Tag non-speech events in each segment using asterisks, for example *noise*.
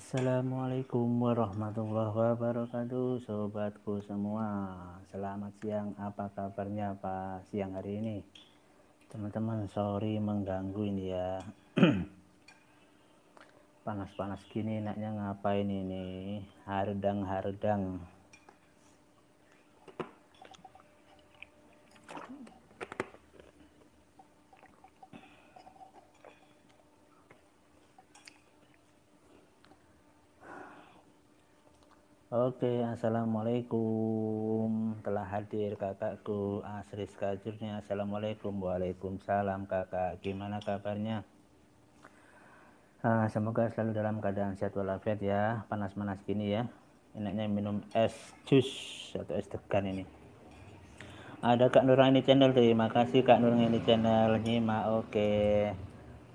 Assalamualaikum warahmatullahi wabarakatuh Sobatku semua Selamat siang apa kabarnya Pak siang hari ini Teman-teman sorry mengganggu ini ya *clears throat* Panas-panas gini enaknya ngapain ini Hardang-hardang Oke, assalamualaikum. Telah hadir kakakku Asri Skajurnya. Assalamualaikum, waalaikumsalam kakak. Gimana kabarnya? Uh, semoga selalu dalam keadaan sehat walafiat ya. Panas-panas gini ya. Enaknya minum es jus atau es degan ini. Ada Kak ini Channel, terima kasih Kak Nurani Channel. Nyimak, oke.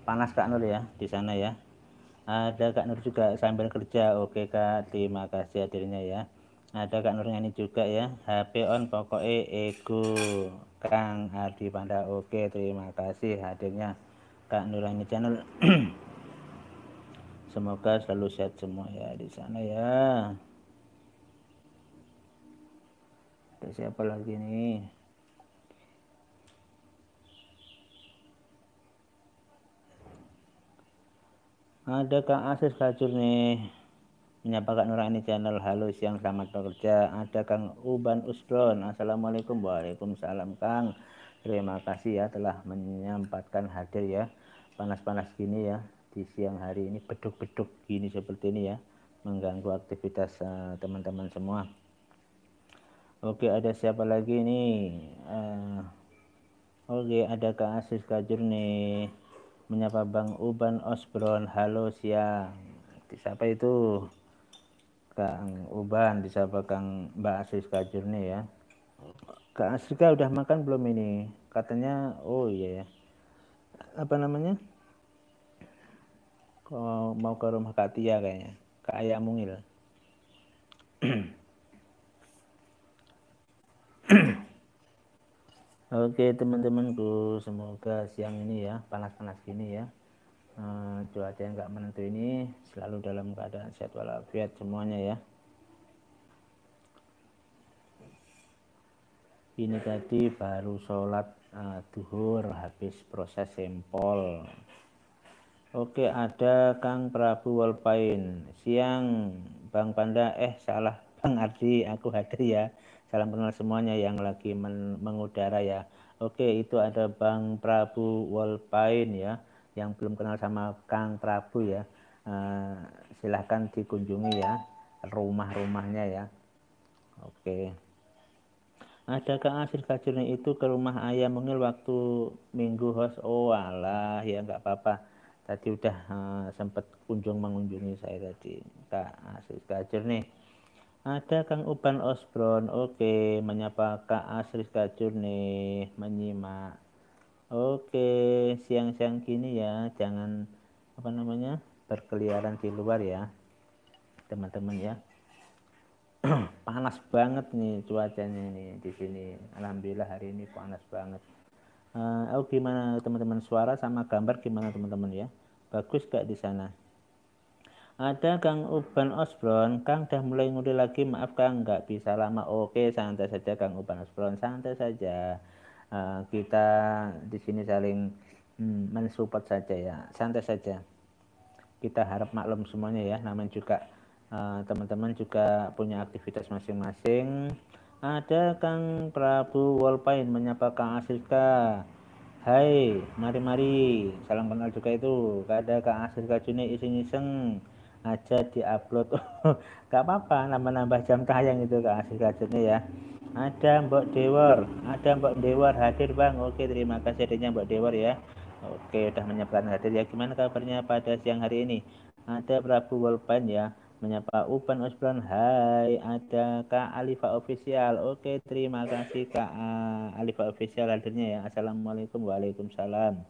Panas Kak Nur ya di sana ya. Ada Kak Nur juga sambil kerja. Oke Kak, terima kasih hadirnya ya. Ada Kak Nur ini juga ya. HP on pokoknya ego. Kang Ardi Panda. Oke, terima kasih hadirnya Kak Nur ini Channel. *clears throat* Semoga selalu sehat semua ya di sana ya. Ada siapa lagi nih? Ada Kang Asis Kacur nih. Menyapa Kak Nurani channel. Halo siang selamat bekerja. Ada Kang Uban Usbron. Assalamualaikum. Waalaikumsalam Kang. Terima kasih ya telah menyempatkan hadir ya. Panas-panas gini ya di siang hari ini beduk-beduk gini seperti ini ya mengganggu aktivitas eh, teman-teman semua. Oke, ada siapa lagi nih? Uh, Oke, ada Kak Asis Kajur nih menyapa Bang Uban Osbron halo siang siapa itu Kang Uban disapa Kang Mbak Asriska Jurni ya Kang Asriska udah makan belum ini katanya oh iya ya apa namanya kalau mau ke rumah Katia kayaknya kak Ayah Mungil *clears throat* Oke teman-temanku, semoga siang ini ya panas-panas gini ya uh, cuaca yang nggak menentu ini selalu dalam keadaan sehat walafiat semuanya ya. Ini tadi baru sholat uh, duhur habis proses sempol. Oke ada Kang Prabu Walpain siang Bang Panda eh salah Bang Ardi aku hadir ya Salam kenal semuanya yang lagi men mengudara ya. Oke, itu ada Bang Prabu Wolpain ya, yang belum kenal sama Kang Prabu ya. Uh, silahkan dikunjungi ya rumah-rumahnya ya. Oke. Ada Kang Asir Kajurnya itu ke rumah ayah mungil waktu minggu host. Oh alah, ya nggak apa-apa. Tadi udah uh, eh, sempat kunjung mengunjungi saya tadi Kak Asir Kacir nih. Ada Kang Uban Osbron, oke, menyapa Kak Asri Kacur nih, menyimak. Oke, siang-siang gini ya, jangan apa namanya berkeliaran di luar ya, teman-teman ya. *clears throat* panas banget nih cuacanya nih di sini. Alhamdulillah hari ini panas banget. Uh, oh gimana teman-teman suara sama gambar gimana teman-teman ya? Bagus gak di sana? Ada Kang Uban Osbron, Kang dah mulai nguli lagi, maaf Kang nggak bisa lama. Oke, santai saja Kang Uban Osbron, santai saja. Uh, kita di sini saling hmm, mensupport saja ya, santai saja. Kita harap maklum semuanya ya, namun juga eh, teman-teman uh, juga punya aktivitas masing-masing. Ada Kang Prabu Wolpain menyapa Kang Asilka. Hai, mari-mari. Salam kenal juga itu. Ada Kang Asilka Juni iseng-iseng. iseng iseng aja diupload nggak *laughs* apa-apa nambah-nambah jam tayang itu kak hasil gadgetnya ya ada Mbok Dewar ada Mbok Dewar hadir bang oke terima kasih hadirnya Mbok Dewar ya oke udah menyampaikan hadir ya gimana kabarnya pada siang hari ini ada Prabu Wolpan ya menyapa Upan Osbron Hai ada Kak Alifa Official Oke terima kasih Kak eh, Alifa Official hadirnya ya Assalamualaikum Waalaikumsalam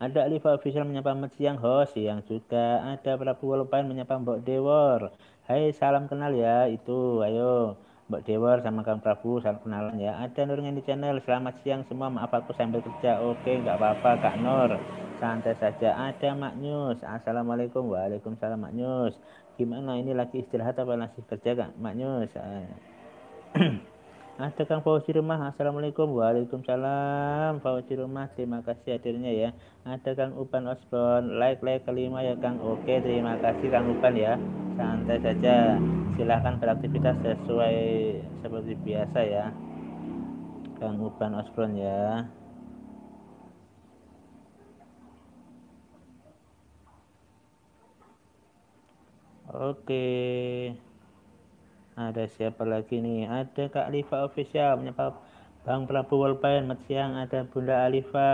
ada Oliver Official menyapa Mat Siang Ho, siang juga. Ada Prabu Walupain menyapa Mbok Dewor. Hai, salam kenal ya, itu, ayo. Mbak Dewar sama Kang Prabu salam kenalan ya. Ada Nur di channel. Selamat siang semua. Maaf aku sambil kerja. Oke, nggak apa-apa Kak Nur. Santai saja. Ada Mak News. Assalamualaikum. Waalaikumsalam Mak News. Gimana ini lagi istirahat apa masih kerja Kak Mak News? *clears throat* Ada Kang Fauzi Rumah. Assalamualaikum. Waalaikumsalam. Fauzi Rumah. Terima kasih hadirnya ya. Ada Kang Upan Osborn. Like like kelima ya Kang. Oke, terima kasih Kang Upan ya. Santai saja. Silahkan beraktivitas sesuai seperti biasa ya. Kang Upan Osborn ya. Oke. Okay ada siapa lagi nih ada Kak Alifa official menyapa Bang Prabu Wolpen Mat siang ada Bunda Alifa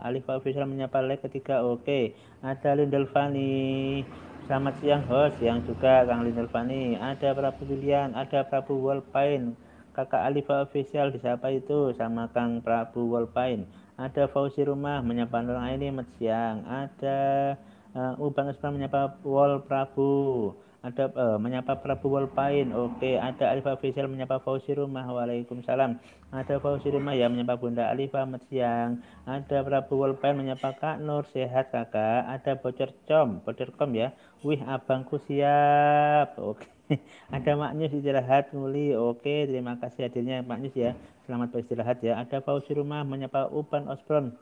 Alifa official menyapa like ketiga oke ada Lindel Fani selamat siang host yang juga Kang Lindel Fani ada Prabu Julian ada Prabu Wolpen Kakak Alifa official disapa itu sama Kang Prabu Wolpen ada Fauzi Rumah menyapa orang ini siang ada uh, Ubang Isma menyapa Wol Prabu ada uh, menyapa Prabu Walpain, oke ada Alifah Faisal menyapa Fauzi Rumah Waalaikumsalam ada Fauzi Rumah ya menyapa Bunda Alifah selamat ada Prabu Walpain menyapa Kak Nur sehat kakak ada Bocor Com Bocor Com ya wih abangku siap oke *laughs* ada Maknyus istirahat nguli oke terima kasih hadirnya Maknyus ya selamat beristirahat ya ada Fauzi Rumah menyapa Upan Osbron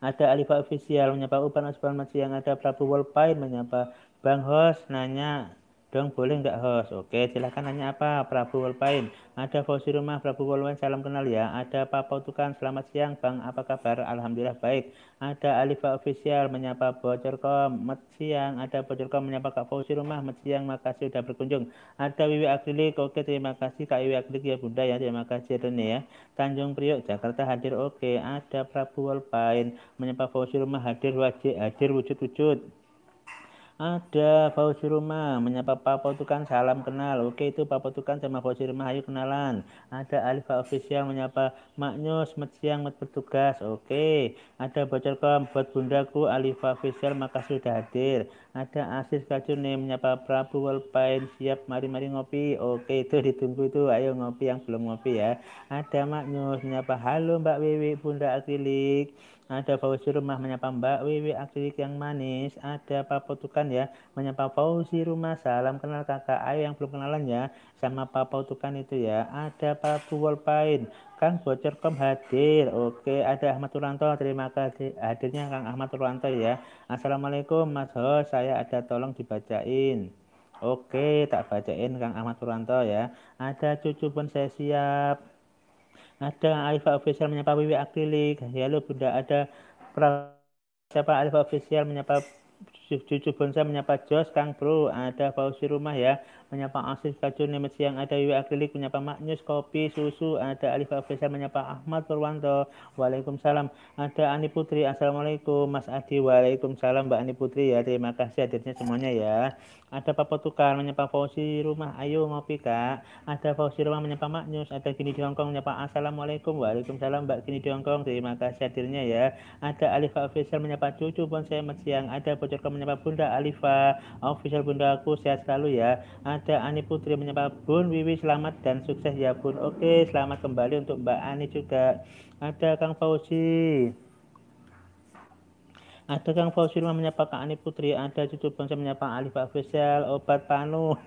ada Alifah Official menyapa Upan Osbron Mat siang ada Prabu Walpain menyapa Bang Hos nanya, dong boleh nggak Hos? Oke, silahkan nanya apa? Prabu Wolpain. Ada Fauzi Rumah, Prabu Wolpain, salam kenal ya. Ada Papa Tukan, selamat siang Bang, apa kabar? Alhamdulillah baik. Ada Alifa Official menyapa Bocorkom, Mat siang. Ada Bocorkom menyapa Kak Fauzi Rumah, Mat siang, makasih sudah berkunjung. Ada Wiwi Akrilik, oke terima kasih Kak Wiwi Akrilik ya Bunda ya, terima kasih Rene ya. Tanjung Priok, Jakarta hadir oke. Ada Prabu Wolpain menyapa Fauzi Rumah, hadir wajib, hadir wujud-wujud. Ada Fauzi Rumah menyapa Papa Tukan salam kenal. Oke itu Papa Tukan sama Fauzi Rumah ayo kenalan. Ada Alifah Official menyapa Maknyus, mat siang mat bertugas. Oke. Ada bocor kom buat bundaku Alifah Official makasih sudah hadir. Ada Asis Kacune menyapa Prabu Walpain siap mari-mari ngopi. Oke itu ditunggu itu ayo ngopi yang belum ngopi ya. Ada Maknyus menyapa halo Mbak Wiwi Bunda akilik. Ada Fauzi rumah menyapa Mbak Wiwi akrilik yang manis. Ada Papa Tukan ya menyapa Fauzi rumah. Salam kenal kakak Ayo yang belum kenalan ya sama Papa Tukan itu ya. Ada Patu Wolpain. Kang Bocor Kom hadir. Oke, ada Ahmad Turanto. Terima kasih hadirnya Kang Ahmad Turanto ya. Assalamualaikum Mas ho Saya ada tolong dibacain. Oke, tak bacain Kang Ahmad Turanto ya. Ada cucu pun saya siap ada Alfa Official menyapa Wiwi Akrilik. Halo ya, Bunda, ada pra siapa Alfa Official menyapa Cucu Bonsai menyapa Jos, Kang Bro, ada Fauzi Rumah ya, menyapa Asif Kajun, Nemet Siang, ada Wiwi Akrilik, menyapa Maknyus, Kopi, Susu, ada Alif Faisal, menyapa Ahmad Purwanto, Waalaikumsalam, ada Ani Putri, Assalamualaikum, Mas Adi, Waalaikumsalam, Mbak Ani Putri ya, terima kasih hadirnya semuanya ya. Ada Papa Tukar, menyapa Fauzi Rumah, ayo ngopi kak, ada Fauzi Rumah, menyapa Maknyus, ada Gini di Hongkong, menyapa Assalamualaikum, Waalaikumsalam, Mbak Gini di Hongkong, terima kasih hadirnya ya. Ada Alif Faisal, menyapa Cucu Bonsai, Nemet Siang, ada Bocor Kemen menyapa Bunda Alifa official Bunda aku sehat selalu ya ada Ani Putri menyapa Bun Wiwi selamat dan sukses ya Bun oke selamat kembali untuk Mbak Ani juga ada Kang Fauzi ada Kang Fausilma menyapa Kak Ani Putri, ada Cucu Bangsa menyapa Ali Pak obat panu.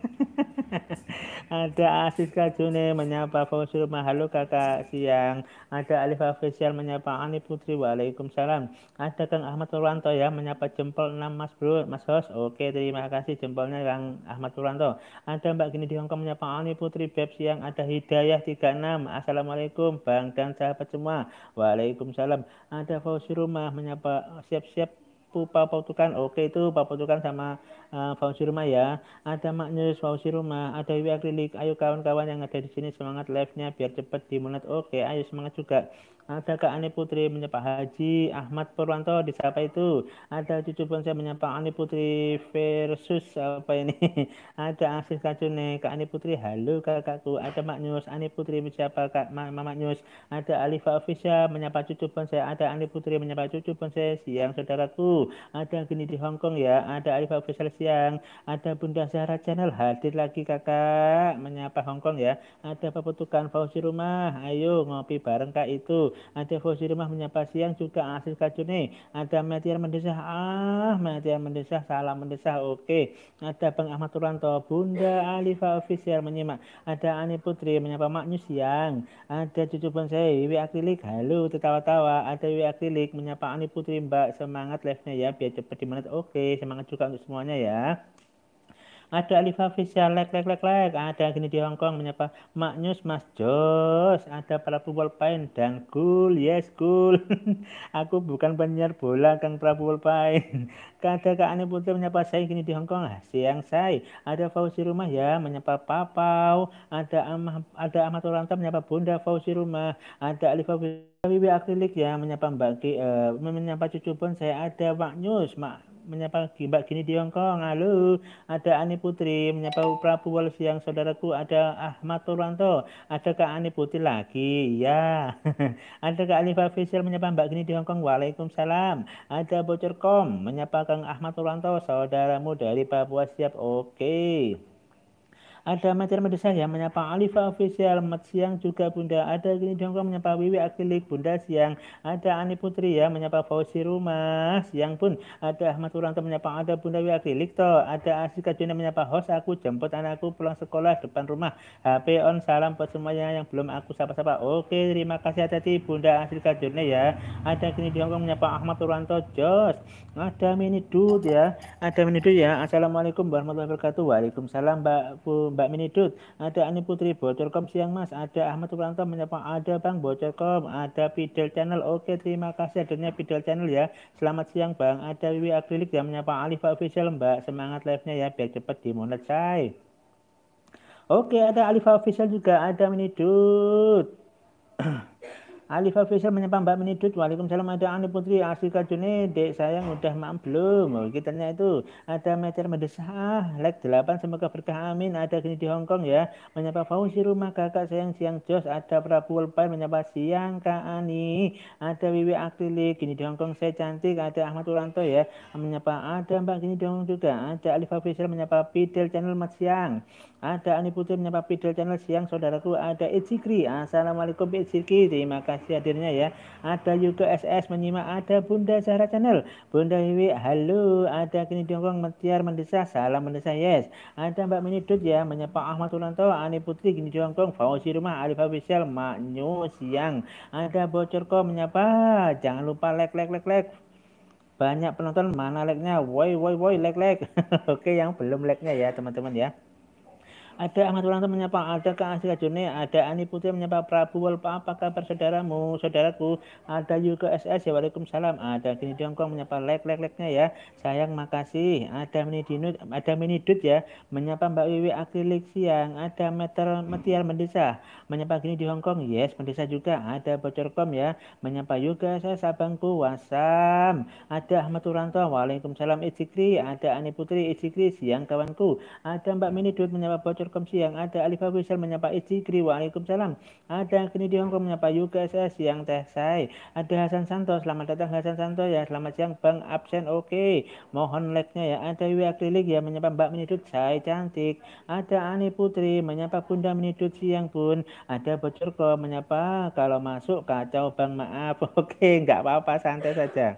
*laughs* ada Asis Kajune menyapa Fausilma, halo kakak siang. Ada Ali Pak menyapa Ani Putri, waalaikumsalam. Ada Kang Ahmad Turwanto ya, menyapa jempol enam Mas Bro, Mas Hos. Oke, terima kasih jempolnya Kang Ahmad Turwanto. Ada Mbak Gini di Hongkong menyapa Ani Putri, Beb siang. Ada Hidayah 36, Assalamualaikum Bang dan sahabat semua. Waalaikumsalam. Ada Fausilma menyapa siap-siap Potukan. oke itu Potukan sama uh, eh, Fauzi Rumah ya ada Maknyus Fauzi Rumah ada Wi Akrilik ayo kawan-kawan yang ada di sini semangat live-nya biar cepat dimulai. oke ayo semangat juga ada Kak Ani Putri menyapa Haji Ahmad Purwanto di siapa itu. Ada cucu pun saya menyapa Ani Putri versus apa ini? *laughs* Ada Asis Kacune Kak Ani Putri. Halo kakakku. Ada Mak Nyus Ani Putri menyapa Kak Ma Mama Nyus. Ada Alifa Official menyapa cucu pun saya. Ada Ani Putri menyapa cucu pun saya siang saudaraku. Ada Gini di Hong Kong ya. Ada Alifa Official siang. Ada Bunda Zahra Channel hadir lagi kakak menyapa Hong Kong ya. Ada Putukan Fauzi Rumah. Ayo ngopi bareng kak itu ada Fauzi Rumah menyapa siang juga ah, Asis Kacune. Ada Matiar Mendesah. Ah, Matiar Mendesah. Salam Mendesah. Oke. Ada Bang Ahmad Turanto. Bunda Alifa Official menyimak. Ada Ani Putri menyapa maknya siang. Ada Cucu Bonsai. Wiwi Akrilik. Halo. Tertawa-tawa. Ada Wiwi Akrilik menyapa Ani Putri Mbak. Semangat live-nya ya. Biar cepat dimana Oke, Oke. Semangat juga untuk semuanya ya ada Alif Official ya, lek lek lek lek ada gini di Hongkong menyapa maknyus Mas Jos ada para Pain dan cool yes cool *laughs* aku bukan penyiar bola Kang Prabu Pain *laughs* ada Kak Ani Putri menyapa saya gini di Hongkong Kong lah siang saya ada Fauzi Rumah ya menyapa Papau ada Amah ada Ahmad Oranta menyapa Bunda Fauzi Rumah ada Alif Official Wiwi Akrilik ya menyapa Mbak Ki, uh, menyapa cucu pun saya ada Mak News Mak menyapa Mbak Gini di Hongkong. Halo, ada Ani Putri menyapa Prabu Wal siang saudaraku. Ada Ahmad Turanto, ada Kak Ani Putri lagi. Iya. *laughs* ada Kak Alifa Faisal menyapa Mbak Gini di Hongkong. Waalaikumsalam. Ada Bocor Kom menyapa Kang Ahmad Turanto, saudaramu dari Papua siap. Oke. Okay. Ada materi-materi yang menyapa Alifa official Mat siang juga Bunda. Ada Gini Dongko menyapa Wiwi Akilik Bunda siang. Ada Ani Putri ya menyapa Fauzi rumah siang pun. Ada Ahmad Turanto menyapa ada Bunda Wiwi Akilik to. Ada Asika Juna menyapa host aku jemput anakku pulang sekolah depan rumah. HP on salam buat semuanya yang belum aku sapa-sapa. Oke terima kasih hati Bunda Asika Juna ya. Ada Gini Dongko menyapa Ahmad Turanto Jos. Ada Mini dude ya. Ada Mini dude ya. Assalamualaikum warahmatullahi wabarakatuh. Waalaikumsalam Mbak Bu Mbak Mini ada Ani Putri Bocorkom siang Mas, ada Ahmad Supranto menyapa, ada Bang Bocorkom, ada Pidel Channel. Oke, terima kasih adanya Pidel Channel ya. Selamat siang Bang. Ada Wiwi Akrilik yang menyapa Alif Official Mbak. Semangat live-nya ya biar cepat dimonetize. Oke, ada Alifa Official juga, ada Mini *clears throat* Alifa Faisal menyapa Mbak Minidut. Waalaikumsalam ada Ani Putri. Asli kajuni, dek sayang udah maaf belum. Oh, Kita tanya itu. Ada Meter Medesah Like 8 semoga berkah amin. Ada gini di Hong Kong ya. Menyapa Fauzi rumah kakak sayang siang Jos. Ada Prabu Ulpan menyapa siang Kak Ani. Ada Wiwi Aktilik Gini di Hong Kong saya cantik. Ada Ahmad Ulanto ya. Menyapa ada Mbak gini di Hongkong juga. Ada Alifa Faisal menyapa Pidel channel Mat Siang. Ada Ani Putri menyapa Pidol Channel siang saudaraku. Ada Ejikri. Assalamualaikum Ejikri. Terima kasih hadirnya ya. Ada Yudo SS menyimak. Ada Bunda Zahra Channel. Bunda Wiwi. Halo. Ada Kini Dongkong Metiar Mendesa. Salam Mendesa yes. Ada Mbak Menidut ya. Menyapa Ahmad Ulanto. Ani Putri Kini Dongkong. Fauzi Rumah. Alif Official. Maknyu siang. Ada Bocorko menyapa. Jangan lupa like like like like banyak penonton mana like-nya woi woi woi like like *laughs* oke yang belum like-nya ya teman-teman ya ada Ahmad Wulanto menyapa, ada Kak Asri Jone, ada Ani Putri menyapa Prabu Walpa, apa kabar saudaraku? Ada Yuka SS, ya Waalaikumsalam. Ada Gini Dongkong menyapa lek lek leknya ya. Sayang makasih. Ada Mini Dinut, ada Mini Dut ya, menyapa Mbak Wiwi Akrilik siang. Ada Meter Metial Mendesa, menyapa Gini di Hongkong, yes, Mendesa juga. Ada Bocorkom ya, menyapa Yuga, saya sabangku, wasam. Ada Ahmad Wulanto, Waalaikumsalam Ijikri, ada Ani Putri Ijikri siang kawanku. Ada Mbak Mini Dut menyapa Bocor cirkumsi yang ada. Alif Faisal menyapa Kri waalaikumsalam. Ada Kini di Hongkong menyapa Yoga saya siang teh saya. Ada Hasan Santo, selamat datang Hasan Santo ya. Selamat siang Bang absen, oke. Okay. Mohon like-nya ya. Ada Wi Akrilik ya menyapa Mbak Menidut saya cantik. Ada Ani Putri menyapa Bunda Menidut siang pun. Ada Bocurko menyapa kalau masuk kacau Bang maaf. *laughs* Oke, okay. nggak apa-apa santai saja.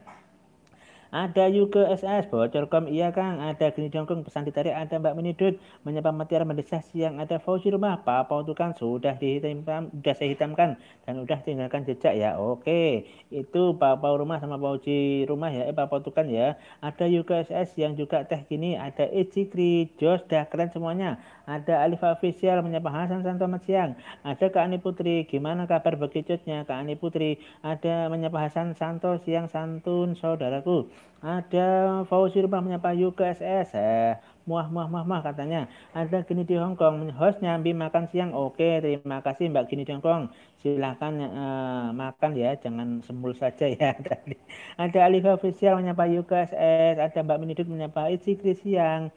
Ada Yuke SS, bocorkom iya Kang. Ada Gini Jongkong, pesan ditarik. Ada Mbak Minidut, menyapa Matiar, mendesah siang. Ada Fauzi rumah, papau itu sudah dihitam, sudah saya hitamkan dan sudah tinggalkan jejak ya. Oke, itu papau rumah sama Fauzi rumah ya. Eh papau itu ya. Ada Yuke SS yang juga teh gini. Ada Eci Kri, Jos, dah keren semuanya. Ada Alifah Official menyapa Hasan San selamat siang. Ada Kak Ani Putri, gimana kabar bekicutnya Kak Ani Putri? Ada menyapa Hasan Santo siang santun saudaraku. Ada Fauzi Rumah menyapa Yuka SS. Eh, muah muah muah muah katanya ada gini di Hong Kong host nyambi makan siang oke terima kasih Mbak gini di Hong Kong silahkan uh, makan ya jangan semul saja ya *laughs* tadi ada Alifah official menyapa Yuka SS ada Mbak Miniduk menyapa Itzi Kris siang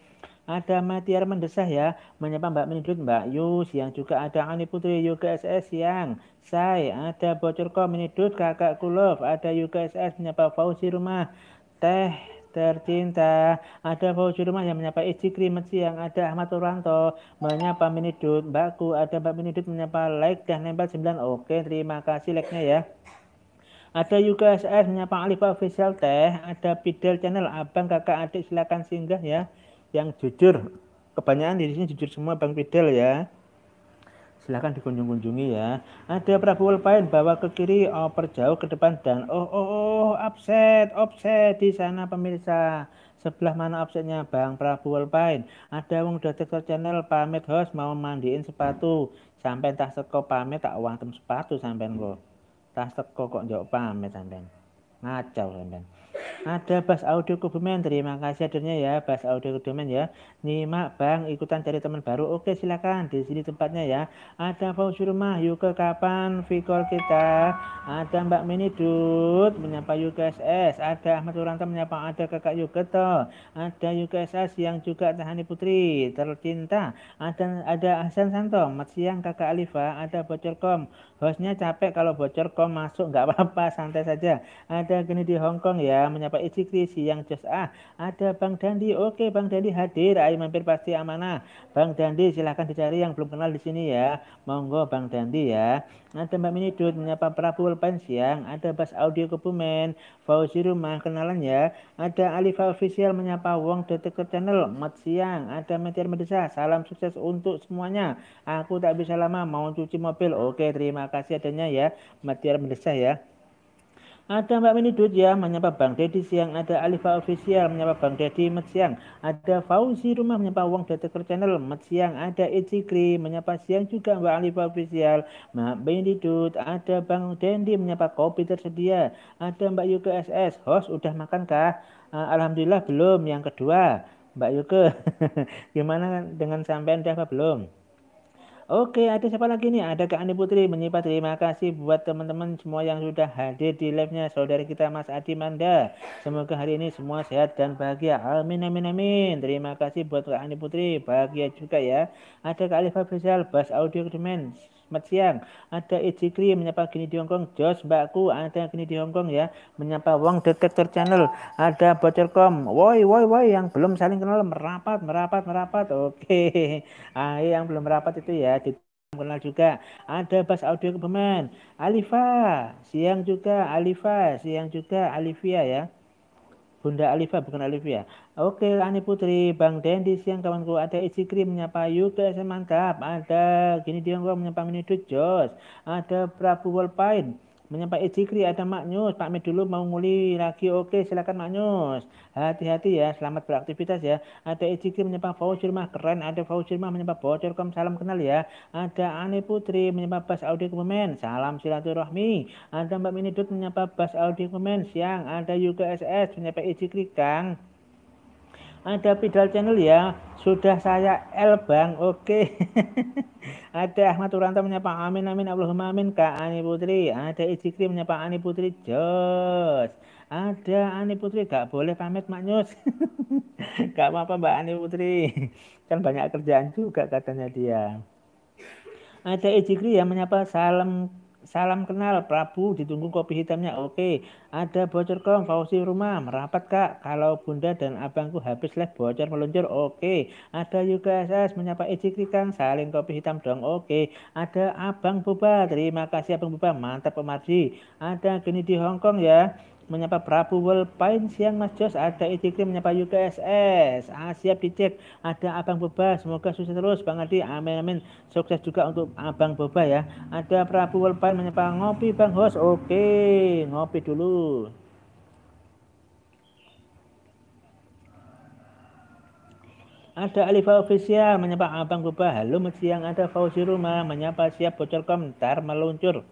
ada Matiar mendesah ya, menyapa Mbak Mindut, Mbak Yu, siang juga ada Ani Putri Yoga SS siang. Saya ada Bocor Ko Mindut, kakak Kulov, ada Yoga SS menyapa Fauzi rumah. Teh tercinta, ada Fauzi rumah yang menyapa Iji Krimet siang, ada Ahmad Turanto menyapa Minidut, Mbakku, ada Mbak Minidut menyapa like dan nempel 9. Oke, terima kasih like-nya ya. Ada juga SS menyapa Alif Official Teh, ada Pidel Channel Abang Kakak Adik silakan singgah ya yang jujur. Kebanyakan di sini jujur semua Bang Fidel ya. Silahkan dikunjung-kunjungi ya. Ada Prabu Ulpain bawa ke kiri, oh perjauh ke depan dan oh oh oh upset upset di sana pemirsa. Sebelah mana offsetnya Bang Prabu Ulpain Ada Wong Detektor Channel pamit host mau mandiin sepatu. Sampai tas teko pamit tak uang tem sepatu sampai enggak. Tas teko kok jauh pamit sampai Ngacau sampai. Ada Bas Audio Kebumen. Terima kasih adanya ya Bas Audio Kebumen ya. Nyimak Bang ikutan cari teman baru. Oke silakan di sini tempatnya ya. Ada Fauzi Rumah ke Kapan Vikol kita. Ada Mbak Mini Dud menyapa yuk SS. Ada Ahmad Uranta menyapa ada Kakak Yuketo. Ada yuk SS yang juga Tahani Putri tercinta. Ada ada Hasan Santo. Mat siang Kakak Alifa. Ada Bocorkom. Hostnya capek kalau Bocor Kom masuk nggak apa-apa santai saja. Ada Geni di Hongkong ya menyapa Bapak Izikri siang jos ah ada Bang Dandi oke Bang Dandi hadir ayo mampir pasti amanah Bang Dandi silahkan dicari yang belum kenal di sini ya monggo Bang Dandi ya ada Mbak Minidut menyapa Prabu Lepan siang ada Bas Audio Kebumen Fauzi Rumah kenalan ya ada Alifa Official menyapa Wong Detektor Channel mat siang ada Meteor Medesa salam sukses untuk semuanya aku tak bisa lama mau cuci mobil oke terima kasih adanya ya Meteor Medesa ya ada Mbak Mini ya, menyapa Bang Dedi siang. Ada Alifa Official ya, menyapa Bang Dedi mat siang. Ada Fauzi Rumah menyapa Wong Detektor Channel mat siang. Ada Ecikri menyapa siang juga Mbak Alifa Official. Ya. Mbak Mini Duit, Ada Bang Dendi menyapa kopi tersedia. Ada Mbak Yuka SS. Host udah makan kah? Ah, alhamdulillah belum. Yang kedua Mbak Yuke. *laughs* Gimana dengan sampean udah apa belum? Oke, ada siapa lagi nih? Ada Kak Ani Putri menyimpan terima kasih buat teman-teman semua yang sudah hadir di live-nya saudara kita Mas Adi Manda. Semoga hari ini semua sehat dan bahagia. Amin, amin, amin. Terima kasih buat Kak Ani Putri. Bahagia juga ya. Ada Kak Alifah Faisal, Bas Audio Demens. Selamat siang. Ada Ejikri menyapa gini di Hongkong. Jos mbakku ada gini di Hongkong ya. Menyapa Wong Detector Channel. Ada Bocercom. Woi woi woi yang belum saling kenal merapat merapat merapat. Oke. *laughs* Ah yang belum merapat itu ya kenal juga ada bas audio kebumen Alifa siang juga Alifa siang juga Alivia ya Bunda Alifa bukan Alivia. Oke, Ani Putri, Bang Dendi siang kawanku ada Isikri menyapa saya mantap. Ada Gini dia Diongko menyapa Mini Jos. Ada Prabu Wolpain menyampai zikri ada maknyus Pak Mi dulu mau nguli lagi oke silakan maknyus hati-hati ya selamat beraktivitas ya ada zikri menyapa voucher Mah keren ada voucher Mah menyapa bocor kom salam kenal ya ada Ani Putri menyapa Bas Audi komen salam silaturahmi ada Mbak Mini Dut menyembah Bas Audi komen siang ada Yuga SS menyembah zikri Kang ada Pidal Channel ya. Sudah saya L Bang. Oke. *laughs* ada Ahmad Turanta menyapa amin amin Allahumma amin Kak Ani Putri. Ada Ijikri menyapa Ani Putri. Jos. Ada Ani Putri gak boleh pamit maknyus Nyus. *laughs* gak apa-apa Mbak Ani Putri. Kan banyak kerjaan juga katanya dia. Ada Ijikri yang menyapa salam Salam kenal, Prabu. Ditunggu kopi hitamnya. Oke. Ada bocor kong, Fauzi rumah. Merapat, Kak. Kalau bunda dan abangku habis lah bocor meluncur. Oke. Ada juga SS menyapa Eji Krikang Saling kopi hitam dong. Oke. Ada abang Boba. Terima kasih, abang Boba. Mantap, Om Ada gini di Hongkong ya menyapa Prabu Pain siang Mas Jos ada Itikri menyapa UKSS ah, siap dicek ada Abang Boba semoga sukses terus Bang Adi amin amin sukses juga untuk Abang Boba ya ada Prabu Pain menyapa ngopi Bang Hos oke ngopi dulu Ada Alifa Official menyapa Abang Boba. Halo, siang ada Fauzi Rumah menyapa siap bocor komentar meluncur.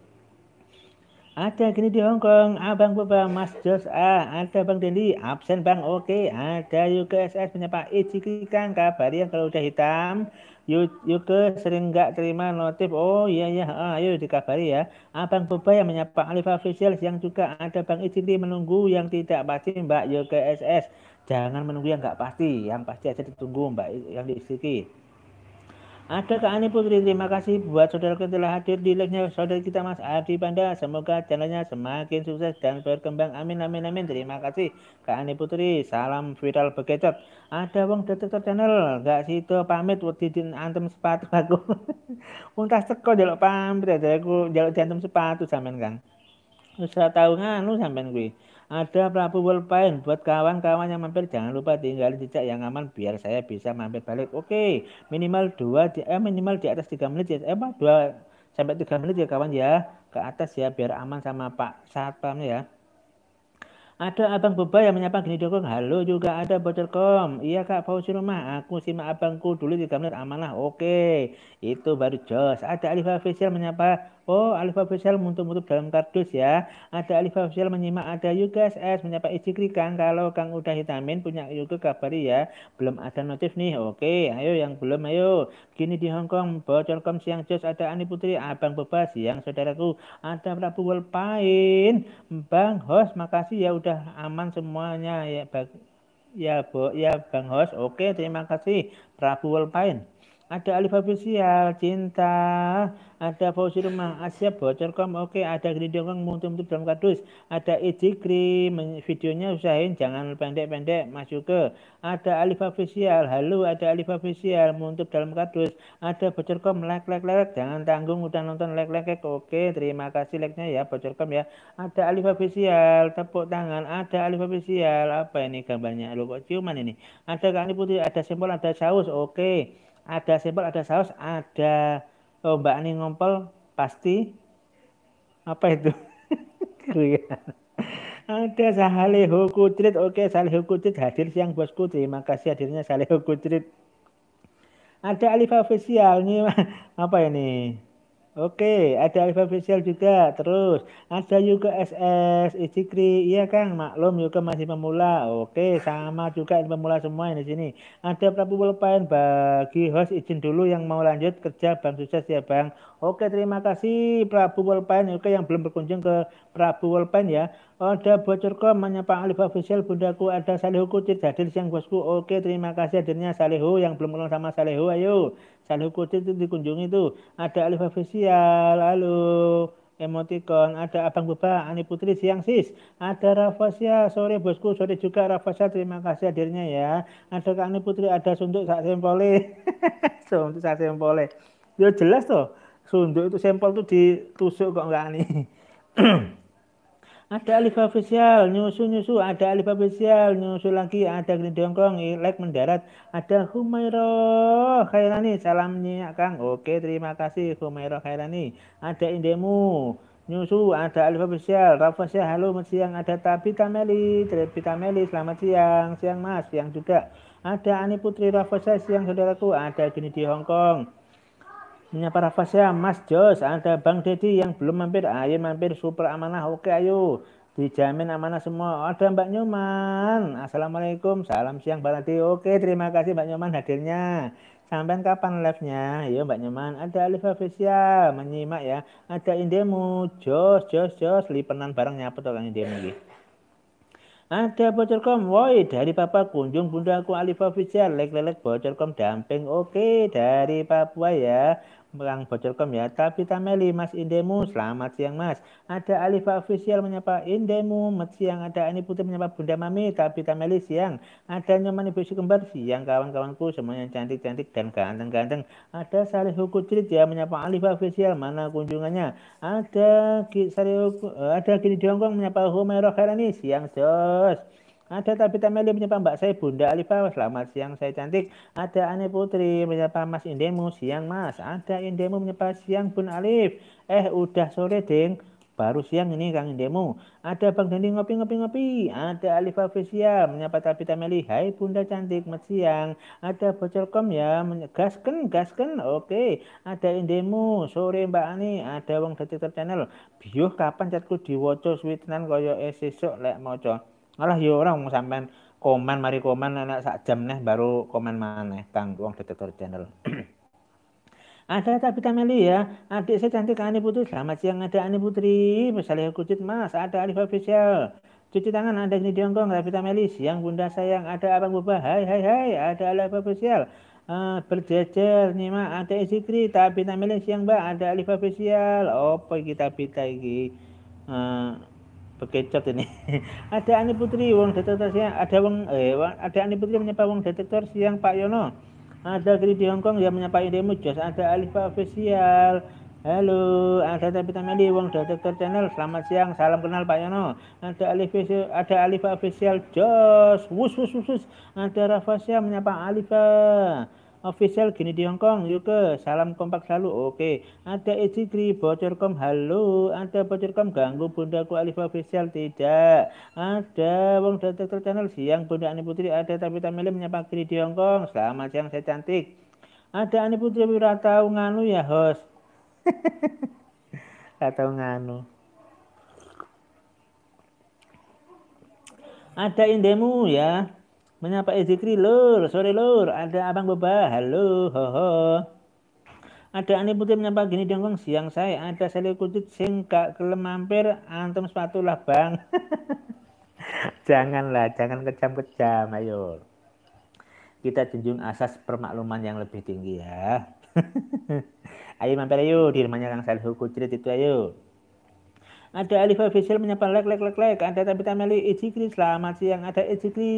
Ada gini di Hong Kong, Abang Boba, Mas Jos ah ada Bang Dendi, absen Bang Oke, ada Yuke SS menyapa Pak Kikang, kabar yang kalau udah hitam. Yuke sering nggak terima notif. Oh iya iya, ayo dikabari ya. Abang Boba yang menyapa Alif Official yang juga ada Bang Ici menunggu yang tidak pasti Mbak Yuke SS. Jangan menunggu yang nggak pasti, yang pasti aja ditunggu Mbak yang diistiki. Ada Kak Ani Putri, terima kasih buat saudara yang telah hadir di live-nya saudara kita Mas Adi Panda. Semoga channelnya semakin sukses dan berkembang. Amin, amin, amin. Terima kasih Kak Ani Putri. Salam viral bekecot. Ada wong detektor channel, gak sih itu pamit buat wedi antem sepatu aku. *laughs* Untas teko jaluk pamit, ada aku jaluk diantum sepatu sampean Kang. Usah tahu nganu sampean gue. Ada Prabu Wolpain buat kawan-kawan yang mampir jangan lupa tinggal jejak yang aman biar saya bisa mampir balik. Oke, minimal dua di, eh, minimal di atas tiga menit ya. Eh, apa dua sampai tiga menit ya kawan ya. Ke atas ya biar aman sama Pak Satpam ya. Ada Abang Boba yang menyapa gini dong, halo juga ada kom. Iya Kak Fauzi rumah, aku simak abangku dulu tiga menit amanah. Oke, itu baru jos. Ada Alif Faisal menyapa Oh, alif official muntuk-muntuk dalam kardus ya. Ada alif official menyimak, ada Yugas S menyapa ijikri Kang. Kalau Kang udah hitamin punya juga kabari ya. Belum ada notif nih. Oke, ayo yang belum ayo. Gini di Hong Kong, bocorkom siang Jos ada Ani Putri, Abang Bebas siang saudaraku. Ada Prabu Wolpain, Bang Hos, makasih ya udah aman semuanya ya. ya, bu, ya Bang Hos, Oke, terima kasih Prabu Wolpain ada Alif Official, Cinta, ada Fauzi Rumah, Asyap, Bocorkom, oke, Ada ada Gridokong, Muntum Tup dalam kardus, ada Ijikri, e videonya usahain jangan pendek-pendek masuk ke, ada Alif Official, halo, ada Alif Official, Muntum dalam kardus, ada Bocorkom, like, like, like, jangan tanggung, udah nonton like, like, like, oke, terima kasih like-nya ya, Bocorkom ya, ada Alif Official, tepuk tangan, ada Alif Official, apa ini gambarnya, lo kok ciuman ini, ada Kak putih. ada simbol, ada saus, oke, ada sambal, ada saus, ada oh, Mbak Ani ngompol, pasti apa itu? *laughs* ada Salehu Kutrit. Oke, Salehu Kutrit hadir siang bosku. Terima kasih hadirnya Salehu Kutrit. Ada Alif Official nih *laughs* apa ini? Oke, ada Alfa Official juga. Terus ada juga SS Ijikri. Iya Kang, maklum juga masih pemula. Oke, sama juga pemula semua ini sini. Ada Prabu Lepain bagi host izin dulu yang mau lanjut kerja Bang Sukses ya Bang. Oke, terima kasih Prabu Lepain Oke, yang belum berkunjung ke Prabu Lepain ya. Ada mana Pak Alif Official bundaku ada Salihu Kucit hadir siang bosku. Oke, terima kasih hadirnya Salihu yang belum ulang sama Salihu. Ayo, Salih Kudin itu dikunjungi tuh, ada alif official, lalu emoticon, ada abang beba, ani putri siang sis, ada Rafasya sore bosku, sore juga Rafasya terima kasih hadirnya ya, ada kak ani putri, ada sunduk sak sempole, *laughs* sunduk sak sempole, ya jelas tuh, sunduk itu sempol tuh ditusuk kok enggak nih. *clears throat* ada alif official nyusu nyusu ada alif official nyusu lagi ada green dongkong ilek mendarat ada humairo khairani salamnya kang oke terima kasih humairo khairani ada indemu nyusu ada alif official rafasya halo siang ada Tapi kameli Tapi kameli selamat siang siang mas siang juga ada ani putri rafasya siang saudaraku ada gini di Hongkong para fasya, Mas Jos ada Bang Dedi yang belum mampir ayo ah, iya, mampir super amanah oke ayo dijamin amanah semua ada Mbak Nyoman Assalamualaikum salam siang Baladi oke terima kasih Mbak Nyoman hadirnya sampai kapan live-nya ayo iya, Mbak Nyoman ada Alif Fisya, menyimak ya ada Indemu Jos Jos Jos lipenan bareng apa tuh Kang Indemu gitu ada bocorkom, woi dari papa kunjung aku Alif Official, lek lelek bocorkom damping, oke dari Papua ya. Melang kom ya. tapi Tameli, Mas Indemu, selamat siang Mas. Ada Alifa Official menyapa Indemu, Mas siang. Ada Ani Putri menyapa Bunda Mami, tapi Tameli siang. Ada Nyoman Ibu Sukembar siang kawan-kawanku semuanya cantik-cantik dan ganteng-ganteng. Ada Salih Kudrit ya menyapa Alifa Official, mana kunjungannya? Ada Hukum eh, ada Gini Jonggong menyapa Humairo nih siang Jos. Ada Tapi Tameli menyapa Mbak saya Bunda Alifah Selamat siang saya cantik. Ada Ane Putri menyapa Mas Indemu siang Mas. Ada Indemu menyapa siang Bun Alif. Eh udah sore deng. Baru siang ini Kang Indemu. Ada Bang Dendi ngopi-ngopi-ngopi. Ada Alifah Official menyapa Tapi Tameli Hai Bunda cantik, mas siang. Ada Bocelkom ya, gasken, gasken. Oke. Ada Indemu, sore Mbak Ani. Ada Wong Detektor Channel. Biuh kapan catku diwoco sweetenan koyo esesok lek moco. Alah yo orang mau sampean komen mari komen anak sak jam nih, baru komen mana Kang Uang Detektor Channel. ada tapi tameli ya, adik saya cantik Ani Putri, selamat siang ada Ani Putri, misalnya kucit mas, ada Alif Official, cuci tangan ada ini Diongkong, tapi tameli siang bunda sayang, ada Abang Boba, hai hai hai, ada Alif Official, uh, berjejer, Nima, ada Isikri, tapi tameli siang mbak, ada Alif Official, opo kita pita iki, uh, bekecot ini. *laughs* ada Ani Putri uang detektor siang, ada uang eh ada Ani Putri menyapa uang detektor siang Pak Yono. Ada Gri di Hong Kong yang menyapa Indemu Jos, ada Alif Official. Halo, ada Tapi Tameli wong detektor channel. Selamat siang, salam kenal Pak Yono. Ada Alif ada Alif Official Jos. Wus wus wus. wus. Ada Rafa menyapa Alifa official gini di Hong Kong yuk ke salam kompak selalu oke ada Ejigri bocorkom halo ada bocorkom ganggu bundaku Alif official tidak ada Wong Detektor Channel siang Bunda Ani Putri ada tapi tak milih menyapa gini di Hong Kong selamat siang saya cantik ada Ani Putri Wiratau nganu ya host atau *laughs* nganu ada indemu ya menyapa Ezikri lur sore lur ada abang beba halo ho ho ada Ani Putih menyapa gini dongkong siang saya ada Sally Kutit sing gak kelem mampir antum sepatu lah bang *laughs* janganlah jangan kejam-kejam ayo kita junjung asas permakluman yang lebih tinggi ya *laughs* ayo mampir ayo di rumahnya Kang Salih Kutit itu ayo ada Alif Official menyapa lek lek lek lek. Ada tapi tameli Ejikri selamat siang. Ada Ejikri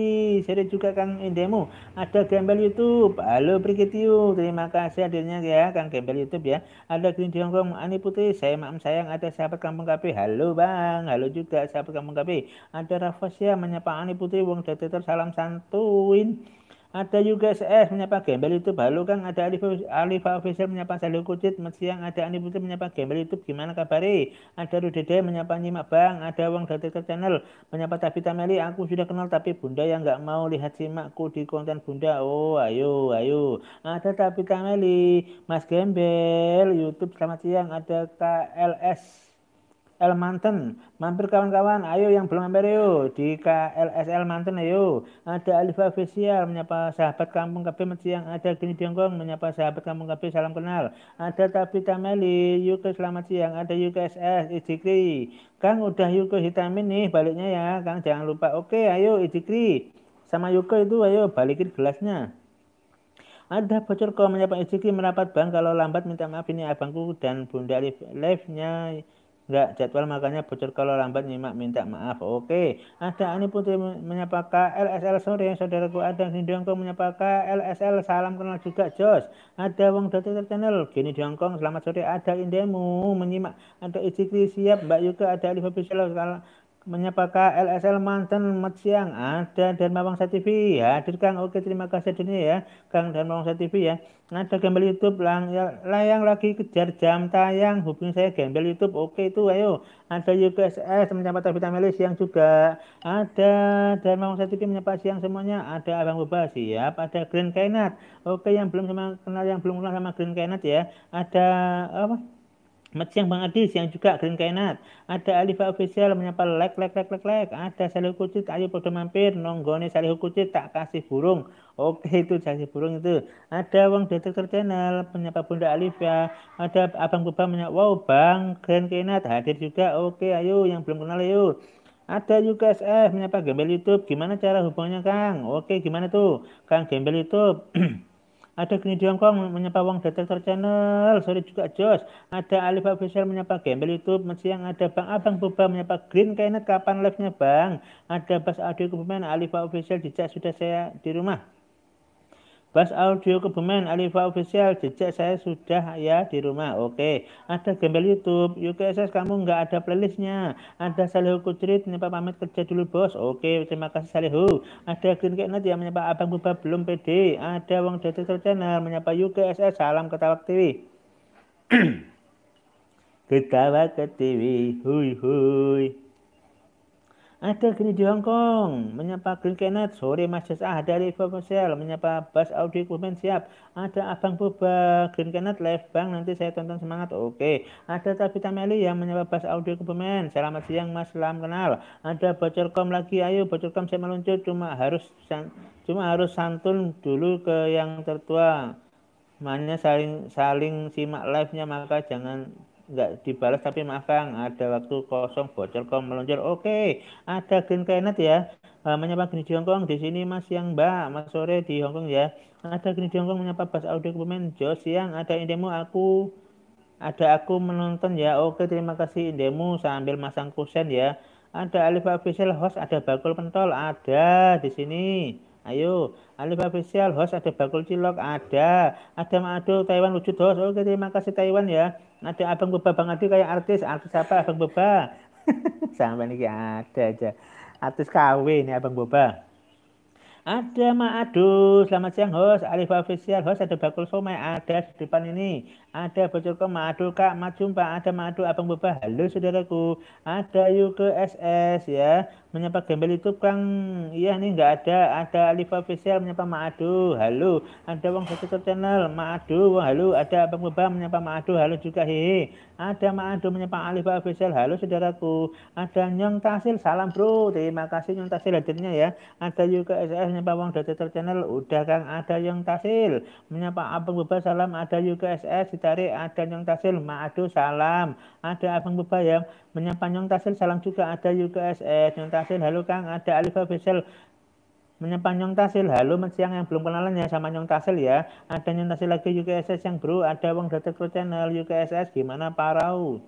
saya juga Kang Indemu. Ada Gembel YouTube. Halo Brigitiu. Terima kasih hadirnya ya Kang Gembel YouTube ya. Ada Green di Hongkong Ani Putri. Saya maaf sayang. Ada sahabat Kampung KP. Halo Bang. Halo juga sahabat Kampung KP. Ada Rafasya menyapa Ani Putri. Wong Dateter salam santuin. Ada juga SS eh, menyapa gembel itu balu Kang. Ada Alif, Alif official menyapa Salih Kucit. yang ada Ani Putri menyapa gembel itu gimana kabari? Ada Rudede menyapa Nyimak Bang. Ada Wang ke channel menyapa Tapi Meli. Aku sudah kenal tapi Bunda yang nggak mau lihat simakku di konten Bunda. Oh ayo ayo. Ada Tapi Meli, Mas Gembel, YouTube selamat siang. Ada KLS KLSL Manten. Mampir kawan-kawan, ayo yang belum mampir yuk di KLSL Manten ayo. Ada Alifah Official menyapa sahabat kampung KB yang ada Gini Diongkong menyapa sahabat kampung KB salam kenal. Ada Tapi Tameli, yuk selamat siang, ada UKSS, SS, Ijikri. Kang udah yuk hitam ini baliknya ya, Kang jangan lupa. Oke, ayo Ijikri. Sama Yuko itu ayo balikin gelasnya ada bocor kau menyapa Ijiki merapat bang kalau lambat minta maaf ini abangku dan bunda live live nya Enggak, jadwal makanya bocor kalau lambat nyimak minta maaf. Oke, ada Ani Putri menyapa LSL sore yang saudaraku ada di Hongkong menyapa LSL salam kenal juga Jos. Ada Wong Dati Channel gini di Hongkong selamat sore ada Indemu menyimak ada Izikri siap Mbak Yuka ada Alif Official menyapa LSL Mantan Mat Siang ada dan Mawang TV ya hadir Kang oke terima kasih dunia ya Kang dan Mawang TV ya ada gembel YouTube lang ya, layang lagi kejar jam tayang hubungi saya gembel YouTube oke itu ayo ada UKSS menyapa Tabita Melis yang juga ada dan Mawang TV menyapa siang semuanya ada Abang Boba siap ada Green Kainat oke yang belum sama kenal yang belum kenal sama Green Kainat ya ada apa Selamat siang Bang Adis, yang juga Green Kainat. Ada Alifa Official menyapa lek lek lek lek lek. Ada Salih Kucit, ayo podo mampir. Nonggone Salih Kucit, tak kasih burung. Oke itu kasih burung itu. Ada Wong Detektor Channel menyapa Bunda Alifa. Ada Abang Buba menyapa, wow Bang Green Kainat hadir juga. Oke ayo yang belum kenal ayo. Ada juga SF menyapa Gembel YouTube. Gimana cara hubungannya Kang? Oke gimana tuh Kang Gembel YouTube? *clears throat* Ada Gini Diongkong menyapa Wong Detektor Channel. Sorry juga Jos. Ada Alif Official menyapa Gembel YouTube. yang ada Bang Abang Boba menyapa Green Kainet. Kapan live-nya Bang? Ada Bas Audio Kebumen Alif Official dijak sudah saya di rumah. Bas audio kebumen Alifa official jejak saya sudah ya di rumah. Oke, ada gembel YouTube. UKSS kamu nggak ada playlistnya. Ada Salihu Kudrit pak pamit kerja dulu bos. Oke, terima kasih Salihu. Ada Green Kenet yang menyapa Abang Bubah belum PD. Ada Wang Detektor Channel menyapa UKSS. Salam ketawa TV. *clears throat* ketawa ke TV. Hui hui. Ada Gini di Hong Kong, menyapa Green Kenneth, sore Mas Jasa ah, dari Fokusel, menyapa Bas Audi Kuben siap. Ada Abang Boba, Green Kenneth live bang, nanti saya tonton semangat. Oke, ada Tapi Meli yang menyapa Bas Audi Kuben, selamat siang Mas, salam kenal. Ada Bocorkom lagi, ayo Bocorkom saya meluncur, cuma harus cuma harus santun dulu ke yang tertua. Makanya saling saling simak live-nya maka jangan nggak dibalas tapi maaf Kang ada waktu kosong bocor kom meluncur oke ada Green kainat ya eh, menyapa Green di Hongkong di sini Mas yang Mbak Mas sore di Hongkong ya ada Green di Hongkong menyapa Bas Audio Kebumen Jo siang ada indemu aku ada aku menonton ya oke terima kasih indemu sambil masang kusen ya ada Alif Official host ada Bakul Pentol ada di sini Ayo, Alif Official, host ada Bakul Cilok, ada. Ada Mado, Taiwan wujud host. Oke, terima kasih Taiwan ya. Ada Abang Beba Bang Adi kayak artis. Artis apa Abang Beba? *laughs* Sampai ini ada aja. Artis KW ini ya, Abang Beba. Ada Adu, selamat siang host, Alif Official, host ada Bakul Somai, ada di depan ini. Ada bocor ke madu kak, mak jumpa. Ada madu abang beba. Halo saudaraku. Ada yuk SS ya. Menyapa gembel itu kang. Iya nih nggak ada. Ada Alif official menyapa madu. Halo. Ada Wong Satu channel madu. Halo. Ada abang beba menyapa madu. Halo juga hehe. Ada madu menyapa Alif official. Halo saudaraku. Ada Nyong Tasil. Salam bro. Terima kasih Nyong Tasil hadirnya ya. Ada yuk SS menyapa Wong Satu channel. Udah kang. Ada Nyong Tasil menyapa abang beba. Salam. Ada yuk SS dari ada Nyong Tasil ma'adu salam ada Abang Bebayam menyapa Nyong Tasil salam juga ada Yuka SS Nyong Tasil halo Kang ada Alifa Besel menyapa Nyong Tasil. Halo siang yang belum kenalan ya sama Nyong Tasil ya. Ada Nyong Tasil lagi UKSS yang bro. Ada Wong Data Crew Channel UKSS. Gimana parau?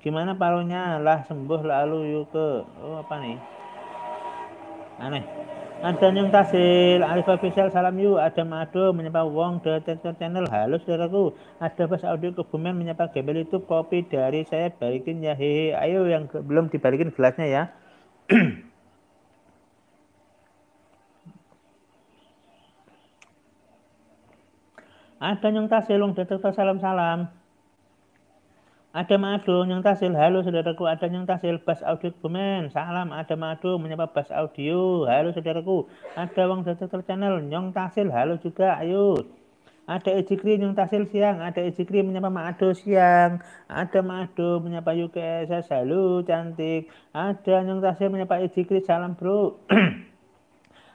Gimana parunya? Lah sembuh lalu ke Oh apa nih? Aneh. Adan yang tasil Alif official salam yuk Ada Madu menyapa Wong Detektor Channel Halo saudaraku Ada pas audio kebumen menyapa Gembel itu kopi dari saya balikin ya hehe Ayo yang belum dibalikin gelasnya ya *clears throat* Ada yang tasil long Detektor salam salam ada madu yang tasil. Halo saudaraku, ada yang tasil. Bas audio bumen. Salam ada madu menyapa bas audio. Halo saudaraku, ada wong dater channel yang tasil. Halo juga, ayo. Ada Ejikri yang tasil siang, ada Ejikri menyapa madu siang, ada madu menyapa saya halo cantik, ada yang tasil menyapa Ejikri, salam bro. *clears throat*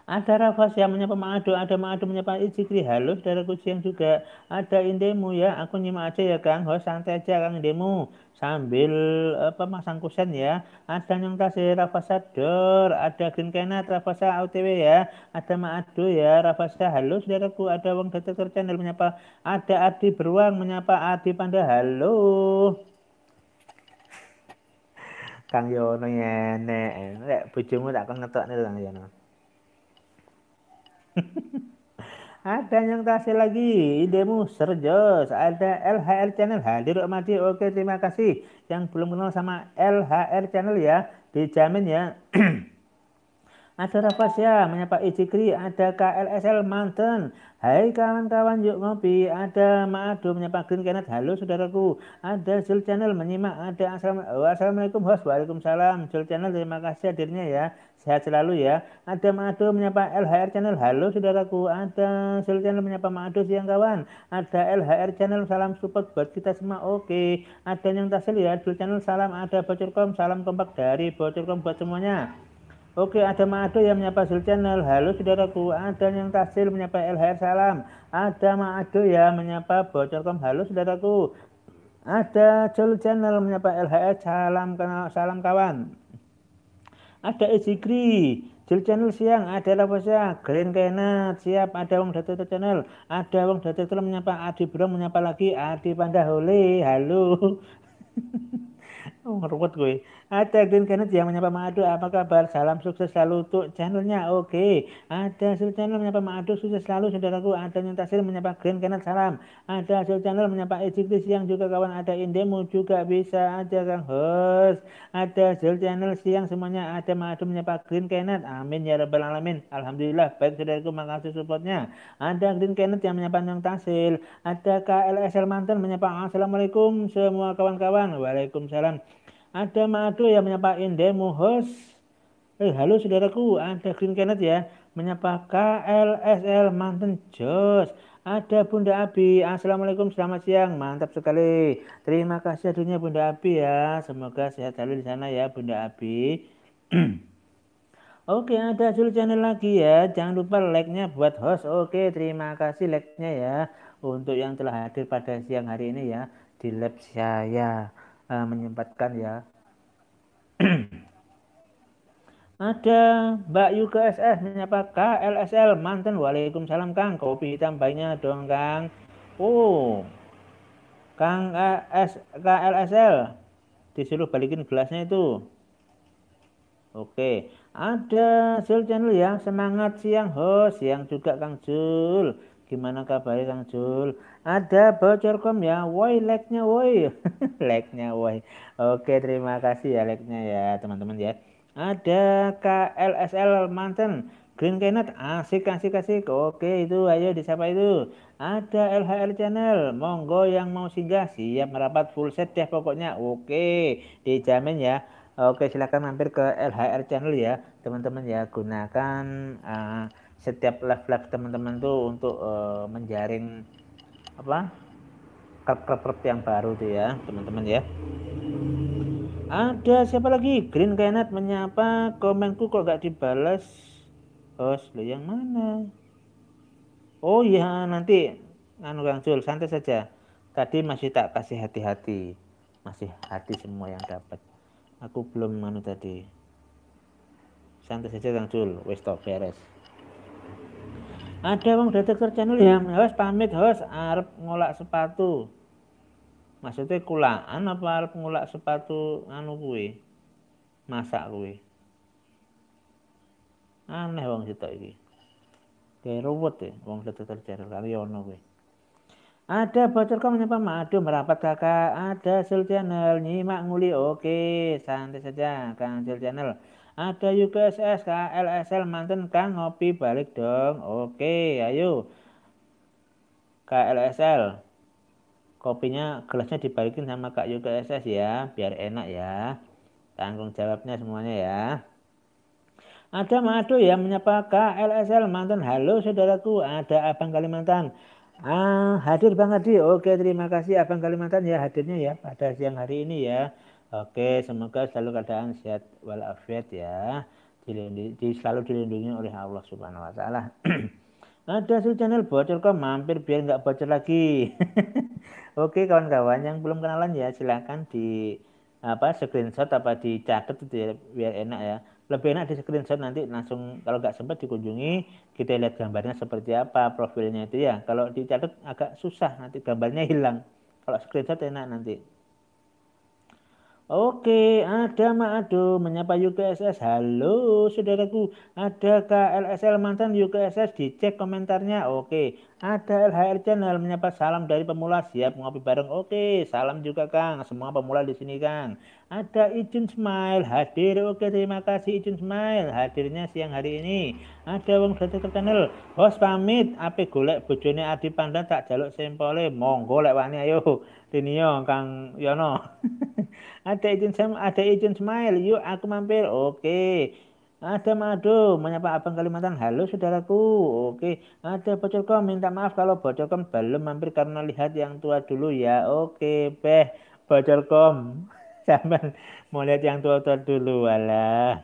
Ada Rafas yang menyapa ma'adu, ada ma'adu menyapa Ijikri. Halo saudara kucing juga. Ada indemu ya, aku nyimak aja ya Kang. Ho santai aja Kang indemu. Sambil apa masang kusen ya. Ada yang kasih Rafasa Dor, ada Green Kenat, Rafasa OTW ya. Ada ma'adu ya, Rafasa. Halo saudaraku, ada Wong Detektor Channel menyapa. Ada Adi Beruang menyapa Adi Panda. Halo. Kang Yono ya nek, nek, bujumu tak ngetok nih, Kang Yono. *laughs* ada yang kasih lagi idemu serjos ada LHR channel hadir mati oke terima kasih yang belum kenal sama LHR channel ya dijamin ya *clears throat* ada Rafasya menyapa Ijikri ada KLSL Mountain Hai kawan-kawan yuk ngopi Ada Ma'adu menyapa Green Kenneth Halo saudaraku Ada Zul Channel menyimak Ada Assalam oh, Assalamualaikum host Waalaikumsalam Zul Channel terima kasih hadirnya ya Sehat selalu ya Ada Ma'adu menyapa LHR Channel Halo saudaraku Ada Zul Channel menyapa Ma'adu siang kawan Ada LHR Channel Salam support buat kita semua Oke Ada yang tasil ya Zul Channel salam Ada Bocorkom Salam kompak dari Bocorkom buat semuanya Oke, ada Ma'ado yang menyapa Sul Channel. Halo saudaraku, ada yang tasil menyapa LHR Salam. Ada Ma'ado yang menyapa Bocorkom. Halo saudaraku. Ada Sul Channel menyapa LHR Salam salam kawan. Ada Ezigri. Sul Channel siang ada Lavosya, Green Kenat siap ada Wong Dato Channel, ada Wong Channel menyapa Adi Bro menyapa lagi Adi Pandahole. Halo. *laughs* oh, ruwet gue. Ada Green Kenneth yang menyapa Maado, Apa kabar? Salam sukses selalu untuk channelnya. Oke. Ada hasil channel menyapa Maado Sukses selalu saudaraku. Ada yang Tasir menyapa Green Kenneth Salam. Ada hasil channel menyapa Ejiklis yang juga kawan. Ada Indemu juga bisa ada Kang Host. Ada hasil channel siang semuanya. Ada Maado menyapa Green Kenneth Amin ya rabbal alamin. Alhamdulillah. Baik saudaraku. Makasih supportnya. Ada Green Kenneth yang menyapa yang Tasir. Ada KLSL Mantan menyapa Assalamualaikum semua kawan-kawan. Waalaikumsalam. Ada Mado yang menyapa Indemu host. Eh, halo saudaraku, ada Green Kenneth ya. Menyapa KLSL Mountain Jos. Ada Bunda Abi. Assalamualaikum, selamat siang. Mantap sekali. Terima kasih adunya Bunda Abi ya. Semoga sehat selalu di sana ya Bunda Abi. *clears throat* Oke, ada Zul Channel lagi ya. Jangan lupa like-nya buat host. Oke, terima kasih like-nya ya. Untuk yang telah hadir pada siang hari ini ya. Di lab saya uh, menyempatkan ya. *clears throat* Ada Mbak Yuka SS menyapa KLSL Manten. Waalaikumsalam Kang. Kopi hitam baiknya dong Kang. Oh. Kang S KLSL disuruh balikin gelasnya itu. Oke, ada Zul Channel ya. Semangat siang host, siang juga Kang Jul. Gimana kabarnya Kang Jul? Ada bocorkom ya. Woi, like-nya woi. like-nya *laughs* woi. Oke, terima kasih ya like-nya ya teman-teman ya. Ada KLSL Mountain Green Kenneth asik asik asik oke itu ayo disapa itu ada LHR channel monggo yang mau singgah siap merapat full set deh pokoknya oke dijamin ya oke silahkan mampir ke LHR channel ya teman-teman ya gunakan uh, setiap live live teman-teman tuh untuk uh, menjaring apa kerp-kerp yang baru tuh ya teman-teman ya ada siapa lagi Green Kenneth menyapa komenku kok gak dibalas host lo yang mana oh iya nanti anu Kang Jul santai saja tadi masih tak kasih hati-hati masih hati semua yang dapat aku belum anu tadi santai saja Kang Jul wes beres ada wong udah channel yang ya, pamit harus arep ngolak sepatu. Maksudnya kulaan apa arep ngolak sepatu anu kue, Masak kue, Aneh wong sitok ini Kayak robot ya, wong udah channel kali ono kuwi. Ada bocor kong nyapa madu merapat kakak. Ada Sul Channel nyimak nguli. Oke, santai saja Kang Sul Channel. Ada juga KLSL mantan Kang kan ngopi balik dong. Oke, ayo. KLSL LSL. Kopinya gelasnya dibalikin sama Kak Yuga ya, biar enak ya. Tanggung jawabnya semuanya ya. Ada madu yang menyapa KLSL mantan. Halo saudaraku, ada Abang Kalimantan. Ah, hadir banget sih, Oke, terima kasih Abang Kalimantan ya hadirnya ya pada siang hari ini ya. Oke, semoga selalu keadaan sehat walafiat ya. Dilindungi, selalu dilindungi oleh Allah Subhanahu wa taala. *clears throat* Ada si channel bocor kok mampir biar nggak bocor lagi. *laughs* Oke, kawan-kawan yang belum kenalan ya silahkan di apa screenshot apa dicatat itu ya, biar enak ya. Lebih enak di screenshot nanti langsung kalau nggak sempat dikunjungi kita lihat gambarnya seperti apa profilnya itu ya. Kalau dicatat agak susah nanti gambarnya hilang. Kalau screenshot enak nanti. Oke, ada Ma'ado menyapa UKSS. Halo, saudaraku. Ada KLSL mantan UKSS dicek komentarnya. Oke, ada LHR Channel menyapa salam dari pemula siap ngopi bareng. Oke, salam juga Kang. Semua pemula di sini Kang. Ada Ijun Smile hadir. Oke, terima kasih Ijun Smile hadirnya siang hari ini. Ada Wong ke Channel. Bos pamit, Api golek bojone Adi Panda tak jaluk sempole. Monggo lek wani ayo. Tinio Kang Yono. *laughs* ada Ijun Sam, ada Ijun Smile. Yuk aku mampir. Oke. Ada Madu, menyapa Abang Kalimantan. Halo saudaraku. Oke, ada Bocorkom minta maaf kalau Bocorkom belum mampir karena lihat yang tua dulu ya. Oke, Beh Bocorkom. Sabar, mau lihat yang tua-tua dulu, wala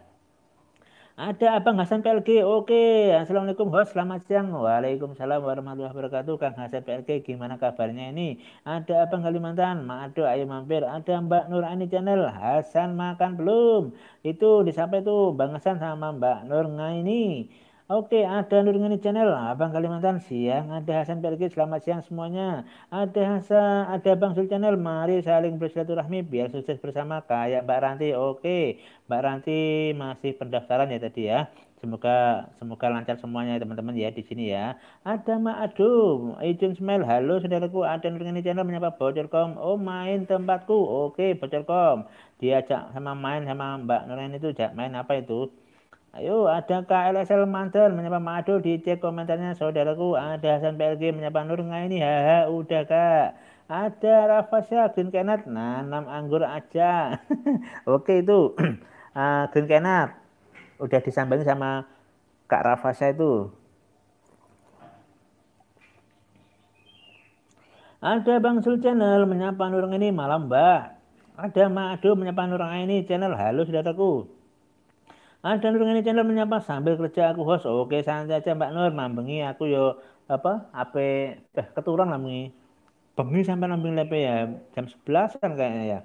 Ada Abang Hasan PLG, oke. Assalamualaikum host, selamat siang. Waalaikumsalam warahmatullahi wabarakatuh. Kang Hasan PLG, gimana kabarnya ini? Ada Abang Kalimantan, Ma'ado, ayo mampir. Ada Mbak Nur Ani Channel, Hasan makan belum? Itu disampai tuh Bang Hasan sama Mbak Nur Ngaini. Oke, ada Nurngani Channel, Abang Kalimantan siang, ada Hasan PLG, selamat siang semuanya. Ada Hasan, ada Bang Sul Channel, mari saling bersilaturahmi biar sukses bersama kayak Mbak Ranti. Oke, Mbak Ranti masih pendaftaran ya tadi ya. Semoga semoga lancar semuanya teman-teman ya di sini ya. Ada Mak Adum, Ijun Smile, halo saudaraku, ada Nurngani Channel menyapa Bocorcom Oh main tempatku, oke Bocorcom Diajak sama main sama Mbak Nurngani itu, main apa itu? Ayo, ada LSL Mantel menyapa Mado di cek komentarnya saudaraku. Ada Hasan PLG menyapa Nur nggak ini? Haha, udah kak. Ada Rafa Syah, Green Kenat. Nah, enam anggur aja. *laughs* Oke itu. uh, Green Kenat. Udah disambangi sama Kak Rafa Syah itu. Ada Bang Sul Channel menyapa Nur ini malam mbak. Ada Mado menyapa Nur ini channel. Halo saudaraku. Ada ini channel menyapa sambil kerja aku host. Oke, santai aja Mbak Nur, mambengi aku yo apa ape eh, keturun lah bengi. Bengi sampai nambing lepe ya jam 11 kan kayaknya ya.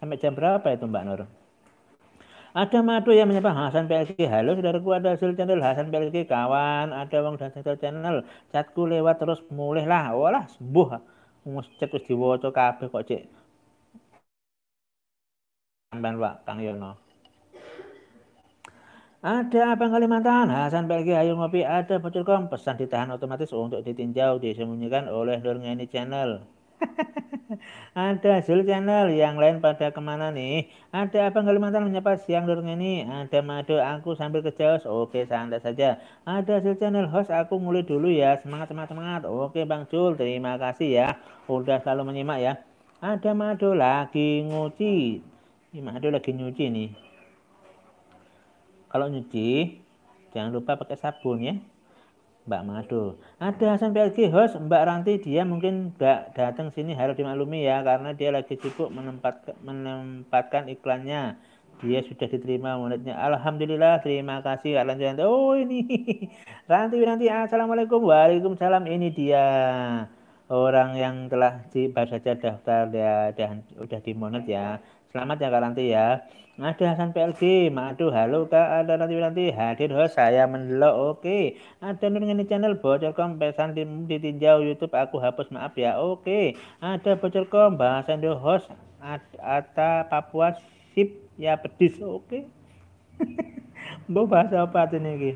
Sampai jam berapa itu Mbak Nur? Ada madu yang menyapa Hasan PLG. Halo saudaraku ada hasil channel Hasan PLG kawan. Ada uang dan channel. Catku lewat terus mulih lah. Walah sembuh. Ngus chat terus diwaca kabeh kok, cek. Sampai Pak Kang Yono. Ada Abang Kalimantan, Hasan nah, Belgi Ayu ngopi, ada kom, Pesan ditahan otomatis untuk ditinjau, disembunyikan oleh ini Channel. *laughs* ada Zul Channel, yang lain pada kemana nih? Ada Abang Kalimantan menyapa siang ini ada madu aku sambil ke jauh. oke santai saja. Ada Zul Channel, host aku mulai dulu ya, semangat, semangat, semangat. Oke Bang Zul, terima kasih ya, udah selalu menyimak ya. Ada madu lagi nguci, Ini madu lagi nyuci nih kalau nyuci jangan lupa pakai sabun ya Mbak Madu. Ada Hasan PLG host Mbak Ranti dia mungkin gak datang sini harus dimaklumi ya karena dia lagi sibuk menempatkan, menempatkan iklannya. Dia sudah diterima monetnya. Alhamdulillah, terima kasih Kak Ranti. Oh ini *laughs* Ranti Ranti. Assalamualaikum. Waalaikumsalam. Ini dia orang yang telah di baru saja daftar dia dan udah dimonet ya. Selamat ya Kak Ranti ya. Ada Hasan PLG, madu halo Kak, ada nanti nanti hadir host saya mendelok. Oke, ada nur di channel bocorkom pesan di ditinjau YouTube aku hapus maaf ya. Oke, ada bocorkom bahasa Indo host Ata Papua sip ya pedis. Oke. *laughs* Mbok bahasa apa ini iki?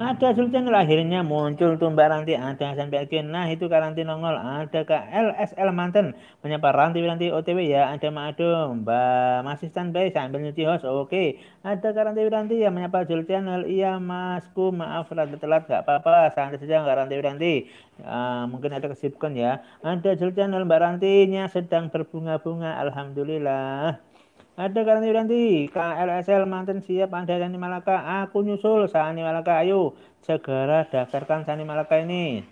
Ada sultan lahirnya muncul tumbal ranti ada sampai ke nah itu karantina nongol ada ke LSL Manten menyapa ranti ranti OTW ya ada Ado Mbak masih standby sambil nyuci host oke okay. ada karanti ranti ya menyapa sultan iya masku maaf rada telat gak apa-apa santai saja nggak ranti ranti uh, ya, mungkin ada kesibukan ya ada sultan Mbak Rantinya sedang berbunga-bunga Alhamdulillah ada Karani Yuranti, KLSL mantan siap Anda Sani Malaka. Aku nyusul Sani Malaka. Ayo segera daftarkan Sani Malaka ini.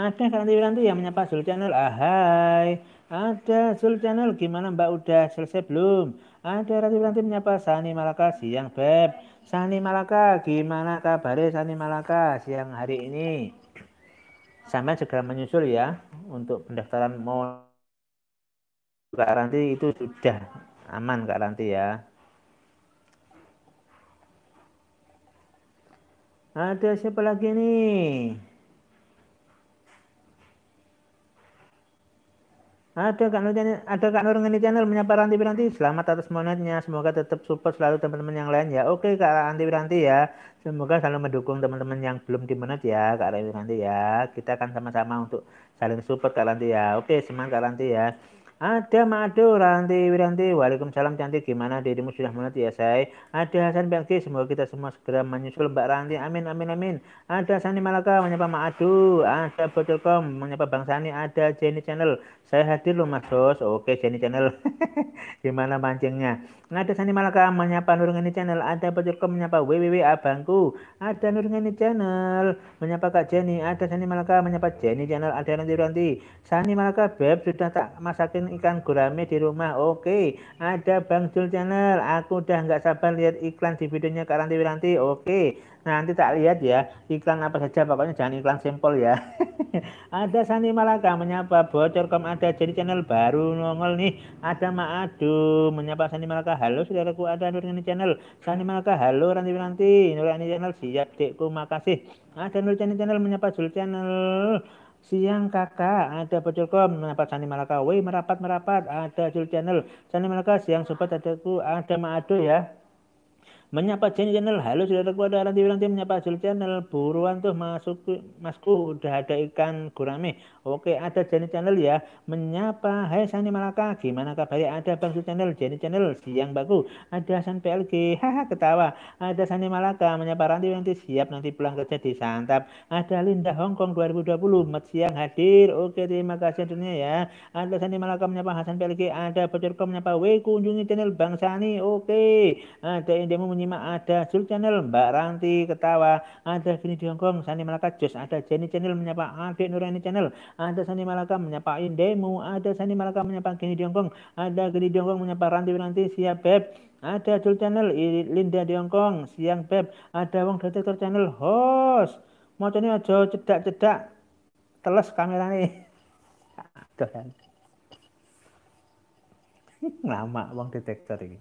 Ada Karani Yuranti yang menyapa Zul Channel. Ahai. Ada Zul Channel. Gimana Mbak udah selesai belum? Ada Rati Yuranti menyapa Sani Malaka siang Beb. Sani Malaka, gimana kabar Sani Malaka siang hari ini? Sampai segera menyusul ya untuk pendaftaran mau Kak Ranti itu sudah Aman Kak Ranti ya. Ada siapa lagi nih? Ada Kak Nur Channel, ada Kak Nur Ngeni Channel menyapa Ranti Wiranti. Selamat atas monetnya. Semoga tetap support selalu teman-teman yang lain ya. Oke Kak Ranti Wiranti ya. Semoga selalu mendukung teman-teman yang belum di monet ya Kak Ranti Wiranti ya. Kita akan sama-sama untuk saling support Kak Ranti ya. Oke, semangat Kak Ranti ya. Ada Madu Ranti Wiranti. Waalaikumsalam cantik. Gimana dirimu sudah melihat ya saya? Ada Hasan Bangki. Semoga kita semua segera menyusul Mbak Ranti. Amin amin amin. Ada Sani Malaka menyapa Adu. Ada Bocelcom menyapa Bang Sani. Ada Jenny Channel. Saya hadir loh Mas Oke Jenny Channel. *laughs* Gimana mancingnya? Ada Sani Malaka menyapa nurungani Channel. Ada pojok menyapa WWW Abangku. Ada nurungani Channel menyapa Kak Jenny. Ada Sani Malaka menyapa Jenny Channel. Ada nanti nanti Sani Malaka Beb sudah tak masakin ikan gurame di rumah. Oke. Ada Bang Jul Channel. Aku udah nggak sabar lihat iklan di videonya Kak nanti Ranti. Oke. Nah, nanti tak lihat ya iklan apa saja pokoknya jangan iklan simpel ya *laughs* ada Sani Malaka menyapa bocorkom ada jadi channel baru nongol nih ada Maadu menyapa Sani Malaka halo saudaraku ada ini channel Sani Malaka halo Ranti Ranti ini channel siap dekku makasih ada ini channel menyapa Jul channel Siang kakak, ada Bocorkom, menyapa Sani Malaka, woi merapat merapat, ada Jul Channel, Sani Malaka, siang sobat ada adaku, ada Maado ya menyapa channel halo sudah ada orang TV nanti menyapa Jul channel buruan tuh masuk masku udah ada ikan gurame Oke, ada Jenny Channel ya. Menyapa, hai Sani Malaka. Gimana kabarnya? Ada Bangsu Channel, Jenny Channel, siang baku. Ada San PLG, *laughs* haha ketawa. Ada Sani Malaka, menyapa Ranti nanti siap nanti pulang kerja di santap. Ada Linda Hongkong 2020, mat siang hadir. Oke, terima kasih dunia ya. Ada Sani Malaka menyapa Hasan PLG. Ada Bocorkom menyapa W, kunjungi channel Bang Sani. Oke. Ada Indemu menyimak, ada Zul Channel, Mbak Ranti ketawa. Ada Gini di Hongkong, Sani Malaka Jos. Ada Jenny Channel menyapa Adik Nurani Channel ada Sani Malaka menyapa Indemu, ada Sani Malaka menyapa Gini Diongkong, ada Gini Diongkong menyapa Ranti Ranti siap Beb, ada Jul Channel, Linda Diongkong, siang Beb, ada Wong Detektor Channel, host, mau ini aja cedak-cedak, teles kamera nih. Aduh, kan. *laughs* lama Wong Detektor ini.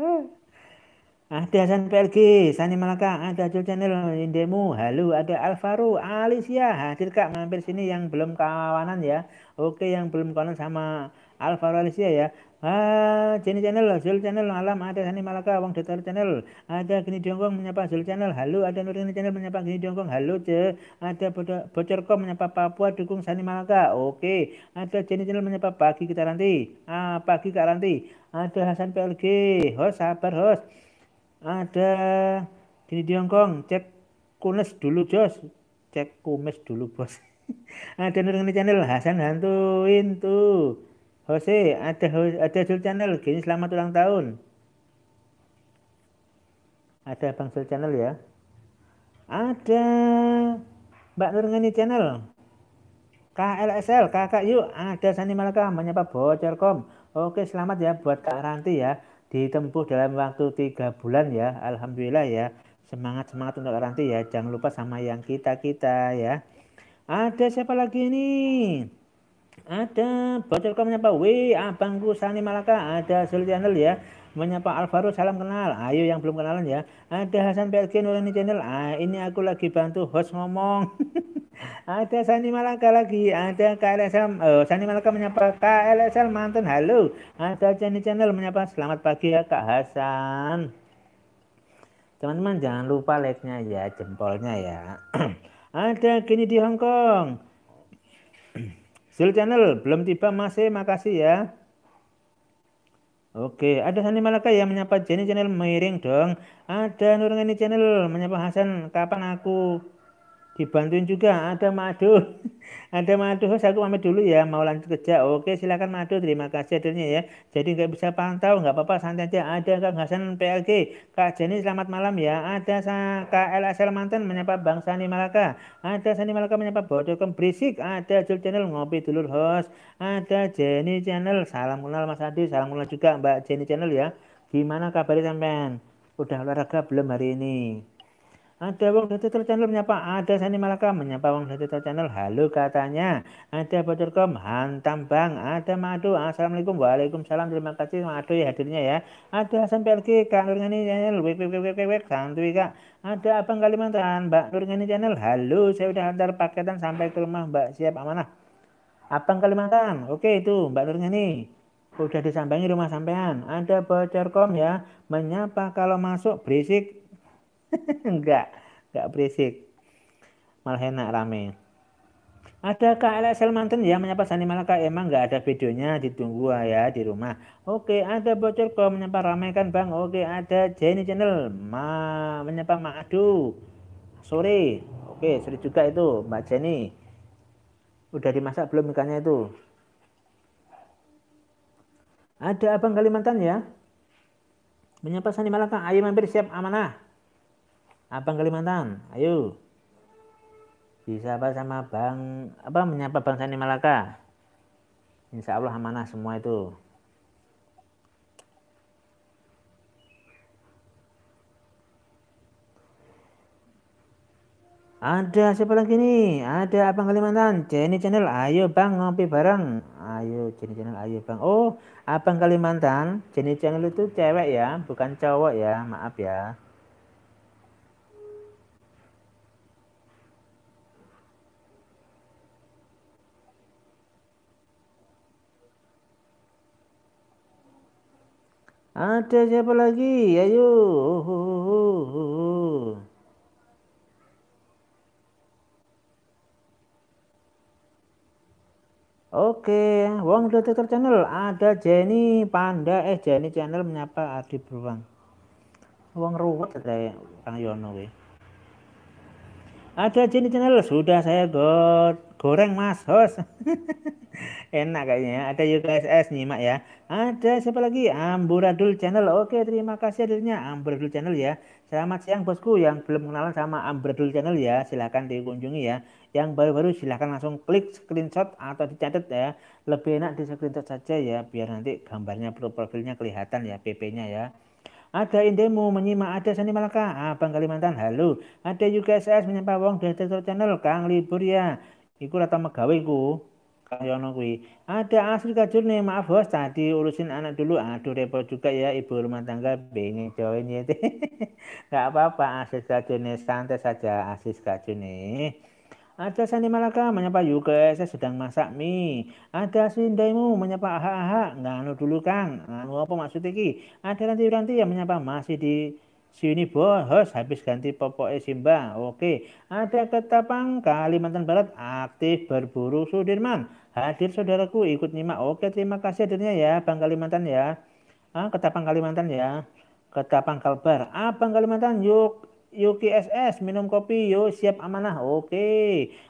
Eh. Ada Hasan PLG, Sani Malaka, ada Jul Channel, Indemu, Halo, ada Alvaro, Alicia, hadir Kak, mampir sini yang belum kawanan ya. Oke, yang belum kawanan sama Alvaro Alicia ya. Ah, Jenny Channel, Jul Channel, Alam, ada Sani Malaka, Wang Detar Channel, ada Gini Dongkong menyapa Jul Channel, halo, ada Nurini Channel menyapa Gini Dongkong, halo, Ce, ada Bocorkom menyapa Papua, dukung Sani Malaka, oke, ada Jenny Channel menyapa pagi kita nanti, ah, pagi Kak Ranti, ada Hasan PLG, host, sabar host, ada di Hongkong cek kunes dulu Jos cek Kumes dulu bos *laughs* ada nurani channel Hasan hantuin tuh Jose ada ada Sul channel gini selamat ulang tahun ada Bang Sul channel ya ada Mbak Nurani channel KLSL kakak yuk ada Sani Malaka menyapa bocor kom oke selamat ya buat Kak Ranti ya ditempuh dalam waktu tiga bulan ya alhamdulillah ya semangat semangat untuk nanti ya jangan lupa sama yang kita kita ya ada siapa lagi ini ada Bocor menyapa W abangku Sani Malaka ada sulit Channel ya menyapa Alvaro salam kenal ayo yang belum kenalan ya ada Hasan PLG Nurani Channel ah ini aku lagi bantu host ngomong *laughs* ada Sani Malaka lagi, ada KLSM. oh, eh, Sani Malaka menyapa KLSM Mantan, halo. Ada Jenny Channel menyapa, selamat pagi ya Kak Hasan. Teman-teman jangan lupa like-nya ya, jempolnya ya. *clears throat* ada kini di Hong Kong. Sil *clears throat* Channel, belum tiba masih, eh, makasih ya. Oke, ada Sani Malaka ya menyapa Jenny Channel miring dong. Ada Nurani Channel menyapa Hasan, kapan aku dibantuin juga ada madu *laughs* ada madu host aku pamit dulu ya mau lanjut kerja oke silakan madu terima kasih adanya ya jadi nggak bisa pantau nggak apa-apa santai aja ada Kak Hasan PLG Kak Jenny selamat malam ya ada Kak LSL Mantan menyapa Bang Sani Malaka ada Sani Malaka menyapa Bodokem Berisik ada Jul Channel Ngopi dulu Host ada Jenny Channel salam kenal Mas Adi salam kenal juga Mbak Jenny Channel ya gimana kabarnya sampean udah olahraga belum hari ini ada Wong Datetel Channel menyapa. Ada Sani Malaka menyapa Wong Datetel Channel. Halo katanya. Ada Bocorkom hantam bang. Ada Madu. Assalamualaikum. Waalaikumsalam. Terima kasih Madu ya hadirnya ya. Ada Hasan PLG. Kak Nurngani Channel. Wek wek wek wek wek. Santui Kak. Ada Abang Kalimantan. Mbak Nurngani Channel. Halo. Saya udah antar paketan sampai ke rumah Mbak. Siap amanah. Abang Kalimantan. Oke itu Mbak Nurngani udah disambangi rumah sampean. Ada bocorkom ya, menyapa kalau masuk berisik *laughs* enggak, enggak berisik. Malah enak rame. Ada KLSL Manten ya menyapa Sani Malaka emang enggak ada videonya ditunggu ya di rumah. Oke ada bocor kok menyapa ramai kan bang. Oke ada Jenny Channel ma menyapa maadu, sore. Oke sore juga itu Mbak Jenny. Udah dimasak belum ikannya itu? Ada Abang Kalimantan ya. Menyapa Sani Malaka ayo mampir siap amanah. Abang Kalimantan, ayo. bisa apa sama Bang, apa menyapa Bang Sani Malaka. Insya Allah amanah semua itu. Ada siapa lagi nih? Ada Abang Kalimantan, Jenny Channel. Ayo Bang ngopi bareng. Ayo Jenny Channel, ayo Bang. Oh, Abang Kalimantan, Jenny Channel itu cewek ya, bukan cowok ya. Maaf ya. Ada siapa lagi? Ayo. Oke, Wong Detektor Channel ada Jenny Panda eh Jenny Channel menyapa Adi Bruang. Wong ruwet ada ya, Kang Yono we. Ada Jenny Channel sudah saya got goreng mas host *laughs* enak kayaknya ada UKSS nyimak ya ada siapa lagi Amburadul Channel oke terima kasih hadirnya Amburadul Channel ya selamat siang bosku yang belum kenalan sama Amburadul Channel ya silahkan dikunjungi ya yang baru-baru silahkan langsung klik screenshot atau dicatat ya lebih enak di screenshot saja ya biar nanti gambarnya profilnya kelihatan ya PP-nya ya ada Indemu menyimak ada Sani Malaka Abang Kalimantan halo ada UKSS menyapa Wong dari Channel Kang libur ya Iku rata megawe iku. Kahyono kuwi. Ada asli kajur nih, maaf bos tadi urusin anak dulu. Aduh repot juga ya ibu rumah tangga pengen join ya. nggak apa-apa, asis kajur nih santai saja asis kajur nih. Ada Sani Malaka menyapa Yuke, saya sedang masak mie. Ada Sindaimu menyapa Aha Aha, nganu dulu Kang. Nganu apa maksudnya ki? Ada nanti nanti yang menyapa masih di sini host habis ganti popok Simba. Oke, ada Ketapang Kalimantan Barat aktif berburu Sudirman. Hadir saudaraku ikut nyimak. Oke, terima kasih hadirnya ya Bang Kalimantan ya. Ah, Ketapang Kalimantan ya. Ketapang Kalbar. ah Bang Kalimantan yuk yuk SS minum kopi yuk siap amanah oke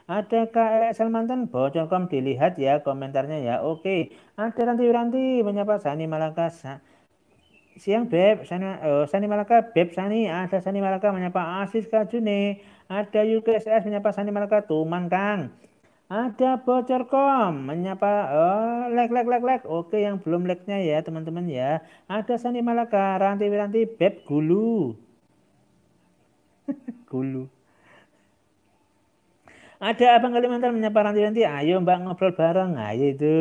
ada KLSL mantan bocorkom dilihat ya komentarnya ya oke ada Ranti Ranti menyapa Sani Malaka siang beb Sani, oh, Sani Malaka beb Sani ada Sani Malaka menyapa Asis Kajune ada UKSS menyapa Sani Malaka Tuman Kang ada bocor kom menyapa oh lek lek lek lek oke yang belum leknya ya teman-teman ya ada Sani Malaka Ranti ranti beb Gulu *laughs* Gulu ada Abang Kalimantan menyapa Ranti-Ranti. Ayo Mbak ngobrol bareng. Ayo nah, iya itu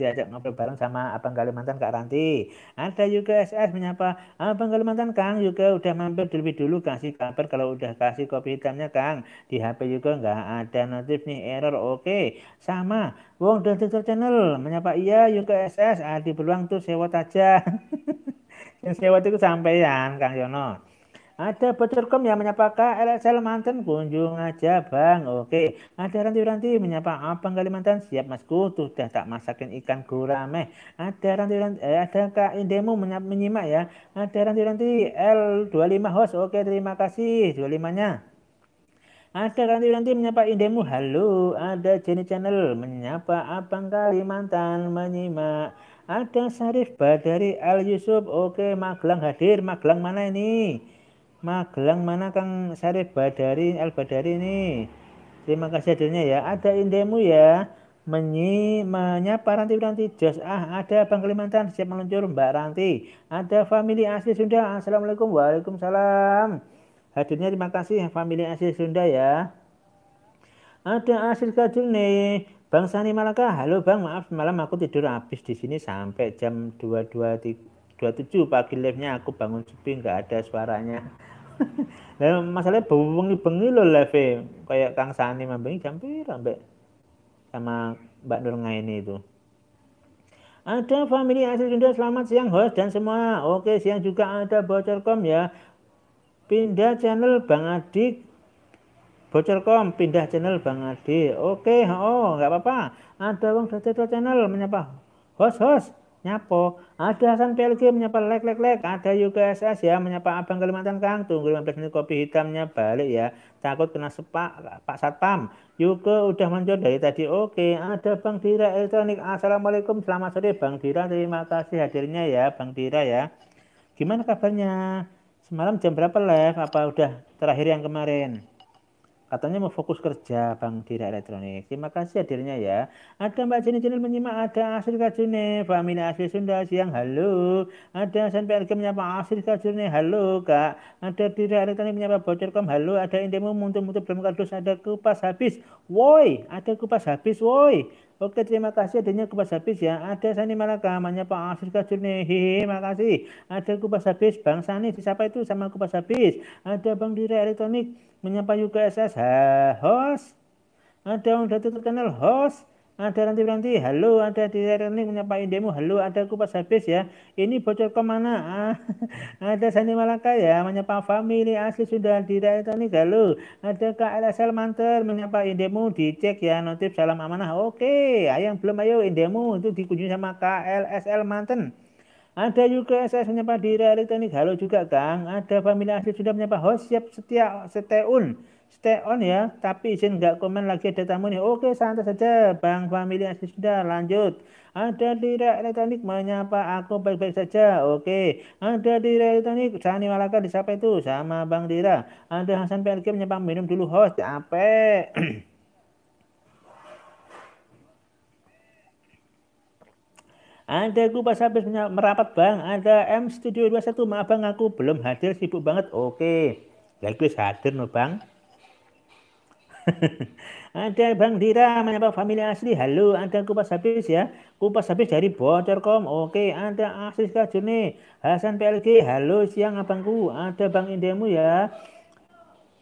diajak ngobrol bareng sama Abang Kalimantan Kak Ranti. Ada juga SS menyapa Abang Kalimantan Kang juga udah mampir lebih dulu kasih kabar kalau udah kasih kopi hitamnya Kang. Di HP juga nggak ada notif nih error. Oke, sama Wong dan Tutor Channel menyapa iya juga SS. ada ah, peluang tuh sewa aja. *laughs* Yang sewa itu sampean Kang Yono. Ada Bocorkom yang menyapa KLSL Mantan, kunjung aja bang. Oke, ada Ranti-Ranti menyapa Abang Kalimantan, siap masku, tuh dah tak masakin ikan gurame. Ada Ranti-Ranti, eh, ada Kak Indemu menyimak ya. Ada Ranti-Ranti L25 host, oke terima kasih 25-nya. Ada nanti-nanti menyapa Indemu, halo. Ada Jenny Channel menyapa Abang Kalimantan menyimak. Ada Sarif Badari Al Yusuf, oke Magelang hadir. Magelang mana ini? Magelang mana Kang Sarif Badari Al Badari ini terima kasih hadirnya ya ada indemu ya menyi menyapa Ranti Ranti Jos ah ada Bang Kalimantan siap meluncur Mbak Ranti ada family asli Sunda Assalamualaikum Waalaikumsalam hadirnya terima kasih family asli Sunda ya ada asli Kajul nih Bang Sani Malaka halo Bang maaf malam aku tidur habis di sini sampai jam 22 27 pagi live-nya aku bangun subuh nggak ada suaranya. *laughs* Lah masalahnya bengi-bengi lo live kayak Kang Sani mambengi jam sampai sama Mbak Nur ini itu. Ada family asli Sunda, selamat siang host dan semua. Oke, siang juga ada bocorcom ya. Pindah channel Bang Adik. Bocorkom, pindah channel Bang Adik. Oke, oh nggak apa-apa. Ada Bang Dr. channel menyapa host-host nyapo ada Hasan PLG menyapa lek lek lek ada UKSS ya menyapa Abang Kalimantan Kang tunggu 15 menit kopi hitamnya balik ya takut kena sepak Pak Satpam Yuke udah muncul dari tadi oke ada Bang Dira elektronik Assalamualaikum selamat sore Bang Dira terima kasih hadirnya ya Bang Dira ya gimana kabarnya semalam jam berapa live apa udah terakhir yang kemarin Katanya mau fokus kerja bang Dira Elektronik. Terima kasih hadirnya ya. Ada Mbak Jenny Jenny menyimak, ada Asri Kajune, Family Asri Sunda siang, halo. Ada sampai PLG menyapa Asri Kajune, halo Kak. Ada Dira Elektronik menyapa bocor Bocorkom, halo. Ada Indemu muntut-muntut belum kardus, ada kupas habis, woi. Ada kupas habis, woi. Oke, terima kasih adanya kupas habis ya. Ada Sani Malaka, namanya Pak Asir Kajurni. Hehe, makasih. Ada kupas habis, Bang Sani. Siapa itu sama kupas habis? Ada Bang Dira Elektronik, menyapa juga SSH host. Ada Om Datu terkenal host ada nanti nanti, halo ada di ini menyapa demo, halo ada kupas habis ya, ini bocor kemana, ah, *laughs* ada Sandi Malaka ya, menyapa family asli sudah di ini halo, ada KLSL Mantel menyapa demo, dicek ya, notif salam amanah, oke, yang belum ayo demo itu dikunjungi sama LSL Manten. Ada juga SS menyapa di elektronik, halo juga Kang, ada family asli sudah menyapa host siap setia seteun stay on ya, tapi izin nggak komen lagi ada tamu nih. Oke, santai saja, Bang Family sudah lanjut. Ada di elektronik menyapa aku baik-baik saja. Oke, ada di elektronik Sani Malaka disapa itu sama Bang Dira. Ada Hasan PLK menyapa minum dulu host capek. *clears throat* Ada Kupas habis merapat bang, ada M Studio 21, maaf bang aku belum hadir sibuk banget. Oke, lagi hadir no bang ada Bang Dira menyapa family asli. Halo, ada kupas habis ya. Kupas habis dari Bocorcom. Oke, ada asis kajuni. Hasan PLG. Halo, siang abangku. Ada Bang Indemu ya.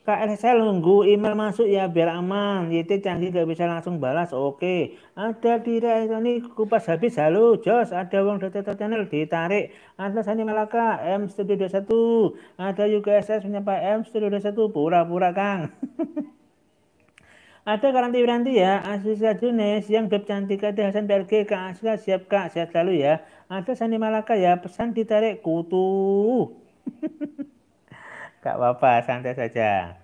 KLSL nunggu email masuk ya biar aman. YT canggih gak bisa langsung balas. Oke. Ada Dira ini kupas habis. Halo Jos, ada Wong Data Channel ditarik. Ada Sani Malaka M Studio 21. Ada juga SS menyapa M Studio 21 pura-pura Kang. *laughs* Ada Karanti Wiranti ya, Asisa Junes, yang Beb Cantik, ada Hasan PRG, Kak Asisa, siap Kak, sehat selalu ya. Ada Sani Malaka ya, pesan ditarik kutu. kak *laughs* apa-apa, santai saja.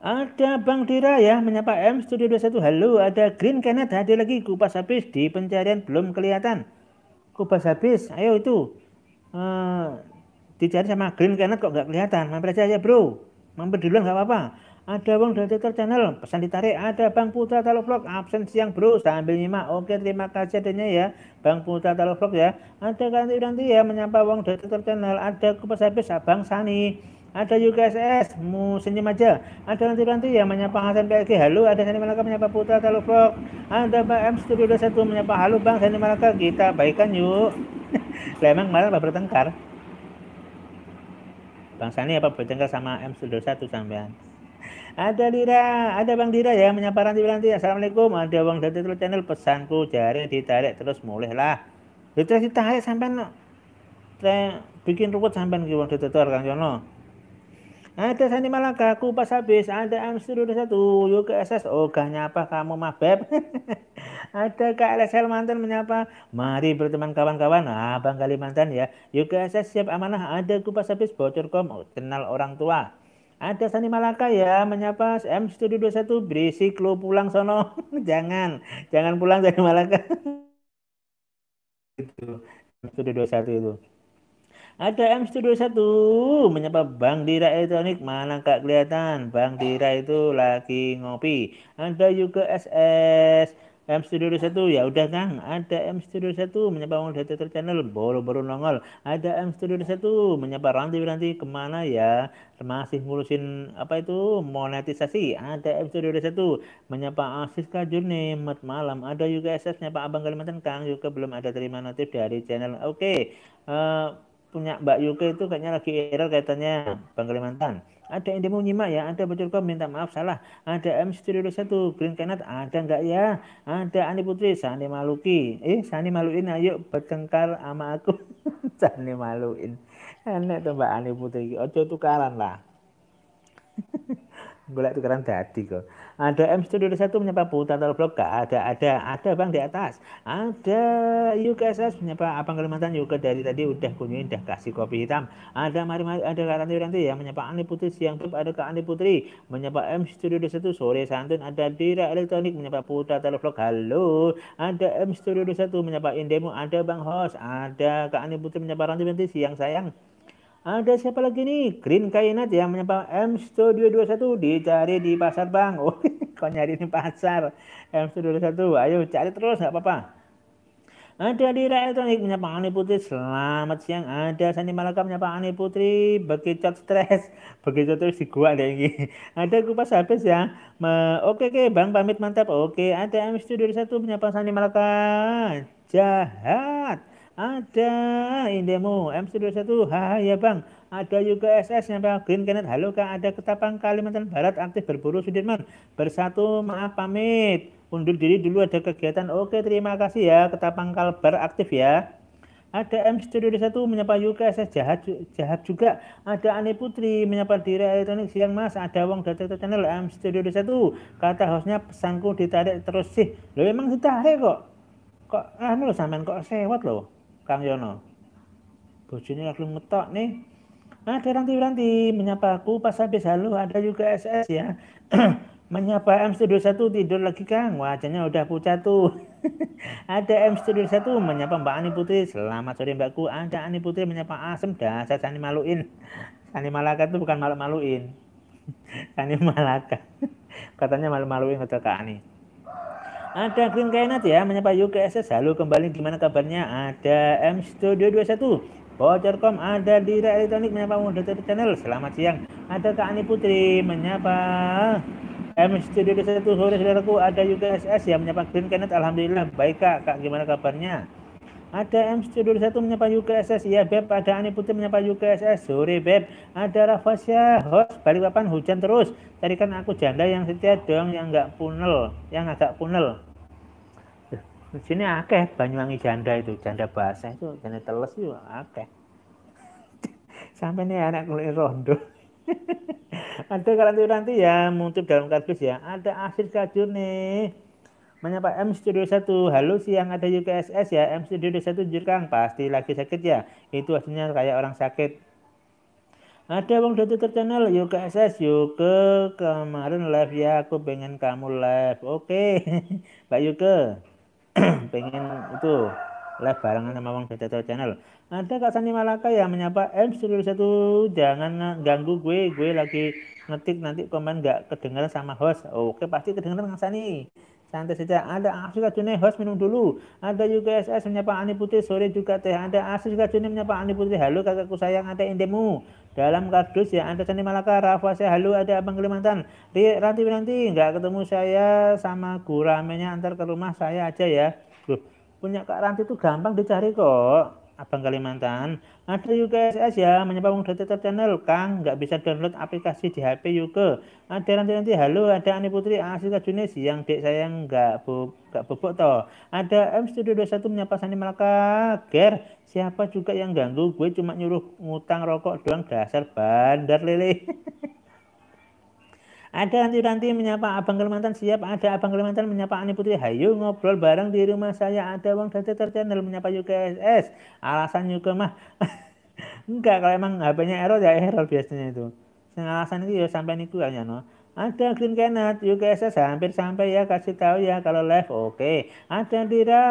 Ada Bang Dira ya, menyapa M Studio 21, halo. Ada Green Kenneth, hadir lagi, kupas habis di pencarian belum kelihatan. Kupas habis, ayo itu. Uh, dicari sama Green Kenneth kok gak kelihatan, mampir aja ya bro. Mampir duluan nggak apa-apa ada Bang dari Twitter channel, pesan ditarik, ada Bang Putra Vlog absen siang bro, sambil nyimak, oke terima kasih adanya ya, Bang Putra Vlog ya, ada ganti nanti ya, menyapa Bang dari Twitter channel, ada kupas habis Abang Sani, ada UKSS mau mu senyum aja, ada nanti nanti ya, menyapa Hasan PSG halo, ada Sani Malaka menyapa Putra Vlog ada Bang M Studio 21 menyapa, halo Bang Sani Malaka, kita baikkan yuk, Lemang *laughs* emang apa bertengkar, Bang Sani apa bertengkar sama M Studio 1 sampean? Ada Lira, ada Bang Dira ya menyapa Ranti Ranti. Assalamualaikum, ada Bang Dati Terus Channel. Pesanku jari ditarik terus mulai lah. mulailah. Ditarik ditarik sampai no. bikin ruwet sampai ki Bang Dati Kang Jono. Ada Sani Malaka, pas habis. Ada dulu satu, yuk ke SS. Ogah nyapa kamu mah beb. *laughs* ada KLSL mantan menyapa. Mari berteman kawan-kawan. Abang ah, Kalimantan ya. Yuk ke SS siap amanah. Ada kupas habis bocor kom. Oh, kenal orang tua. Ada Sani Malaka ya menyapa M Studio 21 berisik lo pulang sono. *laughs* jangan, jangan pulang Sani Malaka. itu M Studio 21 itu. Ada M Studio 21 menyapa Bang Dira Elektronik mana kak kelihatan Bang Dira itu lagi ngopi. Ada juga SS M Studio 1 ya udah Kang, ada M Studio 1 menyapa Wong Tutor Channel boro baru nongol. Ada M Studio 1 menyapa ranti-ranti kemana ya? Masih ngurusin apa itu monetisasi. Ada M Studio 1 menyapa asis Kajurni mat malam. Ada juga SS menyapa Abang Kalimantan Kang, juga belum ada terima notif dari channel. Oke. Okay. Uh, eh, punya Mbak Yuke itu kayaknya lagi error kaitannya Bang Kalimantan ada yang mau nyimak ya ada Bacurka minta maaf salah ada M satu Green Kenat ada enggak ya ada Ani Putri Sani Maluki eh Sani Maluin ayo bertengkar sama aku *laughs* Sani Maluin enak tuh Mbak Ani Putri ojo tukaran lah gue *laughs* tukaran dadi kok ada M Studio satu menyapa Putar Blok K, ada ada ada Bang di atas. Ada UKSS menyapa Abang Kalimantan juga dari tadi udah kunjungin udah kasih kopi hitam. Ada Mari Mari ada Kak Ranti Ranti yang menyapa Ani Putri siang tuh ada Kak Ani Putri menyapa M Studio satu sore santun ada Dira Elektronik menyapa Putar Blok Halo. Ada M Studio satu menyapa Indemu. ada Bang host. ada Kak Ani Putri menyapa Ranti Ranti siang sayang ada siapa lagi nih? Green Kainat yang menyapa M Studio 21 dicari di pasar bang. Oh, *laughs* kok nyari di pasar M Studio 21. Ayo cari terus nggak apa-apa. Ada di elektronik menyapa Ani Putri. Selamat siang. Ada Sani Malaka menyapa Ani Putri. Bekicot stres. *laughs* Bekicot terus di gua ada ini. *laughs* Ada kupas habis ya. Me oke oke bang pamit mantap. Oke ada M Studio 21 menyapa Sani Malaka. Jahat. Ada indemu MC21. Ha ya Bang. Ada juga SS yang pak Green Canet. Halo Kak, ada Ketapang Kalimantan Barat aktif berburu Sudirman. Bersatu maaf pamit. Undur diri dulu ada kegiatan. Oke, terima kasih ya Ketapang Kalbar aktif ya. Ada M Studio satu menyapa Yuka SS jahat jahat juga. Ada Ani Putri menyapa diri elektronik siang Mas. Ada Wong Detektor Channel M Studio satu. kata hostnya pesanku ditarik terus sih. Lo emang ditarik kok. Kok anu lo sampean kok sewat loh Kang Yono. Bojone langsung ngetok nih. Ada ranti-ranti menyapa aku pas habis halo ada juga SS ya. *clears throat* menyapa M Studio 1 tidur lagi Kang wajahnya udah pucat tuh *laughs* ada M Studio 1 menyapa Mbak Ani Putri selamat sore Mbakku ada Ani Putri menyapa Asem dah saya Sani maluin *laughs* Sani Malaka tuh bukan malu-maluin *laughs* Sani Malaka katanya malu-maluin kata Kak Ani ada Green Kainat ya, menyapa UKSS. Halo kembali, gimana kabarnya? Ada M Studio 21. Bocorcom ada di elektronik menyapa moderator channel. Selamat siang. Ada Kak Ani Putri menyapa M Studio 21. Sore saudaraku ada UKSS ya menyapa Green Kainat. Alhamdulillah baik Kak. Kak gimana kabarnya? Ada M Studio 21 menyapa UKSS. ya Beb, ada Ani Putri menyapa UKSS. Sore Beb. Ada Rafasya host Balikpapan hujan terus tadi kan aku janda yang setia dong yang nggak punel yang agak punel di sini akeh Banyuwangi janda itu janda bahasa itu janda teles itu akeh *laughs* sampai nih anak kulit rondo *laughs* ada kalau nanti ya muncul dalam kardus ya ada asir kajur nih menyapa M Studio 1 halo siang ada UKSS ya M Studio 1 jurkang pasti lagi sakit ya itu hasilnya kayak orang sakit ada bang dari Twitter channel yuk ke SS yuk ke kemarin live ya aku pengen kamu live oke Pak *laughs* yuk Yuke *clears throat* pengen itu live barengan sama bang dari Twitter channel ada Kak Sani Malaka yang menyapa M satu jangan ganggu gue gue lagi ngetik nanti komen nggak kedengeran sama host oke pasti kedengeran Kak Sani santai saja. Ada juga Juni host minum dulu. Ada juga SS menyapa Ani Putih sore juga teh. Ada juga Juni menyapa Ani Putih. Halo kakakku sayang ada indemu dalam kardus ya Anda candi Malaka saya halu ada Abang Kalimantan Ri Ranti nanti nggak ketemu saya sama guramenya antar ke rumah saya aja ya Loh, punya Kak Ranti itu gampang dicari kok Abang Kalimantan. Ada juga SS ya, menyapa Wong Tetap Channel. Kang, nggak bisa download aplikasi di HP Yuke. Ada nanti-nanti, halo, ada Ani Putri, asli ah, Junis, yang dek saya nggak bu, nggak bobok toh. Ada M Studio 21 menyapa Sani Malaka. Ger, siapa juga yang ganggu? Gue cuma nyuruh ngutang rokok doang, dasar bandar lele. *laughs* Ada nanti-nanti menyapa Abang Kalimantan siap. Ada Abang Kalimantan menyapa Ani Putri. Hayu ngobrol bareng di rumah saya. Ada Wang Dateter Channel menyapa YKSS. Alasan juga mah. *laughs* Enggak, kalau emang HP-nya error ya error biasanya itu. Yang alasan itu ya sampai niku aja no. Ada Green Kenneth, UKSS hampir sampai ya kasih tahu ya kalau live oke. ada Ada Dira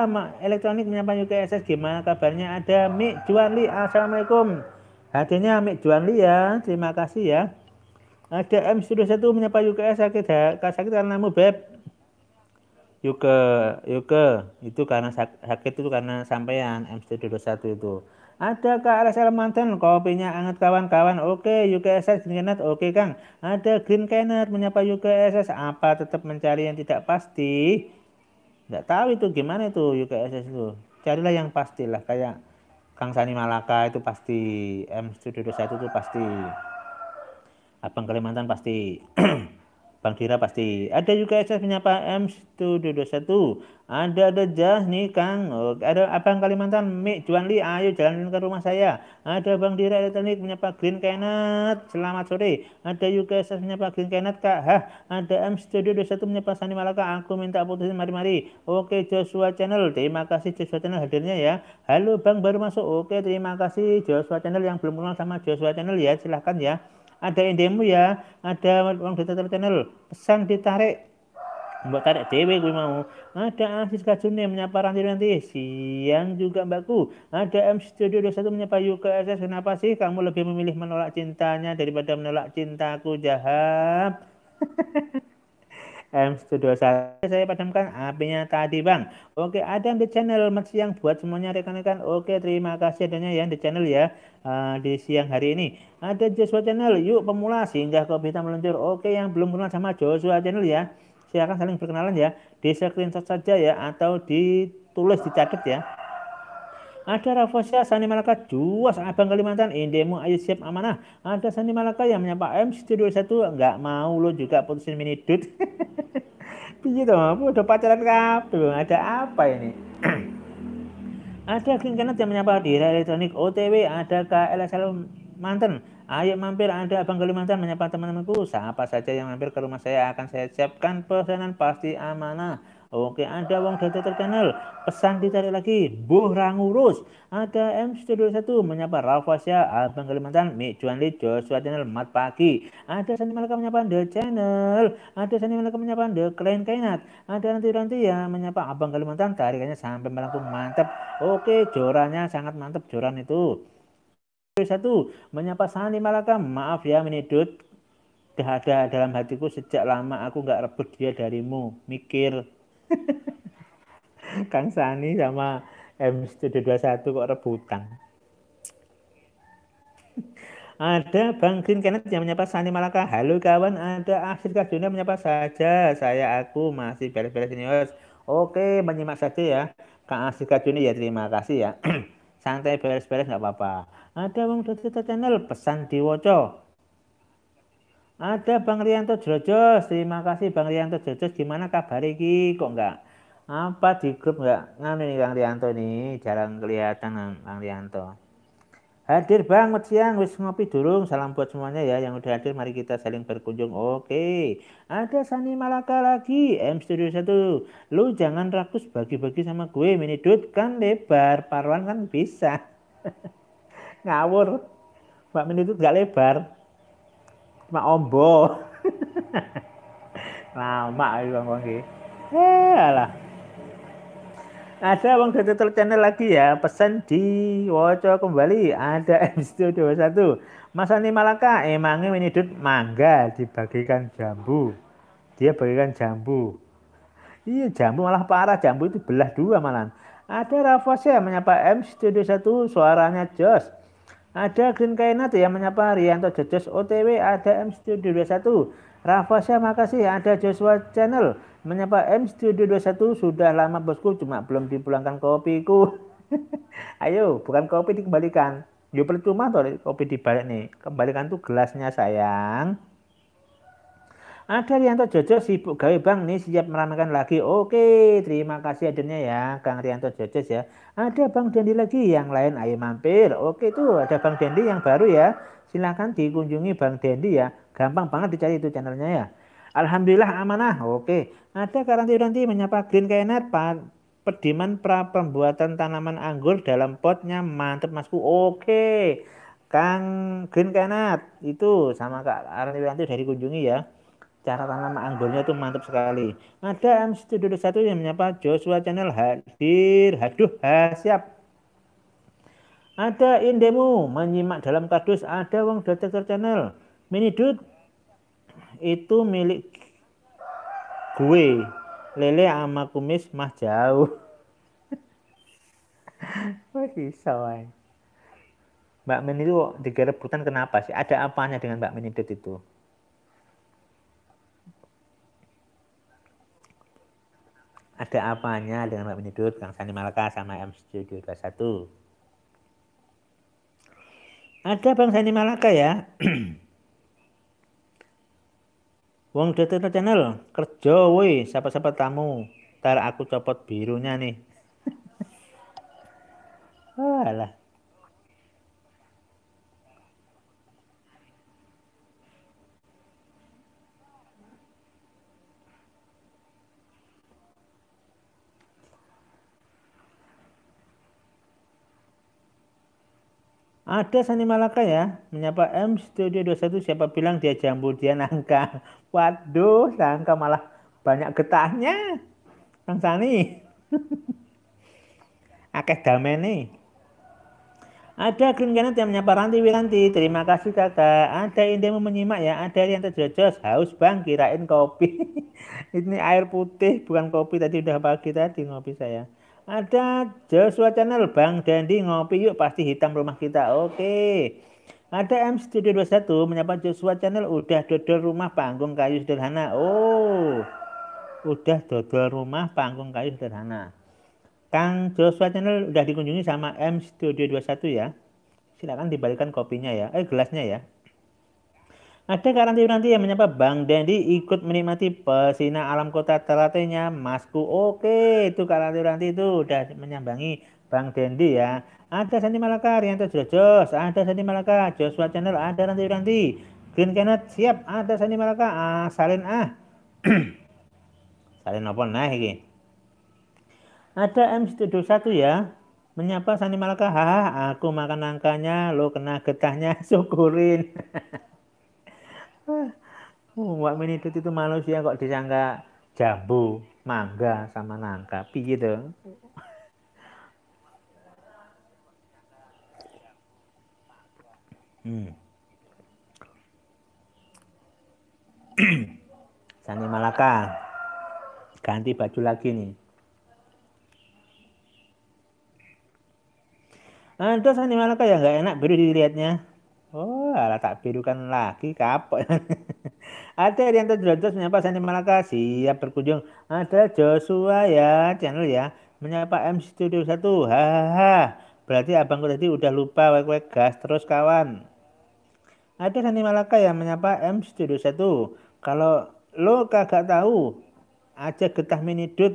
elektronik menyapa UKSS gimana kabarnya? Ada Mik Juanli, Assalamualaikum. Hadirnya Mik Juanli ya, terima kasih ya. Ada m satu menyapa Yuka eh, sakit ha? sakit karena mu beb. Yuka, Yuka itu karena sakit, itu karena sampean m satu itu. Ada kak RSL Mantan, kopinya anget kawan-kawan. Oke, Yuka Green Canet, oke Kang. Ada Green Canet menyapa Yuka SS. apa tetap mencari yang tidak pasti? tidak tahu itu gimana itu Yuka SS itu. Carilah yang pastilah, kayak Kang Sani Malaka itu pasti, m satu itu pasti. Abang Kalimantan pasti. *clears throat* Bang Dira pasti. Ada juga SS menyapa M721. Ada ada Jah nih Kang. Ada Abang Kalimantan Mik Juanli. Ayo jalanin ke rumah saya. Ada Bang Dira ada elektronik menyapa Green Kenneth, Selamat sore. Ada juga SS menyapa Green Kenneth Kak. Hah. Ada m 21, menyapa Sani Malaka. Aku minta putusin mari-mari. Oke Joshua Channel. Terima kasih Joshua Channel hadirnya ya. Halo Bang baru masuk. Oke terima kasih Joshua Channel yang belum kenal sama Joshua Channel ya. Silahkan ya ada idemu ya ada uang data channel pesan ditarik mbak tarik dewe gue mau ada Asis Kajune menyapa Ranti nanti siang juga mbakku ada M Studio 21 menyapa Yuka SS kenapa sih kamu lebih memilih menolak cintanya daripada menolak cintaku jahat *laughs* M121 saya padamkan apinya tadi bang oke ada yang di channel mas siang buat semuanya rekan-rekan oke terima kasih adanya ya yang di channel ya uh, di siang hari ini ada Joshua channel yuk pemula sehingga kau bisa meluncur oke yang belum kenal sama Joshua channel ya silahkan saling berkenalan ya di screenshot saja ya atau ditulis dicatat ya ada Rafosya Sani Malaka Juas Abang Kalimantan Indemu eh, ayo siap amanah. Ada Sani Malaka yang menyapa M Studio satu nggak mau lo juga putusin mini dud. *laughs* Piye to, apa udah pacaran kabeh, ada apa ini? *clears throat* ada Kenneth yang menyapa di elektronik OTW, ada KLSL mantan Ayo mampir ada Abang Kalimantan menyapa teman-temanku. Siapa saja yang mampir ke rumah saya akan saya siapkan pesanan pasti amanah. Oke, ada wong data terkenal. Pesan ditarik lagi. Buhra Rangurus. Ada M Studio 1 menyapa Rafasya, Abang Kalimantan, Mik Juanli, Joshua Channel, Mat Pagi. Ada Sani Malaka menyapa The Channel. Ada Sani Malaka menyapa The Klien Kainat. Ada nanti-nanti ya menyapa Abang Kalimantan. Tarikannya sampai melengkung mantap. Oke, jorannya sangat mantap joran itu. Satu, menyapa Sani Malaka. Maaf ya, menidut Dah ada dalam hatiku sejak lama aku nggak rebut dia darimu mikir *laughs* Kang Sani sama MCD21 kok rebutan. *laughs* Ada Bang Green Kenneth yang menyapa Sani Malaka. Halo kawan, ada akhir dunia menyapa saja. Saya aku masih beres-beres seniors. Oke, menyimak saja ya. Kak Asir Dunia ya terima kasih ya. *clears throat* Santai beres-beres nggak apa-apa. Ada Bang Dutita Channel, pesan di diwoco. Ada Bang Rianto Jojos. Terima kasih Bang Rianto Jojos. Gimana kabar iki? Kok enggak? Apa di grup enggak? Nganu nih Kang Rianto nih, jarang kelihatan Kang Rianto. Hadir Bang, siang wis ngopi dulu. Salam buat semuanya ya yang udah hadir. Mari kita saling berkunjung. Oke. Ada Sani Malaka lagi, M Studio 1. Lu jangan rakus bagi-bagi sama gue, mini dude kan lebar, parwan kan bisa. *laughs* Ngawur. Mbak Mini Dude gak lebar mak ombo *laughs* lama ayo bang bang eh lah. ada Bang Tutor Channel lagi ya, pesan di Woco kembali, ada M Studio 21. Mas Ani Malaka, emangnya menidut mangga dibagikan jambu. Dia bagikan jambu. Iya jambu malah parah, jambu itu belah dua malan. Ada Rafa menyapa M Studio 1, suaranya joss. Ada Green Kainat yang menyapa Rianto Jojos OTW, ada M Studio 21. Rafa saya makasih, ada Joshua Channel menyapa M Studio 21 sudah lama bosku cuma belum dipulangkan kopiku. *laughs* Ayo, bukan kopi dikembalikan. Yo percuma toh kopi dibalik nih. Kembalikan tuh gelasnya sayang. Ada Rianto Jojo sibuk gawe bang nih siap meramaikan lagi. Oke, terima kasih adanya ya Kang Rianto Jojo ya. Ada Bang Dendi lagi yang lain ayo mampir. Oke tuh ada Bang Dendi yang baru ya. Silahkan dikunjungi Bang Dendi ya. Gampang banget dicari itu channelnya ya. Alhamdulillah amanah. Oke. Ada Karanti Ranti menyapa Green Kainet Pak Pediman pra pembuatan tanaman anggur dalam potnya mantep masku. Oke. Kang Green Kainet itu sama Kak Arni Ranti dari kunjungi ya cara tanam anggurnya tuh mantap sekali. Ada MC Studio satu yang menyapa Joshua Channel hadir, haduh, ha, siap. Ada Indemu menyimak dalam kardus, ada Wong Detektor Channel. Mini Dude itu milik gue. Lele ama kumis mah jauh. Masih *laughs* bisa Mbak Min itu digerebutan kenapa sih? Ada apanya dengan Mbak Min itu? Ada apanya dengan Mbak Menyedut, Kang Sani Malaka, sama M721? Ada Bang Sani Malaka ya. *clears throat* Wong Duterte Channel, kerja woi, siapa-siapa tamu. Ntar aku copot birunya nih. *laughs* alah. Ada Sani Malaka ya, menyapa M Studio 21 siapa bilang dia jambu, dia nangka. *laughs* Waduh, nangka malah banyak getahnya. Kang Sani. *laughs* Akeh nih. Ada Green Canet yang menyapa Ranti Wiranti. Terima kasih kakak. Ada mau menyimak ya. Ada yang terjojos. Haus bang, kirain kopi. *laughs* Ini air putih, bukan kopi. Tadi udah pagi tadi ngopi saya. Ada Joshua Channel, Bang Dandi ngopi yuk pasti hitam rumah kita. Oke. Ada M Studio 21 menyapa Joshua Channel udah dodol rumah panggung kayu sederhana. Oh. Udah dodol rumah panggung kayu sederhana. Kang Joshua Channel udah dikunjungi sama M Studio 21 ya. Silakan dibalikan kopinya ya. Eh gelasnya ya. Ada karantina nanti yang menyapa Bang Dendi ikut menikmati pesina alam kota Telatenya, Masku. Oke, itu karantina nanti itu udah menyambangi Bang Dendi ya. Ada Sandi Malaka, Rianto Jos, ada Sandi Malaka, Joshua Channel, ada nanti nanti. Green Kenneth siap, ada Sandi Malaka, ah, salin ah. *clears throat* salin apa nah ini. Ada m 21 ya, menyapa Sandi Malaka, haha aku makan angkanya lo kena getahnya, *laughs* syukurin. *laughs* Wak oh, minidut itu manusia kok disangka jambu, mangga sama nangka. Piye gitu. Hmm. *clears throat* Sani Malaka ganti baju lagi nih. Ada Sani Malaka ya nggak enak baru dilihatnya. Alah tak birukan lagi kapok. *laughs* Ada yang terjelas menyapa Sandi Malaka siap berkunjung. Ada Joshua ya channel ya menyapa M Studio satu hahaha Berarti abangku tadi udah lupa wek-wek gas terus kawan. Ada sani Malaka yang menyapa M Studio satu Kalau lo kagak tahu aja getah mini dud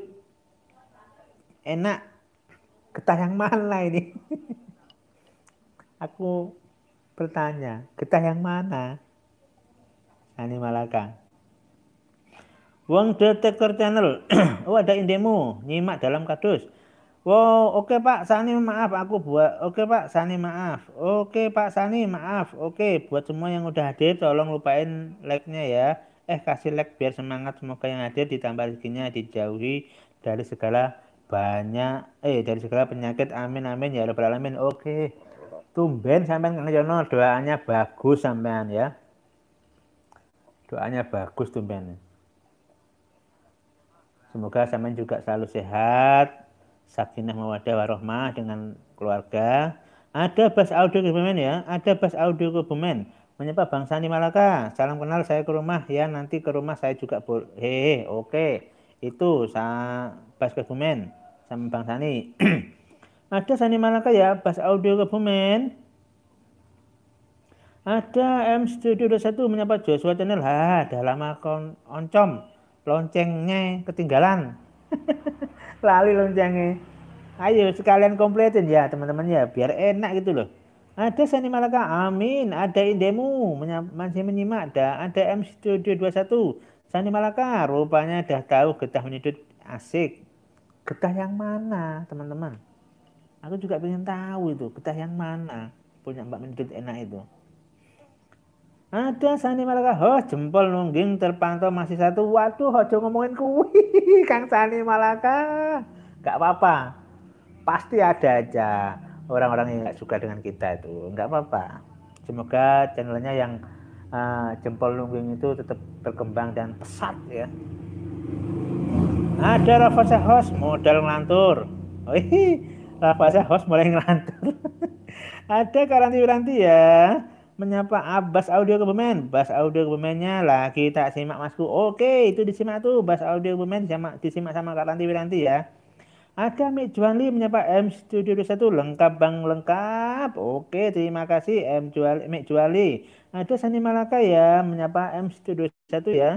enak getah yang mana ini *laughs* aku bertanya, getah yang mana? Ani nah, Malaka. Wong detektor channel. *clears throat* oh ada indemu, nyimak dalam kadus. Wow, oh, oke okay, Pak Sani maaf aku buat. Oke okay, Pak Sani maaf. Oke okay, Pak Sani maaf. Oke okay, buat semua yang udah hadir tolong lupain like-nya ya. Eh kasih like biar semangat semoga yang hadir ditambah rezekinya dijauhi dari segala banyak eh dari segala penyakit. Amin amin ya rabbal alamin. Oke. Okay. Tumben sampean ngajono doanya bagus sampean ya. Doanya bagus tumben. Semoga sampean juga selalu sehat, sakinah mawadah warohmah dengan keluarga. Ada bas audio Kebumen ya, ada bas audio Kebumen. Menyapa Bang Sani Malaka. Salam kenal saya ke rumah ya, nanti ke rumah saya juga boleh. Oke. Itu sa bas Kebumen sama Bang Sani. *clears throat* Ada Sani Malaka ya, bas Audio Kebumen. Ada M Studio 21 menyapa Joshua Channel. Ha, ada lama kon oncom. Loncengnya ketinggalan. *laughs* Lali loncengnya. Ayo sekalian kompletin ya teman-teman ya, biar enak gitu loh. Ada Sani Malaka, amin. Ada Indemu, masih menyimak. Ada, ada M Studio 21. Sani Malaka, rupanya dah tahu getah menyedut asik. Getah yang mana, teman-teman? Aku juga ingin tahu itu getah yang mana punya Mbak Mendut enak itu. Ada Sani Malaka, oh jempol nungging terpantau masih satu. Waduh, ojo ngomongin kuwi, *laughs* Kang Sani Malaka. Gak apa-apa, pasti ada aja orang-orang yang nggak suka dengan kita itu, gak apa-apa. Semoga channelnya yang uh, jempol nungging itu tetap berkembang dan pesat ya. Ada Rafa Sehos, modal ngelantur. Wih, Rapaza host mulai ngelantur. *laughs* Ada Karanti Wiranti ya. Menyapa Abbas Audio Kebumen. Bas Audio Kebumennya lah kita simak masku. Oke, itu disimak tuh. Bas Audio Kebumen disimak, disimak sama Karanti Wiranti ya. Ada Mi Juanli menyapa M Studio 21 lengkap bang lengkap. Oke, terima kasih M Juali. Mi Juali. Ada Sani Malaka ya menyapa M Studio 21 ya.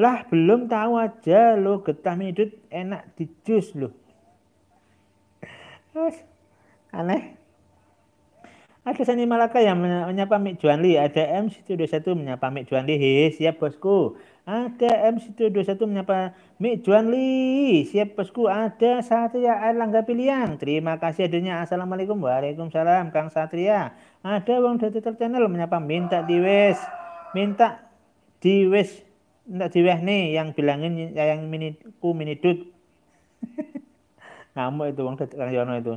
Lah belum tahu aja lo getah midut enak di jus loh. Terus aneh. ada sani Malaka yang menyapa Mik Juanli. Ada M Studio 1 menyapa Mik Juanli. Hei, siap bosku. Ada M Studio 1 menyapa Mik Juanli. Siap bosku. Ada Satria Erlangga Pilihan. Terima kasih adanya. Assalamualaikum. Waalaikumsalam Kang Satria. Ada Wong Data Channel menyapa minta diwes. Minta diwes. Minta diwes nih yang bilangin yang mini, ku mini minidut. *laughs* ngamuk itu wong Kang Yono itu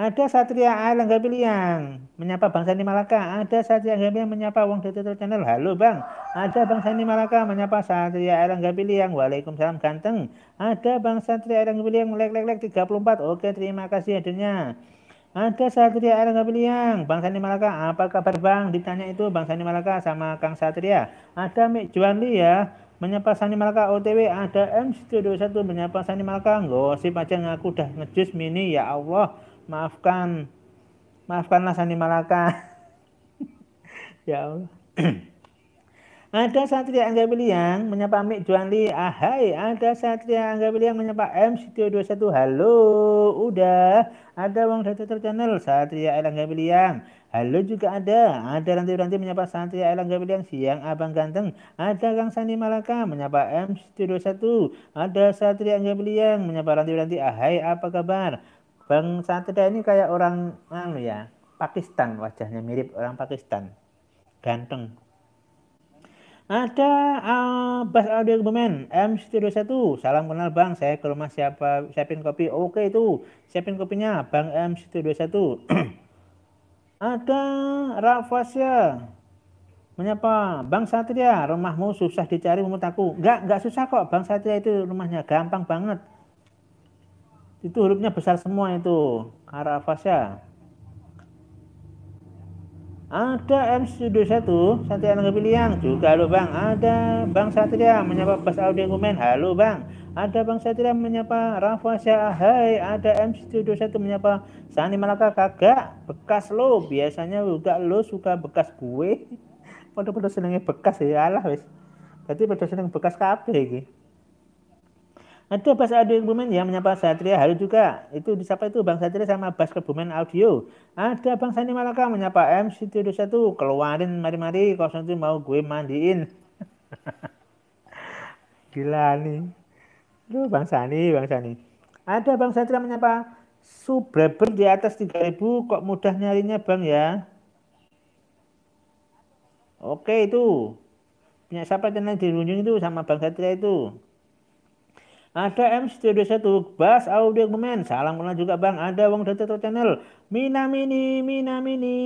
ada Satria Alangga Piliang menyapa Bang Sani Malaka. Ada Satria Alangga Piliang menyapa Wong Detik Channel. Halo Bang. Ada Bang Sani Malaka menyapa Satria Alangga Piliang. Waalaikumsalam ganteng. Ada Bang Satria Alangga Piliang lek lek lek empat Oke, terima kasih adanya Ada Satria Alangga Piliang. Bang Sani Malaka, apa kabar Bang? Ditanya itu Bang Sani Malaka sama Kang Satria. Ada Mik Juanli ya menyapa sani malaka OTW ada M 121 menyapa sani malaka gosip aja ngaku udah ngejus mini ya Allah maafkan maafkanlah sani malaka *laughs* ya Allah *clears throat* ada Satria Angga Biliang menyapa Mik Juanli ahai ada Satria Angga Biliang menyapa M 121 halo udah ada Wang Data Channel Satria Angga Biliang Halo juga ada. Ada Ranti Ranti menyapa santri Elang yang siang Abang Ganteng. Ada Kang Sandi Malaka menyapa M Studio 1. Ada Satria Gabriel yang menyapa Ranti nanti Ahai apa kabar? Bang Satria ini kayak orang anu ya, Pakistan wajahnya mirip orang Pakistan. Ganteng. Ada uh, Bas Audio Kebumen M Studio 1. Salam kenal Bang, saya ke rumah siapa siapin kopi. Oke itu. Siapin kopinya Bang M Studio 1. *clears throat* Ada Rafasya menyapa Bang Satria rumahmu susah dicari menurut aku. Enggak, enggak susah kok Bang Satria itu rumahnya gampang banget. Itu hurufnya besar semua itu. Rafasya. Ada M Studio 1, Satria Nangga juga lo Bang. Ada Bang Satria menyapa Bas Audio Komen. Halo Bang ada Bang Satria menyapa Rafa Syah, hai ada M Studio satu menyapa Sani Malaka kagak bekas lo biasanya juga lo suka bekas gue pada-pada *laughs* senengnya bekas ya Allah wes berarti pada seneng bekas kafe gitu. ada Bas Audio Kebumen yang menyapa Satria Halo juga. Itu disapa itu Bang Satria sama Bas Kebumen Audio. Ada Bang Sani Malaka menyapa M Studio satu Keluarin mari-mari kosong tuh mau gue mandiin. *laughs* Gila nih. Lu Bang Sani, Bang Sani. Ada Bang Satria menyapa Subreber di atas 3000 kok mudah nyarinya Bang ya? Oke itu. Punya siapa channel dirunjung itu sama Bang Satria itu. Ada M Studio 1, Bas Audio Kemen. Salam kenal juga Bang. Ada Wong Data Channel. Minamini, minamini.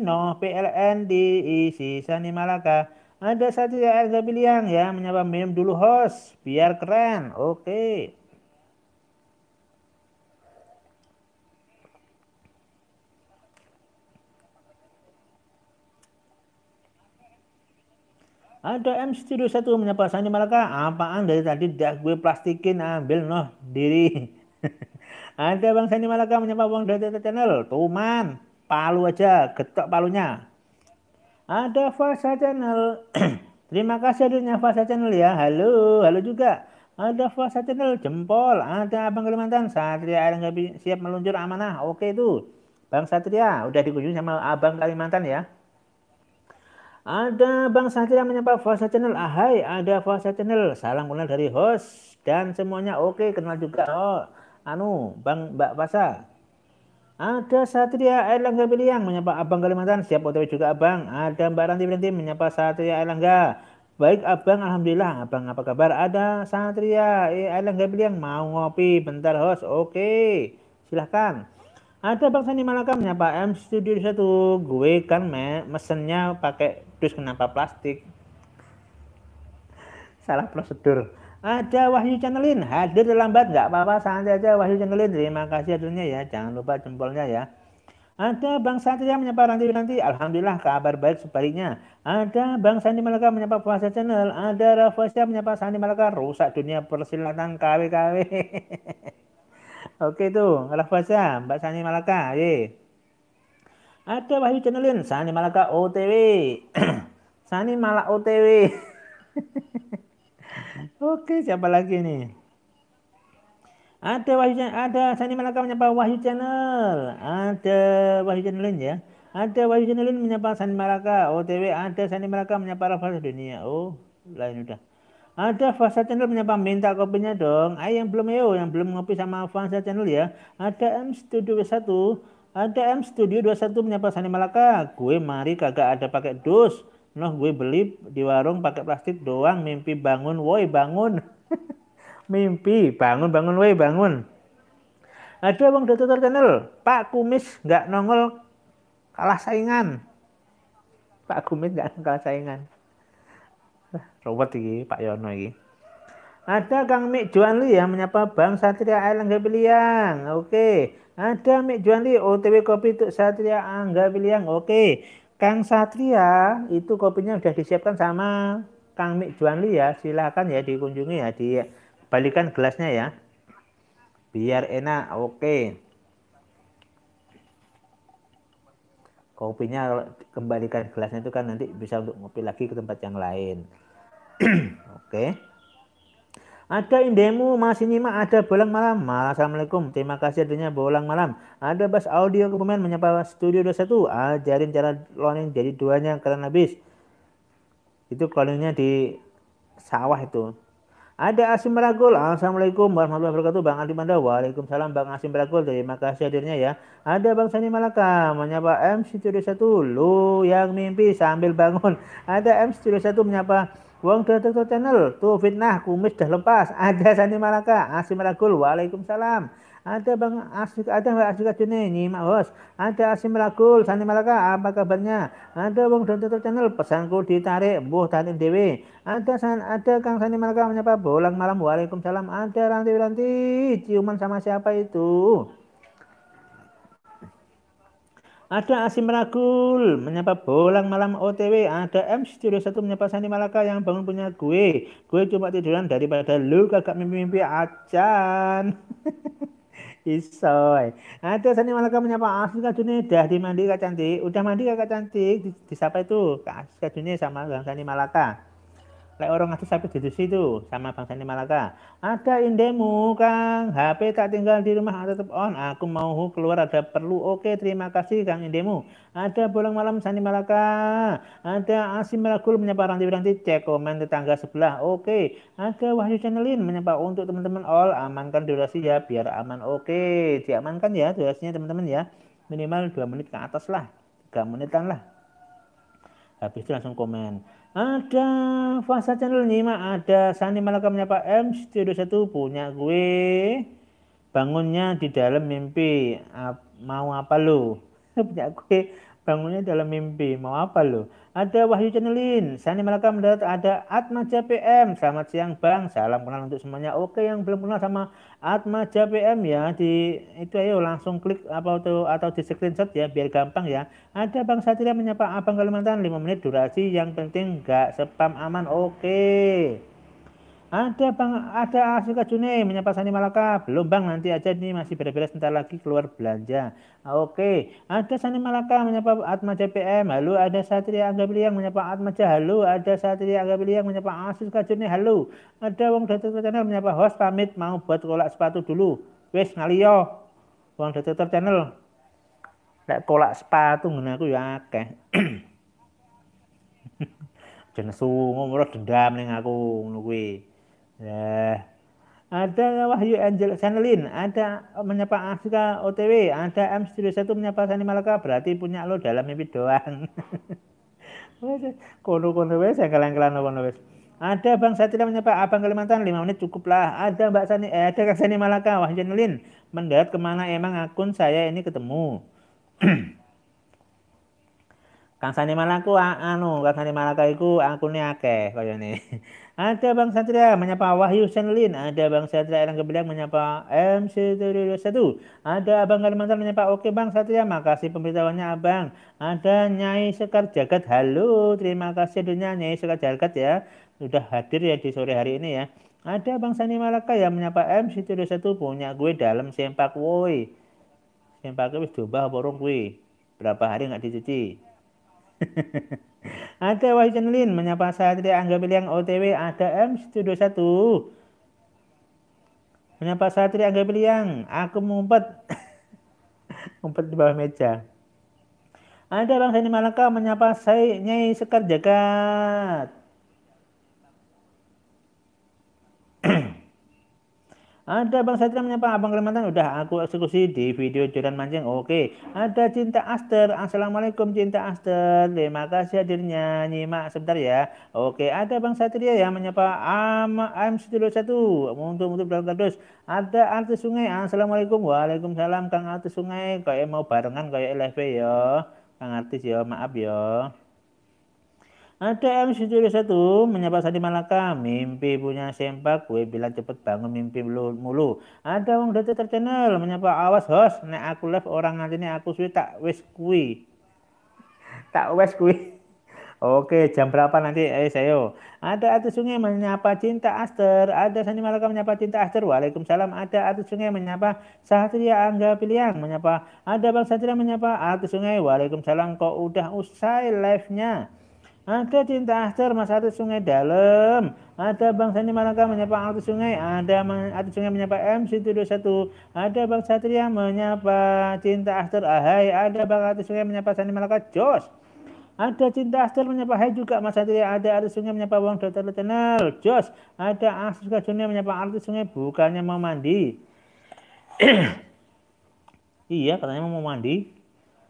no PLN di isi Sani Malaka. Ada satu ya, Elga bilang ya, menyapa minum dulu host, biar keren. Oke. Okay. Ada M Studio satu menyapa Sandi Malaka. Apaan dari tadi dah gue plastikin ambil noh diri. *laughs* Ada Bang Sandi Malaka menyapa Bang Data Channel. Tuman, palu aja, getok palunya. Ada Fasa Channel. *clears throat* Terima kasih adanya Fasa Channel ya. Halo, halo juga. Ada Fasa Channel, jempol. Ada Abang Kalimantan, Satria Air nggak siap meluncur amanah. Oke itu. Bang Satria, udah dikunjungi sama Abang Kalimantan ya. Ada Bang Satria menyapa Fasa Channel. Ahai, ah, ada Fasa Channel. Salam kenal dari host dan semuanya oke kenal juga. Oh, anu, Bang Mbak Fasa. Ada Satria Erlangga Biliang menyapa Abang Kalimantan. Siap OTW juga Abang. Ada Mbak Ranti Berhenti menyapa Satria Erlangga. Baik Abang, Alhamdulillah. Abang apa kabar? Ada Satria Erlangga Biliang. Mau ngopi bentar host. Oke, silahkan. Ada Bang Sani Malaka menyapa M Studio satu, Gue kan me mesennya pakai dus kenapa plastik. *laughs* Salah prosedur. Ada Wahyu Channelin, hadir terlambat nggak apa-apa, santai aja Wahyu Channelin. Terima kasih hadirnya ya, jangan lupa jempolnya ya. Ada Bang Satria menyapa nanti nanti Alhamdulillah kabar baik sebaliknya. Ada Bang Sandi Malaka menyapa Puasa Channel, ada Rafasya menyapa Sandi Malaka, rusak dunia persilatan KWKW. *laughs* Oke tuh, Rafasya Mbak Sandi Malaka, ye. Ada Wahyu Channelin, Sandi Malaka OTW. *clears throat* Sandi Malak OTW. *laughs* Oke, siapa lagi nih? Ada Wahyu Channel, ada Sani Malaka menyapa Wahyu Channel. Ada Wahyu Channel ya. Ada Wahyu Channel menyapa Sani Malaka. OTW ada Sani Malaka menyapa Rafa Dunia. Oh, lain udah. Ada Fasa Channel menyapa minta kopinya dong. Ayo ah, yang belum yo, ya, yang belum ngopi sama Fasa Channel ya. Ada M Studio 1, ada M Studio 21 menyapa Sani Malaka. Gue mari kagak ada pakai dus. Noh gue beli di warung pakai plastik doang, mimpi bangun, woi bangun. *laughs* mimpi, bangun, bangun, woi bangun. Aduh abang dokter terkenal, Pak Kumis nggak nongol kalah saingan. Pak Kumis nggak *laughs* kalah saingan. Robot ini, Pak Yono ini. Ada Kang Mik Juanli yang menyapa Bang Satria Airlangga Piliang. Oke. Ada Mik Juanli OTW kopi untuk Satria Angga Piliang. Oke. Kang Satria itu kopinya sudah disiapkan sama Kang Mik Juanli ya. Silakan ya dikunjungi ya dibalikan gelasnya ya. Biar enak. Oke. Kopinya kembalikan gelasnya itu kan nanti bisa untuk ngopi lagi ke tempat yang lain. *clears throat* Oke. Okay. Ada indemu masih nyimak ada bolang malam. assalamualaikum. Terima kasih adanya bolang malam. Ada bas audio kebumen menyapa studio 21. Ajarin cara cloning jadi duanya karena habis. Itu cloningnya di sawah itu. Ada Asim Ragul. Assalamualaikum warahmatullahi wabarakatuh. Bang Adi Manda. Waalaikumsalam Bang Asim Ragul. Terima kasih hadirnya ya. Ada Bang Sani Malaka menyapa MC Studio 1. Lu yang mimpi sambil bangun. Ada MC Studio 1 menyapa Wong Dokter Channel, tuh fitnah, kumis dah lepas. Ada Sani Malaka, Asim Ragul, waalaikumsalam. Ada Bang Asik, ada Mbak Asik Juni, Nyimak bos Ada Asim Ragul, Sani Malaka, apa kabarnya? Ada Wong Dokter Channel, pesanku ditarik, buh tarik dewi. Ada San, ada Kang Sani Malaka menyapa bolang malam, waalaikumsalam. Ada Ranti Ranti, ciuman sama siapa itu? Ada Asim Ragul menyapa bolang malam OTW. Ada M Studio satu menyapa Sani Malaka yang bangun punya gue. Gue cuma tiduran daripada lu kagak mimpi-mimpi acan. *laughs* Isoy. Ada Sani Malaka menyapa Asli Kak Juni. Dah dimandi Kak Cantik. Udah mandi Kak Cantik. Disapa itu Kak Asli Kak Juni sama bang Sani Malaka. Lek orang ngasih sapi di situ sama Bang Sandi Malaka. Ada indemu Kang, HP tak tinggal di rumah tetap on. Aku mau keluar ada perlu. Oke, terima kasih Kang indemu. Ada bolong malam Sandi Malaka. Ada Asim malakul menyapa ranti-ranti cek komen tetangga sebelah. Oke, ada Wahyu Channelin menyapa untuk teman-teman all amankan durasi ya biar aman. Oke, diamankan ya durasinya teman-teman ya. Minimal 2 menit ke atas lah. 3 menitan lah. Habis itu langsung komen ada Fasa Channel nyimak ada Sani Malaka Pak M Studio satu punya gue. Bangunnya di dalam mimpi. mau apa lu? punya gue bangunnya dalam mimpi. Mau apa lo? Ada Wahyu Channelin, Sani Malaka mendarat, ada Atma JPM. Selamat siang Bang, salam kenal untuk semuanya. Oke, yang belum kenal sama Atma JPM ya, di itu ayo langsung klik apa atau, atau di screenshot ya, biar gampang ya. Ada Bang Satria menyapa Abang Kalimantan, 5 menit durasi, yang penting nggak spam aman. Oke. Ada Bang, ada Afrika Juni menyapa Sani Malaka. Belum Bang, nanti aja nih masih beres-beres sebentar lagi keluar belanja. Ah, oke, ada Sani Malaka menyapa Atma JPM. Halo, ada Satria Angga yang menyapa Atma Halo, ada Satria Angga yang menyapa Afrika Juni. Halo, ada Wong Datuk Channel menyapa host pamit mau buat kolak sepatu dulu. Wes ngaliyo. Wong Datuk Channel. Lek kolak sepatu ngene aku ya akeh. *clears throat* Jeneng sungu dendam ning aku ngono kuwi. Ya. Ada Wahyu Angel Sanelin, ada menyapa Aska OTW, ada m satu menyapa Sani Malaka, berarti punya lo dalam mimpi doang. Kono-kono *laughs* wes, yang kalian kalian kono wes. Ada Bang Satria menyapa Abang Kalimantan, 5 menit cukup lah Ada Mbak Sani, eh, ada Kak Sani Malaka, Wahyu Sanelin, Mendarat kemana emang akun saya ini ketemu. *clears throat* Kang Sani Malaka, anu, Kang Sani Malaka itu akunnya akeh, kayaknya. *laughs* Ada Bang Satria menyapa Wahyu Senlin. Ada Bang Satria yang Kebeliang menyapa MC satu. Ada Abang Kalimantan menyapa Oke Bang Satria. Makasih pemberitahuannya Abang. Ada Nyai Sekar Jagat. Halo. Terima kasih dunia Nyai Sekar Jagat ya. Sudah hadir ya di sore hari ini ya. Ada Bang Sani Malaka yang menyapa MC satu. punya gue dalam sempak woi. Sempaknya wis diubah apa Berapa hari nggak dicuci? *laughs* ada Wahyu Lin menyapa Satria Angga Piliang OTW ada M Studio 1 menyapa Satria Angga yang aku ngumpet *laughs* ngumpet di bawah meja ada Bang Sani Malaka menyapa saya Nyai Sekar Jagat Ada Bang Satria menyapa Abang Kalimantan, udah aku eksekusi di video Jordan Mancing. Oke, ada Cinta Aster. Assalamualaikum Cinta Aster. Terima kasih hadirnya. Nyimak sebentar ya. Oke, ada Bang Satria yang menyapa Am Am Studio 1 untuk untuk Bangladesh. Ada artis sungai. Assalamualaikum. Waalaikumsalam Kang artis sungai. Kayak mau barengan kayak LFP ya. Kang artis ya, maaf ya. Ada MC satu menyapa Sandi Malaka. Mimpi punya sempak, gue bilang cepet bangun mimpi mulu. mulu. Ada Wong Data Channel menyapa awas host. Nek aku live orang nanti nih aku sudah tak wes kui. Tak wes kui. Oke, jam berapa nanti? Eh, sayo. Ada Atu Sungai menyapa Cinta Aster. Ada Sandi Malaka menyapa Cinta Aster. Waalaikumsalam. Ada Atu Sungai menyapa Satria Angga pilihan Menyapa. Ada Bang Satria menyapa Atu Sungai. Waalaikumsalam. Kok udah usai live-nya? Ada cinta ahjar mas satu sungai dalam. Ada bangsa ini manakah menyapa arti sungai. Ada arti sungai menyapa M situ dua satu. Ada bang satria menyapa cinta ahjar ahai. Ada bang arti sungai menyapa sani manakah jos. Ada cinta ahjar menyapa hai juga mas satria. Ada arti sungai menyapa bang dokter channel jos. Ada akses sungai sungai menyapa arti sungai bukannya mau mandi. *clears throat* iya katanya mau mandi.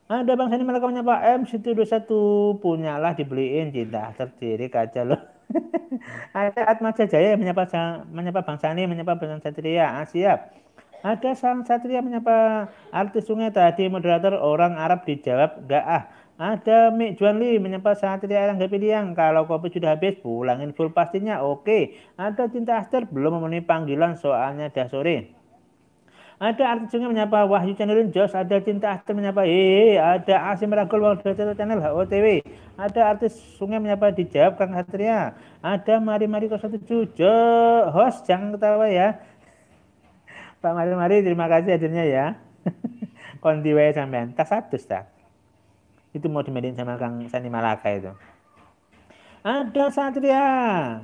Ada Bang Sani merekamnya Pak M, studio satu punyalah dibeliin cinta terdiri kaca loh. *laughs* Ada Atma Jaya yang menyapa, menyapa Bang Sani, menyapa Bang Satria. Ah, siap. Ada Sang Satria menyapa artis sungai tadi moderator orang Arab dijawab gak ah. Ada Mik Juanli menyapa Satria yang gak pilih yang Kalau kopi sudah habis, pulangin full pastinya. Oke. Ada Cinta Aster belum memenuhi panggilan soalnya dah sore. Ada arti sungai menyapa Wahyu channelin Jos, ada Cinta Astri menyapa Ye, ada Asim Ragul Waldwajar Channel HOTW, ada artis sungai menyapa dijawab Kang Satria, ada Mari Mari 07 Jo, host jangan ketawa ya. *laughs* Pak Mari Mari terima kasih hadirnya ya. *laughs* Kondi sampean, tas satu Itu mau dimediin sama Kang Sani Malaka itu. Ada Satria,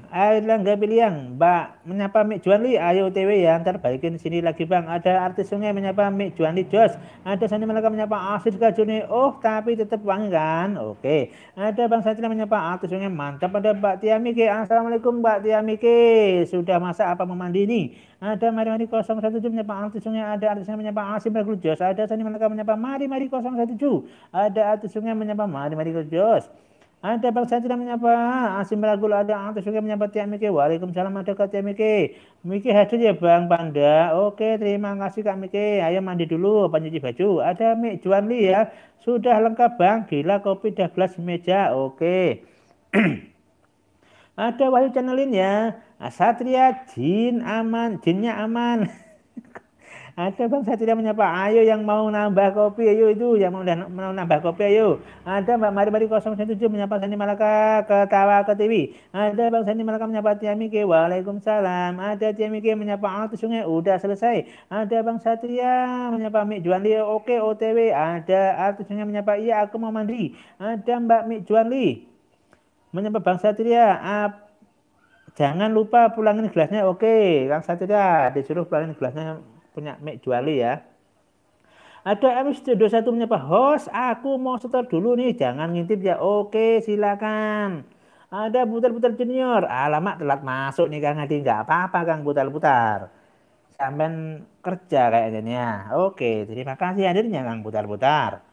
Airlangga Piliang, Mbak menyapa Mik Juanli, ayo TW ya, ntar balikin sini lagi bang. Ada artis sungai menyapa Mik Juanli Jos, ada Sani Malaka menyapa Asid Kajuni, oh tapi tetap wangi kan? Oke, ada Bang Satria menyapa artis sungai, mantap ada Mbak Tia Miki, Assalamualaikum Mbak Tia Miki, sudah masak apa memandi ini? Ada Mari Mari 017 menyapa artis sungai, ada artis sungai menyapa Asid Malaka Jos, ada Sani Malaka menyapa Mari Mari 017, ada artis sungai menyapa Mari Mari Jos. Ada ah, bang saya tidak menyapa. Asim ah, ragul ada antus ah, juga menyapa Tia Miki. Waalaikumsalam ada Kak Tia Miki. Miki hadir ya Bang Panda. Oke, terima kasih Kak Miki. Ayo mandi dulu pencuci baju. Ada Mik Juanli ya. Sudah lengkap Bang. Gila kopi dah gelas meja. Oke. *clears throat* ada Wahyu Channelin ya. Satria Jin aman, jinnya aman. *laughs* Ada bang, saya tidak menyapa. Ayo yang mau nambah kopi, ayo itu yang mau, mau nambah kopi, ayo. Ada Mbak Mari Mari 017 menyapa Sani Malaka ketawa ke TV. Ada Bang Sani Malaka menyapa Tiamike, waalaikumsalam. Ada Tiamike menyapa Altu Sungai, udah selesai. Ada Bang Satria menyapa Mik Juanli, oke OTW. Ada Altu Sungai menyapa, iya aku mau mandi. Ada Mbak Mik Juanli menyapa Bang Satria, Ap Jangan lupa pulangin gelasnya, oke. Kang Satria disuruh pulangin gelasnya punya Mek Juali ya. Ada emis Studio satu menyapa host, aku mau setor dulu nih, jangan ngintip ya. Oke, silakan. Ada putar-putar junior. alamat telat masuk nih Kang Hadi. nggak apa-apa Kang putar-putar. Sampai kerja kayaknya. Oke, terima kasih hadirnya Kang putar-putar.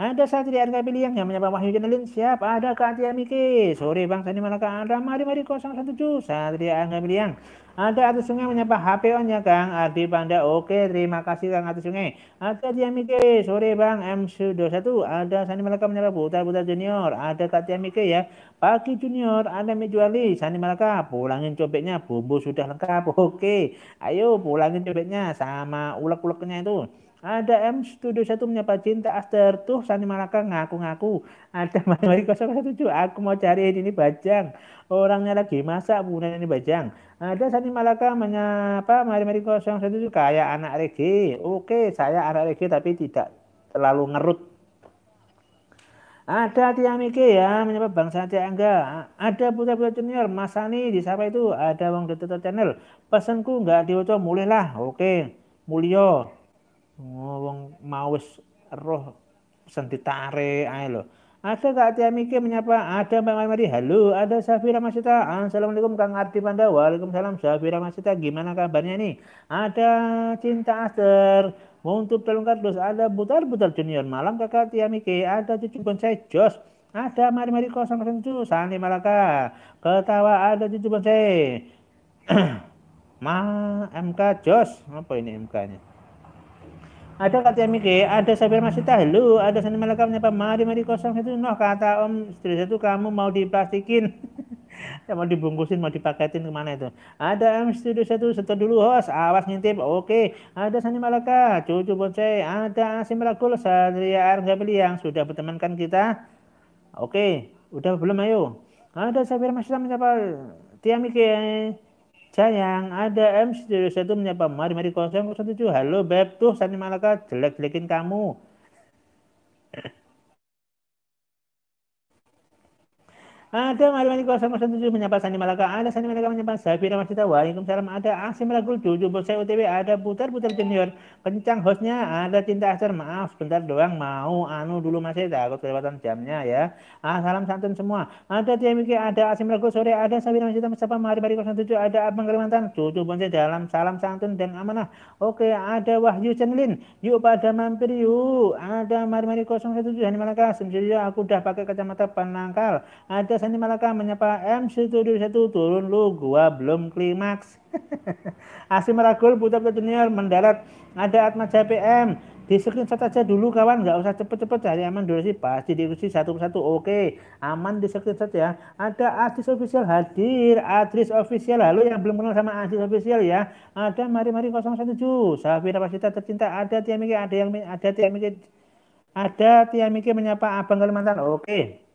Ada di harga pilihan yang menyapa Wahyu Jenelin. Siap, ada Kak Tia Miki. Sore Bang Sani Malaka. Ada Mari Mari 017. di harga pilihan. Ada Atas Sungai menyapa HP ya, Kang Ardi Panda. Oke, terima kasih Kang Atas Sungai. Ada Tia Miki. Sore Bang M 21. Ada Sani Malaka menyapa Putar Putar Junior. Ada Kak Tia Miki ya. Pagi Junior. Ada menjuali Sani Malaka. Pulangin cobeknya. Bumbu sudah lengkap. *laughs* Oke. Ayo pulangin cobeknya sama ulek-uleknya itu. Ada M Studio satu menyapa cinta Aster tuh Sani Malaka ngaku-ngaku. Ada *laughs* Mari 017 aku mau cari ini Bajang. Orangnya lagi masak bukan ini Bajang. Ada Sani Malaka menyapa Mari Mari kosong 017 kayak anak Regi. Oke, saya anak Regi tapi tidak terlalu ngerut. Ada Tia Miki ya menyapa bang santi Angga. Ada Putra Putra Junior, Mas Sani di siapa itu? Ada Wong Detektor Channel. Pesanku nggak diwocok mulailah. Oke, mulio Oh, wong maus roh senti tarik ae lho. Ada Kak Tia Miki menyapa, ada Mbak Mari, halo, ada Safira Masita, Assalamualaikum Kang Arti Panda, Waalaikumsalam Safira Masita, gimana kabarnya nih? Ada Cinta Aster, untuk Tolong Kardus, ada Butar Butar Junior, malam Kakak Tia Miki, ada Cucu Bonsai Jos, ada Mari Mari 007, Sani Malaka, ketawa ada Cucu Bonsai, *clears throat* Ma MK Jos, apa ini MK-nya? ada kata mikir, ada Sabir masih tahlu, ada sana Malaka nyapa mari mari kosong itu noh kata om istri itu kamu mau diplastikin. ya, mau *laughs* dibungkusin, mau dipaketin kemana itu. Ada om Studio satu setor dulu host, awas ngintip, oke. Ada Sani Malaka, cucu bonsai, ada Asim Malakul, Satria Arga yang sudah bertemankan kita. Oke, udah belum ayo. Ada Sabir Masih menyapa Tia mikir. Sayang, ada MC01 menyapa Mari Mari tujuh Halo Beb, tuh Sani Malaka jelek-jelekin kamu. Ada marimani kuasa masa tujuh menyapa sani malaka. Ada sani malaka menyapa sabira kum Waalaikumsalam. Ada aksi malakul tujuh. Bos saya UTW. Ada putar-putar junior. Kencang hostnya. Ada cinta asar. Maaf sebentar doang. Mau anu dulu masih takut kelewatan jamnya ya. Ah, salam santun semua. Ada mikir Ada aksi malakul sore. Ada sabira masjidah. Menyapa Mari kuasa tujuh. Ada abang Kalimantan. Tujuh saya dalam salam santun dan amanah. Oke. Ada Wahyu Chenlin. Yuk pada mampir yuk. Ada marimani 017 sani Malaka. sembilan aku udah pakai kacamata penangkal. Ada podcast Malaka menyapa mc satu turun lu gua belum klimaks. Asim *laughs* Ragul putar Putra Junior mendarat ada Atma JPM di screenshot aja dulu kawan nggak usah cepet-cepet cari aman durasi pasti diikuti satu persatu oke aman di screenshot ya ada artis official hadir artis official lalu yang belum kenal sama artis official ya ada mari mari 017 Safira Pasita tercinta ada Tiamiki ada yang ada Tiamiki ada Tiamiki menyapa Abang Kalimantan oke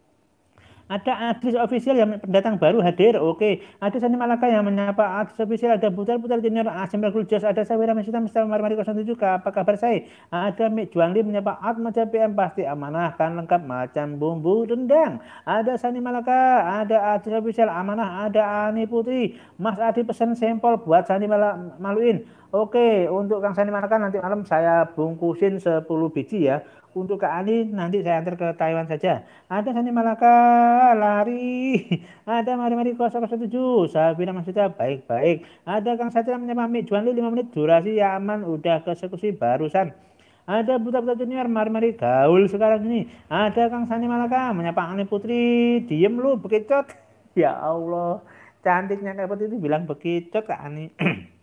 ada artis ofisial yang pendatang baru hadir, oke. Okay. Ada Sani Malaka yang menyapa artis ofisial, ada putar-putar junior Asim Kuljas, ada Sawira Mesita Mustafa Marmari 07, apa kabar saya? Ada Mik Juangli menyapa Atma PM, pasti amanah kan lengkap macam bumbu rendang. Ada Sani Malaka, ada artis ofisial amanah, ada Ani Putri. Mas Adi pesan sampel buat Sani Maluin. Oke, okay, untuk Kang Sani Malaka nanti malam saya bungkusin 10 biji ya untuk ke Ali nanti saya antar ke Taiwan saja. Ada Sani Malaka lari. Ada Mari Mari 007. Sabina maksudnya baik-baik. Ada Kang Satria Mik. Juanli lima menit durasi ya aman udah kesekusi barusan. Ada buta-buta junior mari-mari gaul sekarang ini. Ada Kang Sani Malaka menyapa Ani Putri. Diem lu bekicot. *laughs* Ya Allah. Cantiknya kayak itu bilang bekicot Kak Ani. *clears throat*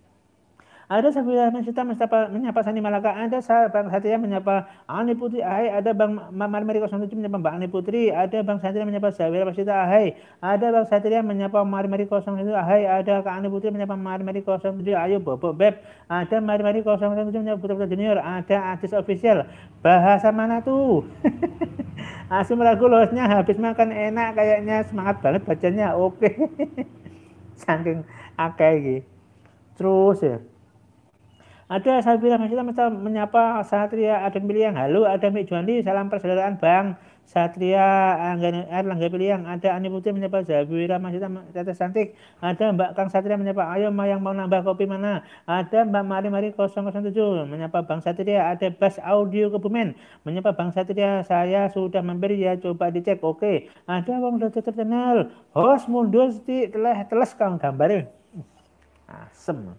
ada yang Mesita menyapa, menyapa Sani Malaka, ada Bang Satria menyapa Ani Putri Ahai, ada Bang marmeri Meri 07 menyapa Mbak Ani Putri, ada Bang Satria menyapa sahabat Mesita Ahai, ada Bang Satria menyapa marmeri Meri 07 Ahai, ada Kak Ani Putri menyapa marmeri Meri 07 Ayo Bobo Beb, ada marmeri Meri 07 menyapa Putra Putra Junior, ada artis official. Bahasa mana tuh? *laughs* Asum ragu losnya habis makan enak kayaknya semangat banget bacanya. Oke. *laughs* Saking akeh gitu. Terus ya. Ada Sabila Masita menyapa Satria Adan Piliang. Halo ada Mik Juandi, salam persaudaraan Bang. Satria Erlangga eh, eh, Piliang. Ada Ani Putri menyapa Zabira Masita Tetes Cantik. Ada Mbak Kang Satria menyapa Ayo yang mau nambah kopi mana. Ada Mbak Mari Mari 007 menyapa Bang Satria. Ada Bas Audio Kebumen menyapa Bang Satria. Saya sudah memberi ya coba dicek. Oke. Ada Wong Dokter Terkenal Host mundur telah teles kang gambarnya. Asem.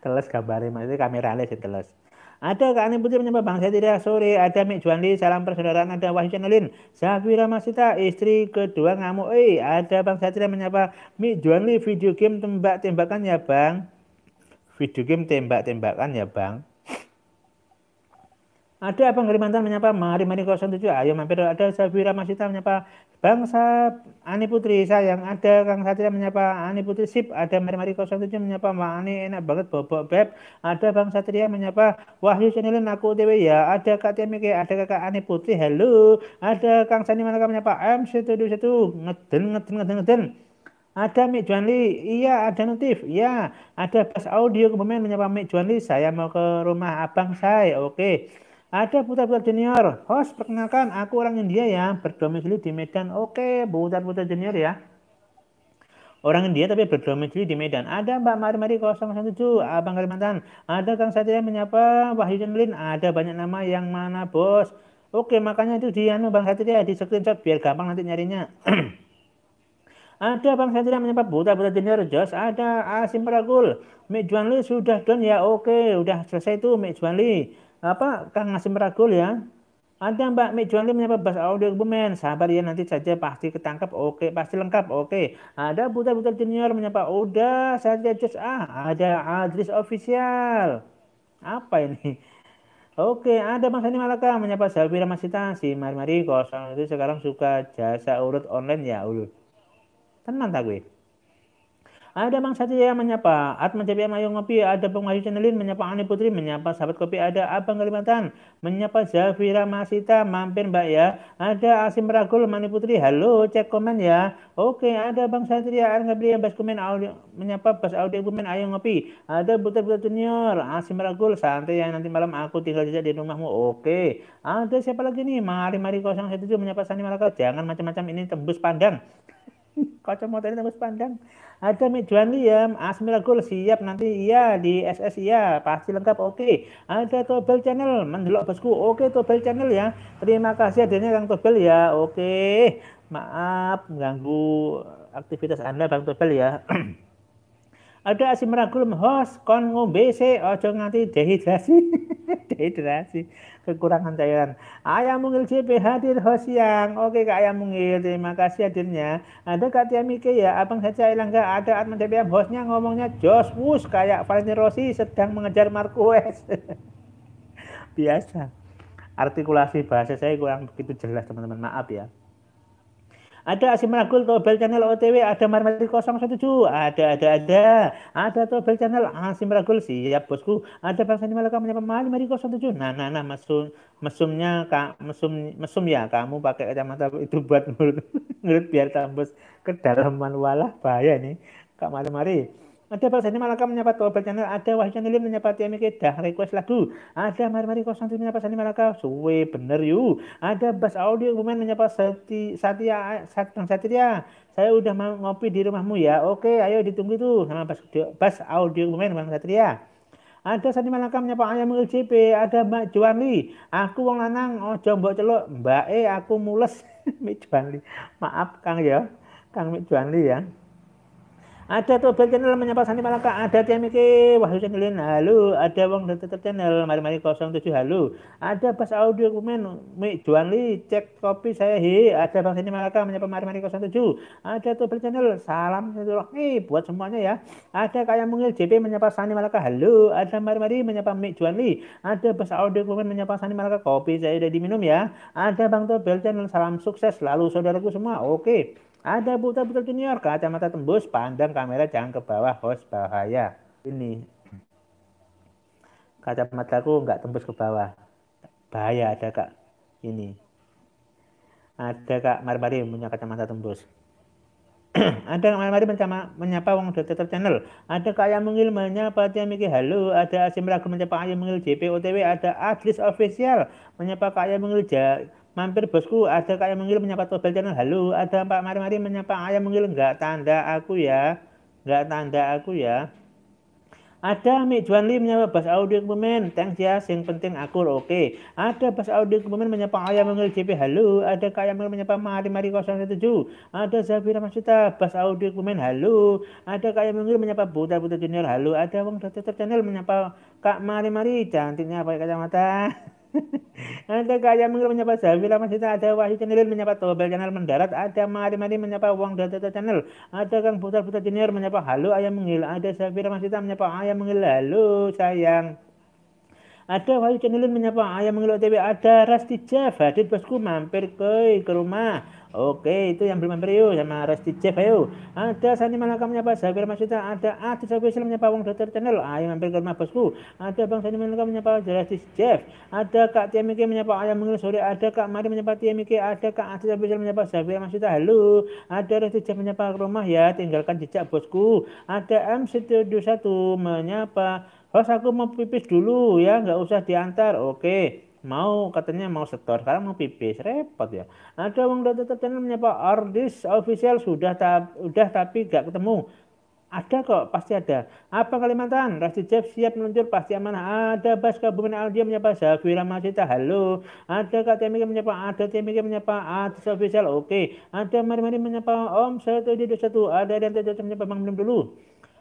teles gambarnya maksudnya kamera lagi teles ada Kak Anin Putri menyembah bangsa tidak sore. Ada Mik Juanli, salam persaudaraan. Ada Wahyu Chanelin, Safira Masita, istri kedua ngamuk. Eh, ada Bang tidak menyapa Mik Juanli video game tembak-tembakan ya Bang. Video game tembak-tembakan ya Bang. Ada apa Kalimantan menyapa? Mari mari 07. Ayo mampir ada Safira Masita menyapa. Bangsa Ani Putri sayang ada Kang Satria menyapa Ani Putri sip ada Mari Mari 07 menyapa Mbak Ani enak banget bobok beb ada Bang Satria menyapa Wahyu Chanelin aku TV ya ada Kak Tiamike ada Kakak Ani Putri halo ada Kang Sani kamu menyapa M satu satu ngeden ngeden ngeden ngeden ada Mik Juanli, iya ada notif, iya ada pas audio kebumen menyapa Mik Juanli, saya mau ke rumah abang saya, oke. Okay. Ada putar-putar junior. Host, perkenalkan aku orang India ya, berdomisili di Medan. Oke, putar-putar junior ya. Orang India tapi berdomisili di Medan. Ada Mbak Mari Mari 017, Abang Kalimantan. Ada Kang Satria menyapa Wahyu Lin. Ada banyak nama yang mana bos. Oke, makanya itu di anu Bang Satria di screenshot biar gampang nanti nyarinya. *clears throat* ada Bang Satria menyapa buta buta junior Jos, ada Asim Pragul. Mek Juanli sudah done ya. Oke, udah selesai tuh Mek Juanli apa Kang Asim Ragul ya. Nanti Mbak Mijuanli menyapa bas audio argumen. Sabar ya nanti saja pasti ketangkap. Oke, pasti lengkap. Oke. Ada Buta Buta Junior menyapa. Udah, saja just ah. Ada Adris official. Apa ini? Oke, ada Mas Ani Malaka menyapa Zalwira Masita. Si Mari-mari kosong itu sekarang suka jasa urut online ya ulur Tenang tak gue. Ada Mang Satya yang menyapa, Atman CPM ayong Ngopi, ada Bung Ayu Chanelin menyapa Ani Putri, menyapa sahabat kopi, ada Abang Kalimantan, menyapa Zafira Masita, mampir Mbak ya, ada Asim Ragul, Mani Putri, halo, cek komen ya. Oke, ada Bang Satria, Arang Gabriel, Bas komen, audio, menyapa Bas Audio komen, Ayo Ngopi, ada Butet Butet Junior, Asim Ragul, santai ya nanti malam aku tinggal saja di rumahmu, oke. Ada siapa lagi nih, Mari Mari 017 menyapa Sani Malaka, jangan macam-macam ini tembus pandang. *laughs* Kacamata tembus pandang. Ada Medjuan ya. Liam, Asmir Gol siap nanti iya di SS iya pasti lengkap oke. Okay. Ada Tobel Channel mendelok bosku oke okay, Tobel Channel ya. Terima kasih adanya Kang Tobel ya oke. Okay. Maaf mengganggu aktivitas Anda Bang Tobel ya. *clears throat* ada asim ragul host kon ngombe se ojo nganti dehidrasi *laughs* dehidrasi kekurangan cairan. Ayah Mungil JP hadir host siang. Oke Kak Ayah Mungil, terima kasih hadirnya. Ada Kak Tia Mike ya, abang saja hilang gak ada admin DPM bosnya ngomongnya Jos Wus kayak Valentino Rossi sedang mengejar Marquez. *laughs* Biasa. Artikulasi bahasa saya kurang begitu jelas teman-teman, maaf ya. Ada Asim Ragul, Tobel Channel OTW, ada Marmati 017, ada, ada, ada. Ada Tobel Channel, Asim Ragul, siap bosku. Ada Bang Sandi Malaka menyapa Mari 07. Nah, nah, nah, mesum, mesumnya, kak, mesum, mesum ya, kamu pakai kacamata itu buat ngurut, *laughs* ngurut biar tambus kedalaman walah bahaya nih. Kak Mari Mari. Ada Pak Zani Malaka menyapa Tobel Channel, ada Wahyu ini menyapa Tiami dah request lagu. Ada Mari Mari Kosanti menyapa sani Malaka, suwe bener yu. Ada Bas Audio Woman menyapa Sati, Satya, Sat, Bang Satria. Saya udah mau ngopi di rumahmu ya. Oke, ayo ditunggu tuh sama Bas, Bas Audio Woman Bang Satria. Ada Sani Malaka menyapa ayam LJP, ada Mbak Juanli. Aku wong lanang, oh jombo celok, Mbak E, aku mules. *laughs* Mbak Juanli. Maaf Kang ya. Kang Mbak Juanli ya. Ada tuh bel channel menyapa Sani Malaka. Ada Tiamiki Wahyu channel halo. Ada Wong Tetep channel mari mari 07 halo. Ada pas audio komen Mik Juanli cek kopi saya Hi. Ada Bang Sani Malaka menyapa mari mari 07. Ada tuh bel channel salam silaturahmi buat semuanya ya. Ada kayak mungil JP menyapa Sani Malaka halo. Ada mari mari menyapa Mik Juanli. Ada pas audio komen menyapa Sani Malaka kopi saya udah diminum ya. Ada Bang tuh bel channel salam sukses lalu saudaraku semua. Oke. Ada New York, junior, mata tembus, pandang kamera jangan ke bawah, host bahaya. Ini mataku nggak tembus ke bawah. Bahaya ada kak. Ini ada kak mari-mari punya kacamata tembus. *clears throat* ada Kak mari-mari mencama, menyapa Wong Dokter Channel. Ada Kak yang Mungil menyapa Tia Miki Halo. Ada Asim Ragu menyapa Ayam Mungil JP Ada Adlis Official menyapa Kak yang Mungil ja, Mampir bosku, ada kayak yang menyapa Tobel Channel. Halo, ada Pak Mari-Mari menyapa ayam menggil. Enggak tanda aku ya. Enggak tanda aku ya. Ada Mik Juanli menyapa Bas Audio Kebumen. Thanks ya, yang penting akur. Oke. Okay. Ada Bas Audio Kebumen menyapa ayam menggil JP. Halo, ada kayak yang menyapa Mari-Mari 017. Ada Zabira Masuta, Bas Audio Kebumen. Halo. Ada kayak yang menyapa Buta Buta Junior. Halo, ada Wong Dr. Channel menyapa Kak Mari-Mari. Cantiknya pakai kacamata. *laughs* Ada kaya mengira menyapa Zawila Masita ada Wahyu Channel menyapa Tobel Channel mendarat ada Mari Mari menyapa Wong Data Channel ada Kang Putar Putar Junior menyapa Halo Ayam Mengil ada Zawila Masita menyapa Ayam Mengil Halo sayang ada Wahyu Channelin menyapa ayam mengil TV ada Rasti Jeff bosku mampir ke ke rumah Oke, itu yang belum memberi yuk sama Resti chef ayo. Ada Sani Malaka menyapa Zafir Masuta, ada Ati Zafir Islam menyapa Wong Dokter Channel, ayo mampir ke rumah bosku. Ada Bang Sani Malaka menyapa Resti Chef. ada Kak Tiamiki menyapa Ayam Mungil Sore, ada Kak Mari menyapa Tiamiki, ada Kak Ati Zafir Islam menyapa Zafir Masuta, halo. Ada Resti chef menyapa ke rumah ya, tinggalkan jejak bosku. Ada M Studio 1 menyapa Bos aku mau pipis dulu ya, nggak usah diantar. Oke mau katanya mau setor sekarang mau pipis repot ya ada uang data tertentu menyapa ordis official sudah ta sudah tapi gak ketemu ada kok, pasti ada. Apa Kalimantan? Rasti Jeff siap meluncur, pasti amanah. Ada Bas Kabupaten Aldia menyapa Zafira Masita, halo. Ada Kak Temike menyapa, ada Temike menyapa, artis official, oke. Ada Mari Mari menyapa Om, satu di satu. Ada yang tidak menyapa Bang Belum dulu.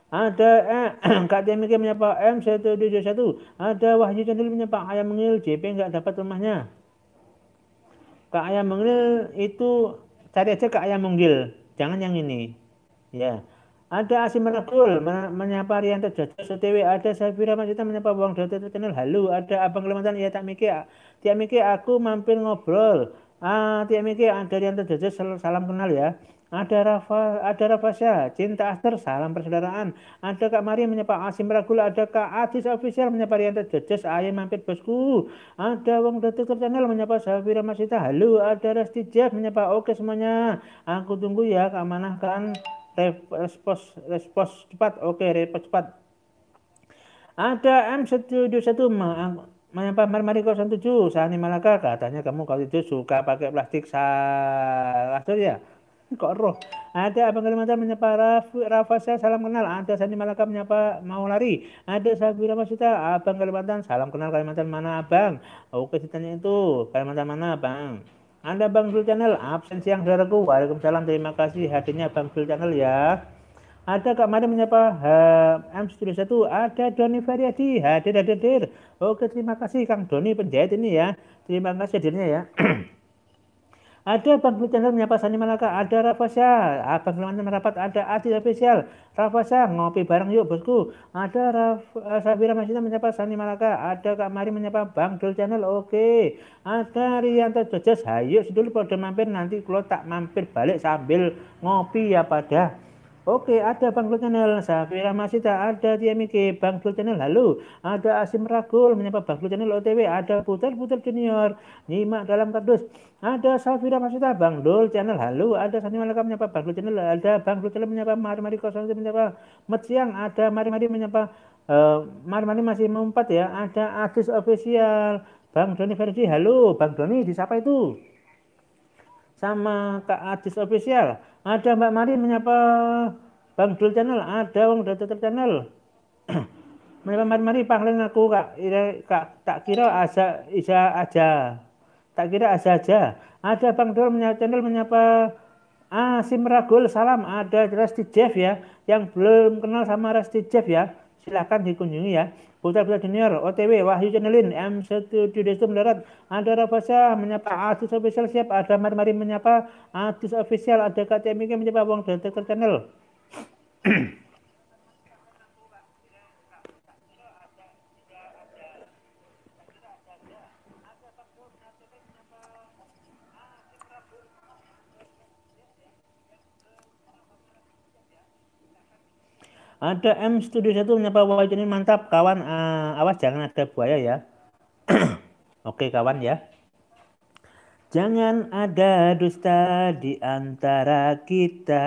Ada eh, *clears throat* Kak Mikir menyapa m satu dua satu Ada Wahyu Candil menyapa Ayam Mengil. JP nggak dapat rumahnya. Kak Ayam Mengil itu cari aja Kak Ayam Mengil. Jangan yang ini. Ya. Ada Asim Rakul menyapa Rianto Jojo W Ada Safira Masita menyapa Buang Doto Channel. halu Ada Abang Kalimantan. Ya tak mikir. Tiap mikir aku mampir ngobrol. Ah, Tiap mikir ada Rianto Jojo. Salam kenal ya. Ada Rafa, ada Rafa Syah, Cinta Aster, salam persaudaraan. Ada Kak Maria menyapa Asim Ragul, ada Kak Aziz Official menyapa Rianta Jejes, ayam mampir bosku. Ada Wong Detik Channel menyapa Safira Masita, halo. Ada Resti Jeff menyapa, oke semuanya. Aku tunggu ya, Kak Manah kan Respos, respos cepat, oke respos cepat. Ada M Studio 1 menyapa Marmari 07, Sani Malaka, katanya kamu kalau itu suka pakai plastik salah ya kok roh. Ada Abang Kalimantan menyapa rafa saya salam kenal. Ada Sandi Malaka menyapa mau lari. Ada Sabira Masita, Abang Kalimantan, salam kenal Kalimantan mana Abang? Oke, ditanya itu, Kalimantan mana Abang? Anda Bang Zul Channel, absen siang saudaraku. Waalaikumsalam, terima kasih hadirnya Bang Zul Channel ya. Ada Kak Mari menyapa eh, M71, ada Doni Variadi, hadir hadir hadir. Oke, terima kasih Kang Doni penjahit ini ya. Terima kasih hadirnya ya. *clears throat* Ada Bang Chandra menyapa Sani Malaka, ada Rafasya, Abang Kelimantan merapat, ada Adi spesial. Rafasya ngopi bareng yuk bosku. Ada Raf, eh, Safira Masita menyapa Sani Malaka, ada Kak Mari menyapa Bang Dul Channel, oke. Ada Rianto Jojas, hayo sedulur pada mampir nanti kalau tak mampir balik sambil ngopi ya pada. Oke, ada Bang Dul Channel. Saya kira masih tak ada dia MIG Bang Dul Channel. Halo, ada Asim Ragul menyapa Bang Dul Channel OTW. Ada Putar Putar Junior. Nyimak dalam kardus. Ada Safira Masita, Bang Dul Channel, halo. Ada Sani Malaka menyapa Bang Dul Channel, ada Bang Dul Channel menyapa Mari Mari Kosong menyapa Metsiang. ada Mari Mari menyapa uh, eh, Mari Mari masih mengumpat ya. Ada Agus Official, Bang Doni Verdi, halo. Bang Doni disapa itu? Sama Kak Agus Official. Ada Mbak Mari menyapa Bang Dul Channel. Ada Wong Data Channel. *clears throat* menyapa Mari Mari pangling aku Kak. Kak tak kira aja isa aja. Tak kira aja aja. Ada Bang Dul menyapa channel menyapa Ah, Simragul, salam. Ada Rasti Jeff ya, yang belum kenal sama Rasti Jeff ya silahkan dikunjungi ya. Putra Putra Junior, OTW, Wahyu Channelin, M Studio Desu mendarat. Ada Rafasa menyapa artis official siap. Ada mar-mari menyapa artis official. Ada KTMI menyapa Wong Detektor Channel. *clears throat* Ada M Studio satu menyapa wajah ini mantap kawan. Uh, awas jangan ada buaya ya. *clears throat* Oke kawan ya. Jangan ada dusta di antara kita.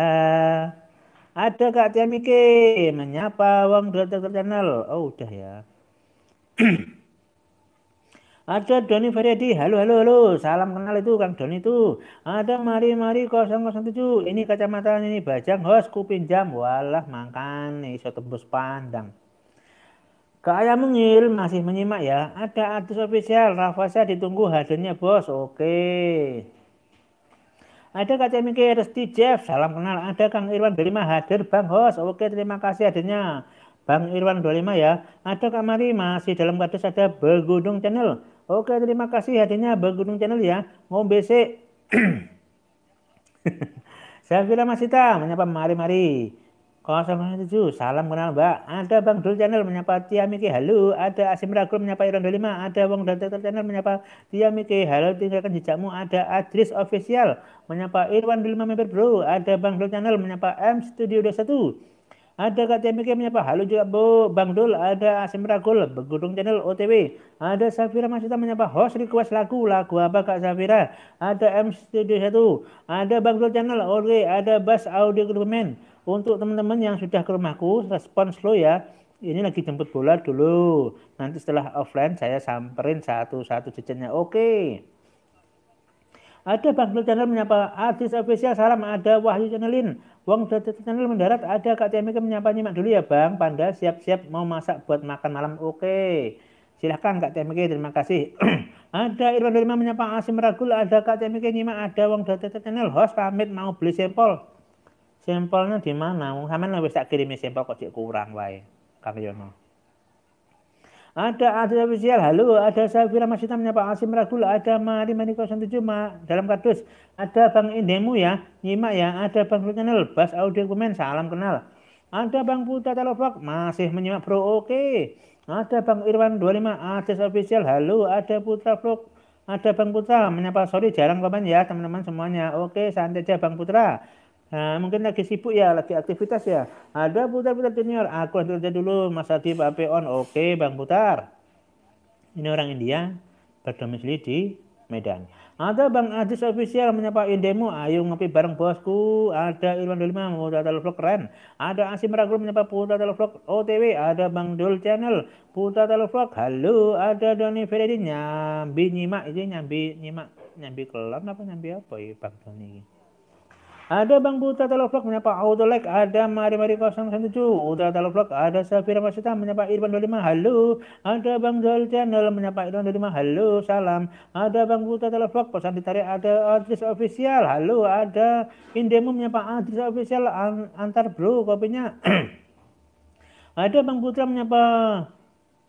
Ada Kak Miki menyapa Wong Dokter Channel. Oh udah ya. *clears throat* Ada Doni Variadi halo halo halo, salam kenal itu Kang Doni itu. Ada Mari Mari 007, ini kacamata ini bajang host kuping jam walah makan nih iso tembus pandang. Ayam mengil masih menyimak ya. Ada artis official Rafasa ditunggu hadirnya bos. Oke. Ada Kaca Miki Resti Jeff. Salam kenal. Ada Kang Irwan Berima hadir Bang Host. Oke terima kasih hadirnya. Bang Irwan 25 ya. Ada Kak Mari masih dalam kardus ada Bergudung Channel. Oke, terima kasih hatinya Bergunung Channel ya. Ngombe kira *clears throat* Safira Masita menyapa mari-mari. 07, salam kenal Mbak. Ada Bang Dul Channel menyapa Tia Miki, halo. Ada Asim Ragul menyapa Iron Delima. ada Wong Dante Channel menyapa Tia Miki, halo tinggalkan jejakmu. Ada Adris Official menyapa Irwan 25 member bro. Ada Bang Dul Channel menyapa M Studio 21. Ada Kak TMK menyapa. Halo juga Bu Bang Dul. Ada Asim Ragul. Begudung Channel OTW. Ada Safira Masita menyapa. Host request lagu. Lagu apa Kak Safira? Ada M Studio 1. Ada Bang Dul Channel. Oke. Ada Bass Audio Groupman. Untuk teman-teman yang sudah ke rumahku. respon slow ya. Ini lagi jemput bola dulu. Nanti setelah offline saya samperin satu-satu jejennya. Oke. Okay. Ada Bang Bangkit Channel menyapa artis official salam ada Wahyu Channelin. Wong Channel mendarat ada Kak Tiamika menyapa nyimak dulu ya Bang. Panda siap-siap mau masak buat makan malam. Oke. Silahkan Kak Tiamika terima kasih. *clears throat* ada Irwan Delima menyapa Asim Ragul. Ada Kak Tiamika nyimak ada Wong Channel host pamit mau beli sampel. Sampelnya di mana? Mau nggak bisa tak kirimi sampel kok kurang wae. Kang Yono. Ada ada official Halo, ada Safira Mas menyapa Pak Asim Ragul ada Mari Mani 07 Ma dalam kardus. Ada Bang Indemu ya, nyimak ya. Ada Bang Channel Bas audio komen salam kenal. Ada Bang Putra Telovlog masih menyimak Bro. Oke. Okay. Ada Bang Irwan 25 ada official. Halo, ada Putra Vlog. Ada Bang Putra menyapa sorry jarang komen ya teman-teman semuanya. Oke, santai aja Bang Putra. Nah, mungkin lagi sibuk ya, lagi aktivitas ya. Ada ah, putar-putar junior. Aku lanjut kerja dulu Mas Adi Pak Peon. Oke, Bang Putar. Ini orang India berdomisili di Medan. Ada Bang Aziz official menyapa demo. Ayo ngopi bareng bosku. Ada Ilwan mau putar vlog keren. Ada Asim Meragul menyapa putar vlog OTW. Ada Bang Dul Channel putar vlog Halo, ada Doni Ferdinand, nyambi nyimak. Ini nyambi nyimak. Nyambi kelam apa nyambi apa ya Bang Doni? Ada Bang Buta Vlog menyapa Autolek, ada Mari Mari 017, Uta Vlog, ada Safira Masita menyapa Irfan 25, halo. Ada Bang Zul Channel menyapa Irfan 25, halo, salam. Ada Bang Buta Vlog, pesan ditarik ada Artis Official, halo. Ada Indemo menyapa Artis Official, antar bro kopinya. *clears throat* ada Bang Putra menyapa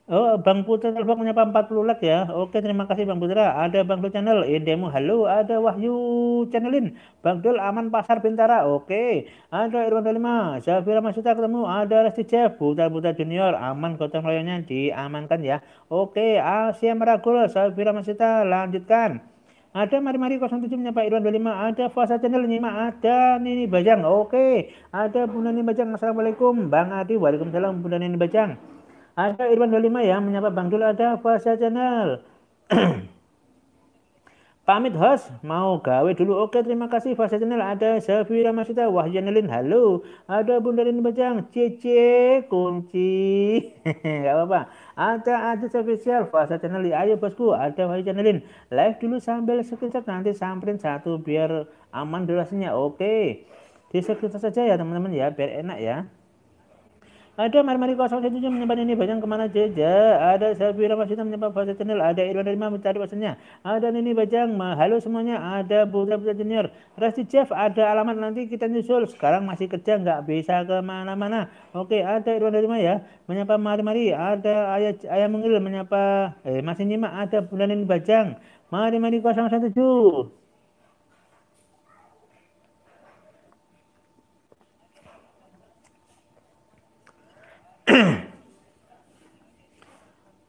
Oh, Bang Putra telepon menyapa 40 like ya. Oke, terima kasih Bang Putra. Ada Bang Dul Channel, Indemo, eh, halo. Ada Wahyu Channelin. Bang Dul Aman Pasar Bintara. Oke. Ada Irwan 25, Zafira Masuta ketemu. Ada Resti Jeff, Putra Putra Junior. Aman gotong royongnya diamankan ya. Oke, Asia Meragul, Zafira Masuta lanjutkan. Ada Mari Mari 07 menyapa Irwan 25, ada Fasa Channel 5, ada Nini Bajang. Oke, ada Bunda Nini Bajang. Assalamualaikum Bang Adi. Waalaikumsalam Bunda Nini Bajang. Ada Irwan 25 ya, menyapa Bang Dul ada Fasya Channel. *clears throat* Pamit host, mau gawe dulu. Oke, terima kasih. Fasa Channel ada Safira Wah Janelin, iya, halo. Ada Bunda Lin Bajang, Cece, kunci. *laughs* Gak apa-apa. Ada ada Official, Fasa Channel, ayo bosku. Ada Wah Janelin, Live dulu sambil screenshot, nanti samperin satu biar aman durasinya. Oke. Di screenshot saja ya teman-teman ya, biar enak ya. Ada mari-mari kosong satu jam menyembah ini banyak kemana saja. Ada sabira masjid menyimpan bahasa channel. Ada Irwan Rima mencari pasennya. Ada ini Bajang. Halo semuanya. Ada Putra Putra Junior. Rasti chef Ada alamat nanti kita nyusul. Sekarang masih kerja nggak bisa kemana-mana. Oke. Ada Irwan Rima ya. Menyapa mari-mari. Ada ayah ayah mengil. menyapa. Eh masih nyimak. Ada Bulan Nini Bajang. Mari-mari kosong 017.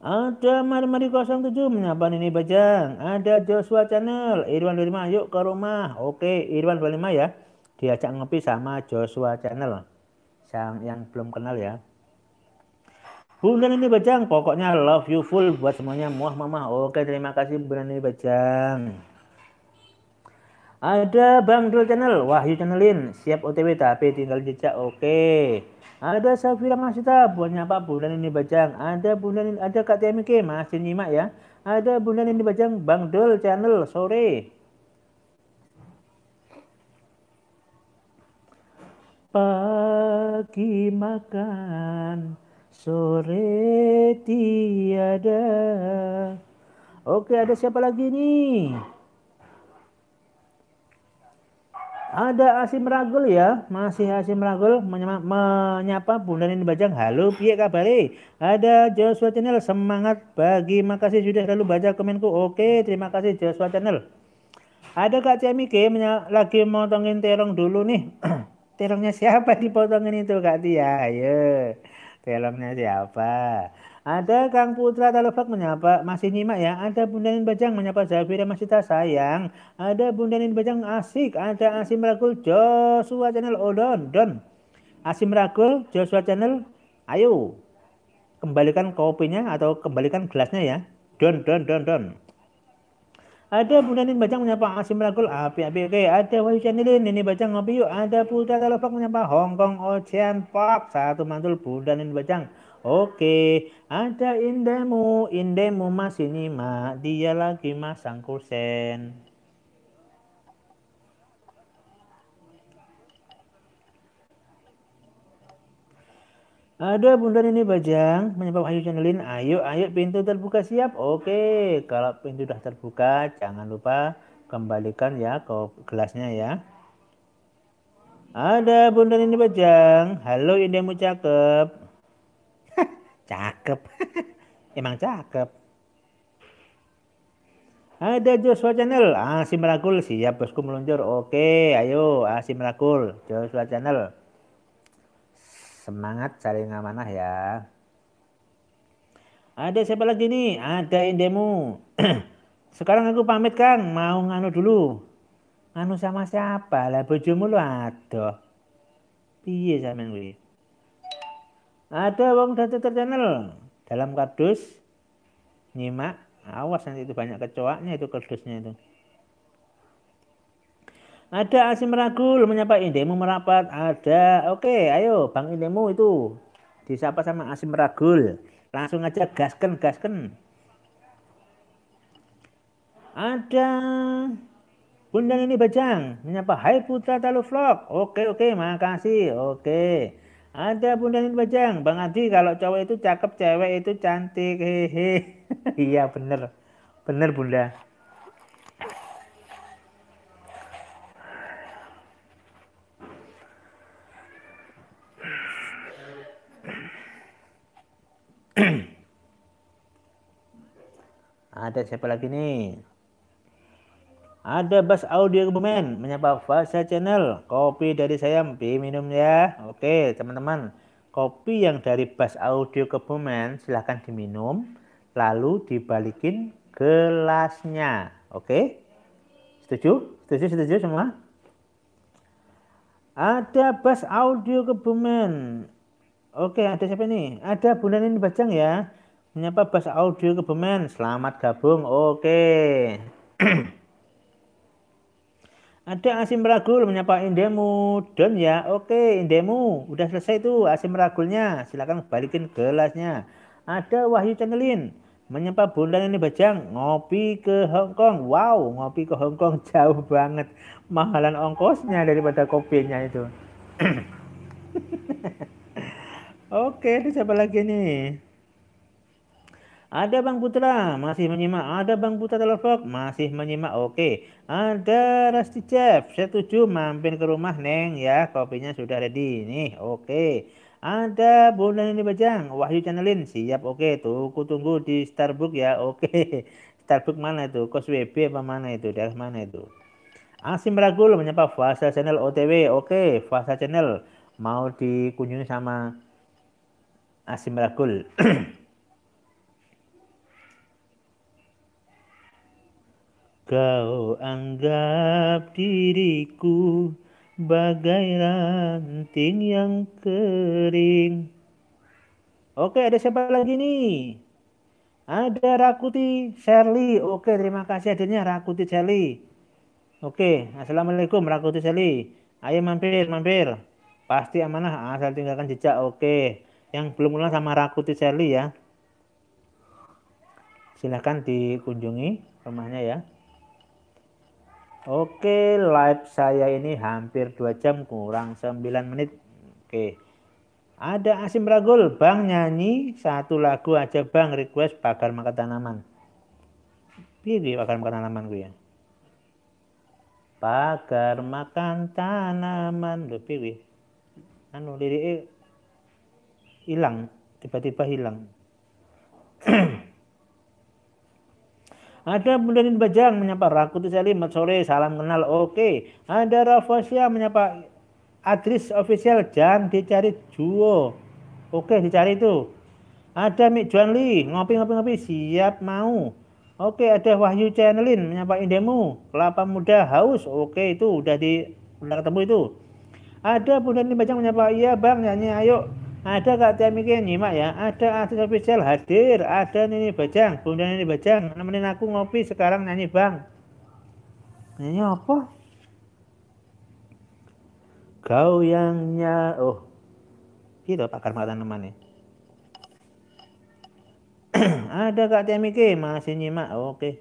Ada Mari-Mari 07 menyapa Nini Bajang. Ada Joshua Channel. Irwan 25 yuk ke rumah. Oke Irwan 25 ya. Diajak ngopi sama Joshua Channel. Yang, yang belum kenal ya. Bunda ini Bajang. Pokoknya love you full buat semuanya. Muah mama. Oke terima kasih Bunda Nini Bajang. Ada Bang Dul Channel. Wahyu Channelin. Siap OTW tapi tinggal jejak. Oke. Ada Safira Masita, buahnya Pak Bulan ini Bajang. Ada Bulan ini, ada Kak TMK, masih nyimak ya. Ada Bulan ini Bajang, Bang Dol Channel, sore. Pagi makan, sore tiada. Oke, ada siapa lagi nih? ada Asim Ragul ya, masih Asim Ragul menyapa Bunda Nini Bajang. Halo, piye kabari Ada Joshua Channel, semangat bagi makasih sudah selalu baca komenku. Oke, terima kasih Joshua Channel. Ada Kak Cemike lagi motongin terong dulu nih. *clears throat* terongnya siapa dipotongin itu Kak Tia? Ayo. Terongnya siapa? Ada Kang Putra Talofak menyapa, masih nyimak ya. Ada Bunda Nin Bajang menyapa Zafira tak sayang. Ada Bunda Nin Bajang asik. Ada Asim Rakul Joshua Channel Odon oh, Don. Asim Rakul Joshua Channel. Ayo kembalikan kopinya atau kembalikan gelasnya ya. Don don don don. Ada Bunda Nin Bajang menyapa Asim Rakul api api oke. Ada Wahyu Channel Nini Bajang ngopi yuk. Ada Putra Talofak menyapa Hongkong Ocean Park. Satu mantul Bunda Nin Bajang. Oke, ada indemu, indemu masih nyimak, dia lagi masang kursen. Ada bunda ini bajang menyebab ayu channelin. Ayo, ayo pintu terbuka siap. Oke, kalau pintu sudah terbuka, jangan lupa kembalikan ya ke gelasnya ya. Ada bunda ini bajang. Halo indemu cakep. Cakep. *laughs* Emang cakep. Ada Joshua Channel. Ah, si Merakul. Siap bosku meluncur. Oke, ayo. Ah, si Merakul. Joshua Channel. Semangat cari amanah ya. Ada siapa lagi nih? Ada Indemu. *clears throat* Sekarang aku pamit Kang. Mau nganu dulu. Nganu sama siapa? Lah bojomu lu aduh. Piye sampean kuwi? Ada Wong dan terkenal dalam kardus. Nyimak, awas nanti itu banyak kecoaknya itu kardusnya itu. Ada Asim Ragul menyapa Indemu merapat. Ada. Oke, ayo Bang Indemu itu disapa sama Asim Ragul. Langsung aja gasken, gasken. Ada Bunda ini Bajang menyapa Hai Putra Talu Vlog. Oke, oke, makasih. Oke. Ada Bunda Bajang, Bang Adi kalau cowok itu cakep, cewek itu cantik. Hehe. *laughs* iya bener. Bener Bunda. *clears throat* Ada siapa lagi nih? Ada Bas Audio Kebumen menyapa Fasa Channel. Kopi dari saya Mpi minum ya. Oke teman-teman. Kopi yang dari Bas Audio Kebumen silahkan diminum. Lalu dibalikin gelasnya. Oke. Setuju? Setuju? Setuju semua? Ada Bas Audio Kebumen. Oke ada siapa nih? Ada Bunda ini Bajang ya. Menyapa Bas Audio Kebumen. Selamat gabung. Oke. *clears throat* Ada asim ragul menyapa indemu. Don ya, oke indemu. Udah selesai tuh asim ragulnya. Silakan balikin gelasnya. Ada Wahyu Cengelin menyapa Bunda ini Bajang ngopi ke Hongkong, Wow, ngopi ke Hongkong *laughs* jauh banget. Mahalan ongkosnya daripada kopinya itu. *clears throat* oke, itu siapa lagi nih? Ada Bang Putra, masih menyimak. Ada Bang Putra telepon masih menyimak. Oke. Ada Rasti Chef, setuju mampir ke rumah Neng ya. Kopinya sudah ready nih. Oke. Ada Bunda ini Bajang, Wahyu Channelin, siap oke. Tuku tunggu di Starbucks ya. Oke. *laughs* Starbucks mana itu? Kos WB apa mana itu? Daerah mana itu? Asim Ragul menyapa Fasa Channel OTW. Oke, Fasa Channel mau dikunjungi sama Asim Ragul. *clears throat* Kau anggap diriku bagai ranting yang kering. Oke, ada siapa lagi nih? Ada Rakuti Sherly. Oke, terima kasih hadirnya Rakuti Sherly. Oke, Assalamualaikum Rakuti Sherly. Ayo mampir, mampir. Pasti amanah asal tinggalkan jejak. Oke, yang belum kenal sama Rakuti Sherly ya. Silahkan dikunjungi rumahnya ya. Oke, live saya ini hampir 2 jam kurang 9 menit. Oke. Ada Asim Ragul, Bang nyanyi satu lagu aja Bang request pagar makan tanaman. Pilih pagar makan tanaman gue ya. Pagar makan tanaman lho pilih. Anu liriknya hilang, tiba-tiba hilang. *clears throat* Ada Bundarin Bajang menyapa Rakuti Salim, sore, salam kenal, oke. Ada Rafasia menyapa Adris official, jangan dicari Juo. Oke, dicari itu. Ada Mik Juan Li, ngopi-ngopi-ngopi, siap mau. Oke, ada Wahyu Channelin, menyapa Indemu, kelapa muda haus. Oke, itu udah di udah ketemu itu. Ada Bunda bajang menyapa, iya bang nyanyi ayo ada Kak Tiami nyimak ya? Ada Asri ah, Official hadir, ada Nini Bajang, Bunda Nini Bajang, nemenin aku ngopi sekarang nyanyi bang. Nyanyi apa? Kau yang nya, oh, gitu pakar mata temannya. *clears throat* ada Kak Tiami masih nyimak, oke. Okay.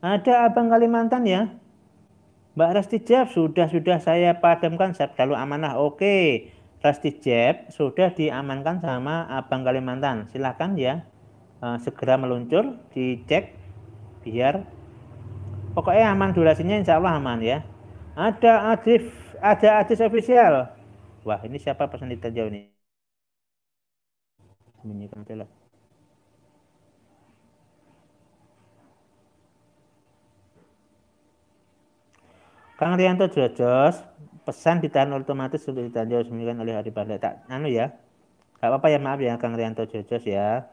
Ada Abang Kalimantan ya? Mbak Resti Jab, sudah-sudah saya padamkan, saya selalu amanah, oke. Okay. Prestijab sudah diamankan sama Abang Kalimantan. Silahkan ya eh, segera meluncur, dicek biar pokoknya aman durasinya insya Allah aman ya. Ada Adif, ada Adis official. Wah ini siapa pesan di terjauh ini? Bunyikan telat. Kang Rianto Jojos, pesan ditahan otomatis sudah ditanjau sembilan oleh hari pada tak anu ya nggak apa-apa ya maaf ya Kang Rianto Jojos ya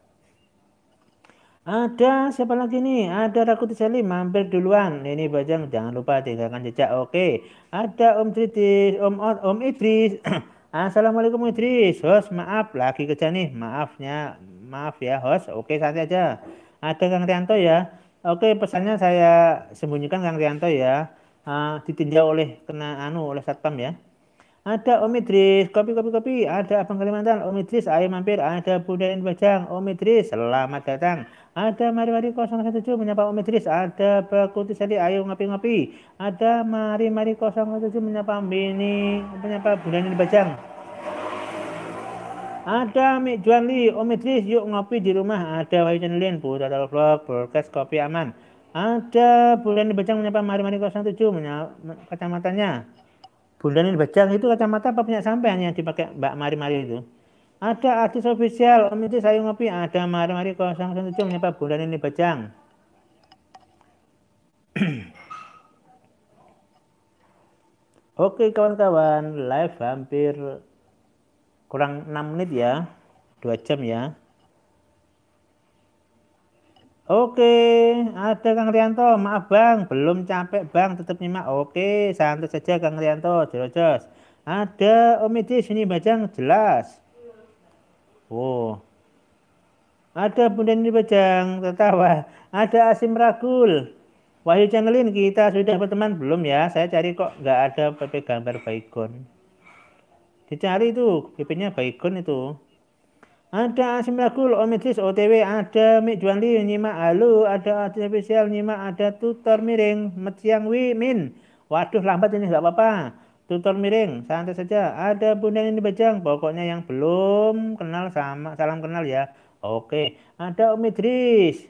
ada siapa lagi nih ada Rakuti Salim mampir duluan ini Bajang jangan lupa tinggalkan jejak oke ada Om Idris Om Om Idris *clears throat* Assalamualaikum Idris host maaf lagi kerja nih maafnya maaf ya host oke santai aja ada Kang Rianto ya oke pesannya saya sembunyikan Kang Rianto ya uh, ditinjau oleh kena anu oleh satpam ya. Ada Om kopi kopi kopi. Ada Abang Kalimantan, Om Idris, ayo mampir. Ada Budayan Bajang, Om Idris, selamat datang. Ada Mari Mari 017 menyapa Om Ada Bakuti Sari, ayo ngopi ngopi. Ada Mari Mari 017 menyapa Mini, menyapa Budayan Bajang. Ada Mik Juanli, Om yuk ngopi di rumah. Ada Wahyu Lin, Budatal Vlog, Podcast Kopi Aman. Ada bulan dibajang menyapa mari-mari 07 kacamatanya. Bulan dibajang itu kacamata apa punya sampai yang dipakai Mbak Mari-Mari itu? Ada artis ofisial, om itu sayung ngopi, ada mari-mari 07 menyapa bulan ini bajang. *clears throat* Oke kawan-kawan, live hampir kurang 6 menit ya, 2 jam ya. Oke, ada Kang Rianto. Maaf Bang, belum capek Bang, tetap nyimak. Oke, santai saja Kang Rianto, jelas. Ada Om Edi, sini Bajang, jelas. Wow. Ada Bunda ini Bajang, tertawa. Ada Asim Ragul. Wahyu Channelin, kita sudah berteman belum ya? Saya cari kok nggak ada PP gambar Baikon. Dicari itu, PP-nya Baikon itu ada asim lakul omitis otw ada mik juanli nyimak alu ada spesial nyimak ada tutor miring metiang wi min waduh lambat ini nggak apa-apa tutor miring santai saja ada bunda ini dibajang pokoknya yang belum kenal sama salam kenal ya oke ada om Idris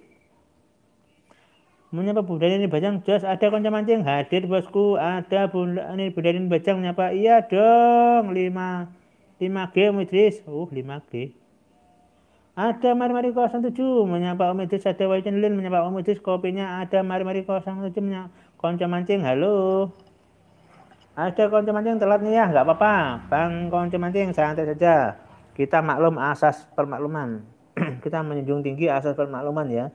menyapa bunda ini bajang jos ada konca mancing hadir bosku ada bunda ini bunda ini bajang menyapa iya dong lima lima g om uh lima g ada mari-mari tujuh. menyapa Om Idris, ada Wajen Lin menyapa Om Idris, kopinya ada mari-mari tujuh. menyapa konco mancing, halo. Ada konco mancing telat nih ya, nggak apa-apa. Bang konco mancing santai saja. Kita maklum asas permakluman. *clears throat* Kita menjunjung tinggi asas permakluman ya.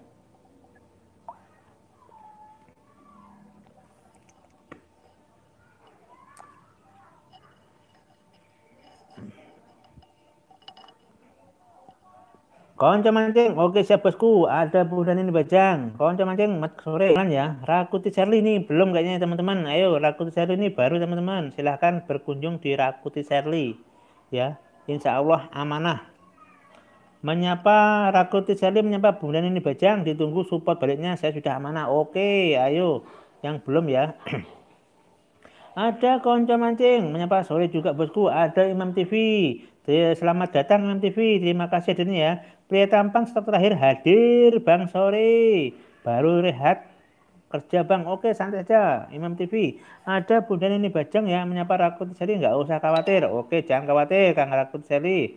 Konco mancing, oke siap bosku. Ada bulan ini Bajang. Konco mancing, mat sore kan ya. Rakuti Serli ini belum kayaknya teman-teman. Ayo Rakuti Serli ini baru teman-teman. Silahkan berkunjung di Rakuti Serli. Ya, insya Allah amanah. Menyapa Rakuti Serli, menyapa bulan ini Bajang. Ditunggu support baliknya. Saya sudah amanah. Oke, ayo. Yang belum ya. *clears throat* Ada konco mancing, menyapa sore juga bosku. Ada Imam TV, Selamat datang Imam TV. terima kasih Deni ya. Pria tampan stop terakhir hadir Bang sore baru rehat kerja bang oke santai aja Imam TV ada Bunda ini Bajang ya menyapa Rakut Seri nggak usah khawatir oke jangan khawatir Kang Rakut Seri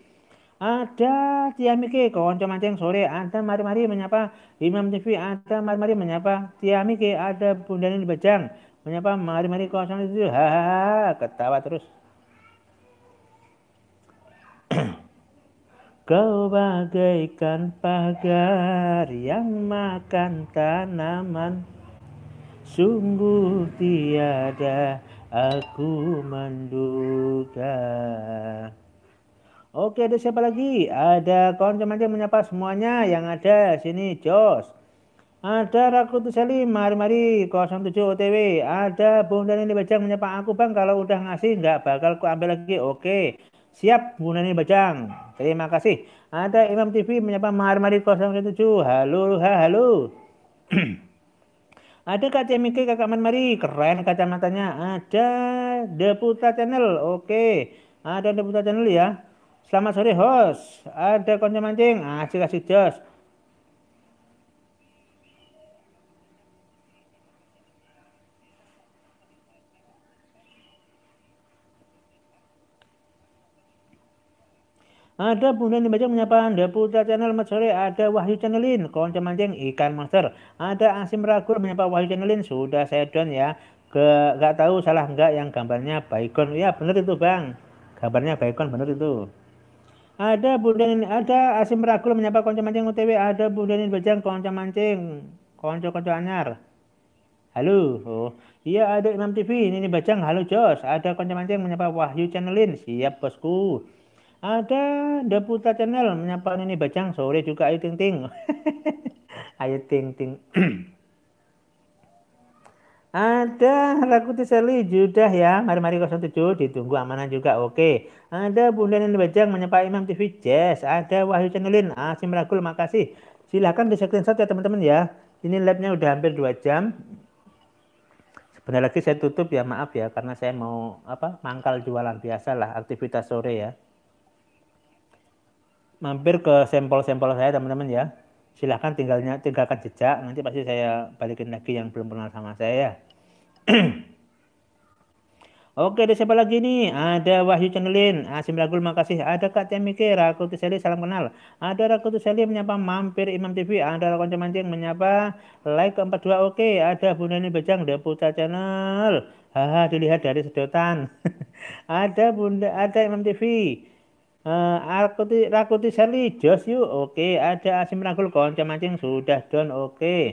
ada Tia Miki konco mancing sore ada mari-mari menyapa Imam TV ada mari-mari menyapa Tia Miki ada Bunda Nini Bajang menyapa mari-mari kawan kosong itu hahaha ketawa terus Kau bagaikan pagar yang makan tanaman Sungguh tiada aku menduga Oke ada siapa lagi? Ada kawan teman yang menyapa semuanya yang ada sini Jos ada Rakutu Salim, mari-mari 07 OTW. Ada Bung Dani Bajang menyapa aku bang, kalau udah ngasih nggak bakal ku ambil lagi. Oke. Siap, Bu Nani Bajang. Terima kasih. Ada Imam TV menyapa mahar Maharmari 07. Halo, ha, halo. *clears throat* Ada Kak Cemike, Kakak mari Keren kacamatanya. Ada Deputa Channel. Oke. Ada Deputa Channel ya. Selamat sore host. Ada Konca mancing. Asik asik jos. Ada Bunda baca menyapa Anda Putra Channel sore ada Wahyu Channelin Konco mancing ikan monster Ada Asim Ragur menyapa Wahyu Channelin Sudah saya down ya Ke, Gak tahu salah enggak yang gambarnya Baikon Ya bener itu bang Gambarnya Baikon bener itu ada Bunda ini ada Asim Ragur menyapa konco mancing UTW Ada Bunda Limbajang konco mancing Konco-konco anyar Halo, oh, iya ada Imam TV, ini, ini Bajang, halo Jos, ada konco mancing menyapa Wahyu Channelin, siap bosku. Ada Deputa Channel menyapa ini Bajang sore juga ayo ting ting. ayo ting ting. Ada Rakuti Seli sudah ya, mari-mari 07 ditunggu amanah juga. Oke. Ada Bunda Nini Bajang menyapa Imam TV Jazz. Ada Wahyu Channelin, Asim ah, Ragul, makasih. Silahkan di satu ya teman-teman ya. Ini labnya udah hampir dua jam. Sebentar lagi saya tutup ya, maaf ya karena saya mau apa? mangkal jualan biasalah aktivitas sore ya mampir ke sampel-sampel saya teman-teman ya. Silahkan tinggalnya tinggalkan jejak, nanti pasti saya balikin lagi yang belum pernah sama saya. Ya. *clears throat* Oke, ada siapa lagi nih? Ada Wahyu Chanelin, Asim ah, Ragul, makasih. Ada Kak Temike, Rakutu Seli, salam kenal. Ada Rakutu Seli menyapa Mampir Imam TV. Ada Rakonca Mancing, menyapa like 42 oke. Ada Bunda Nini Bejang, Deputa Channel. Haha, dilihat dari sedotan. *laughs* ada Bunda, ada Imam TV. Uh, eh, rakuti, rakuti seri jos yuk. Oke, okay. ada asim ragul konca mancing sudah don. Oke. Okay.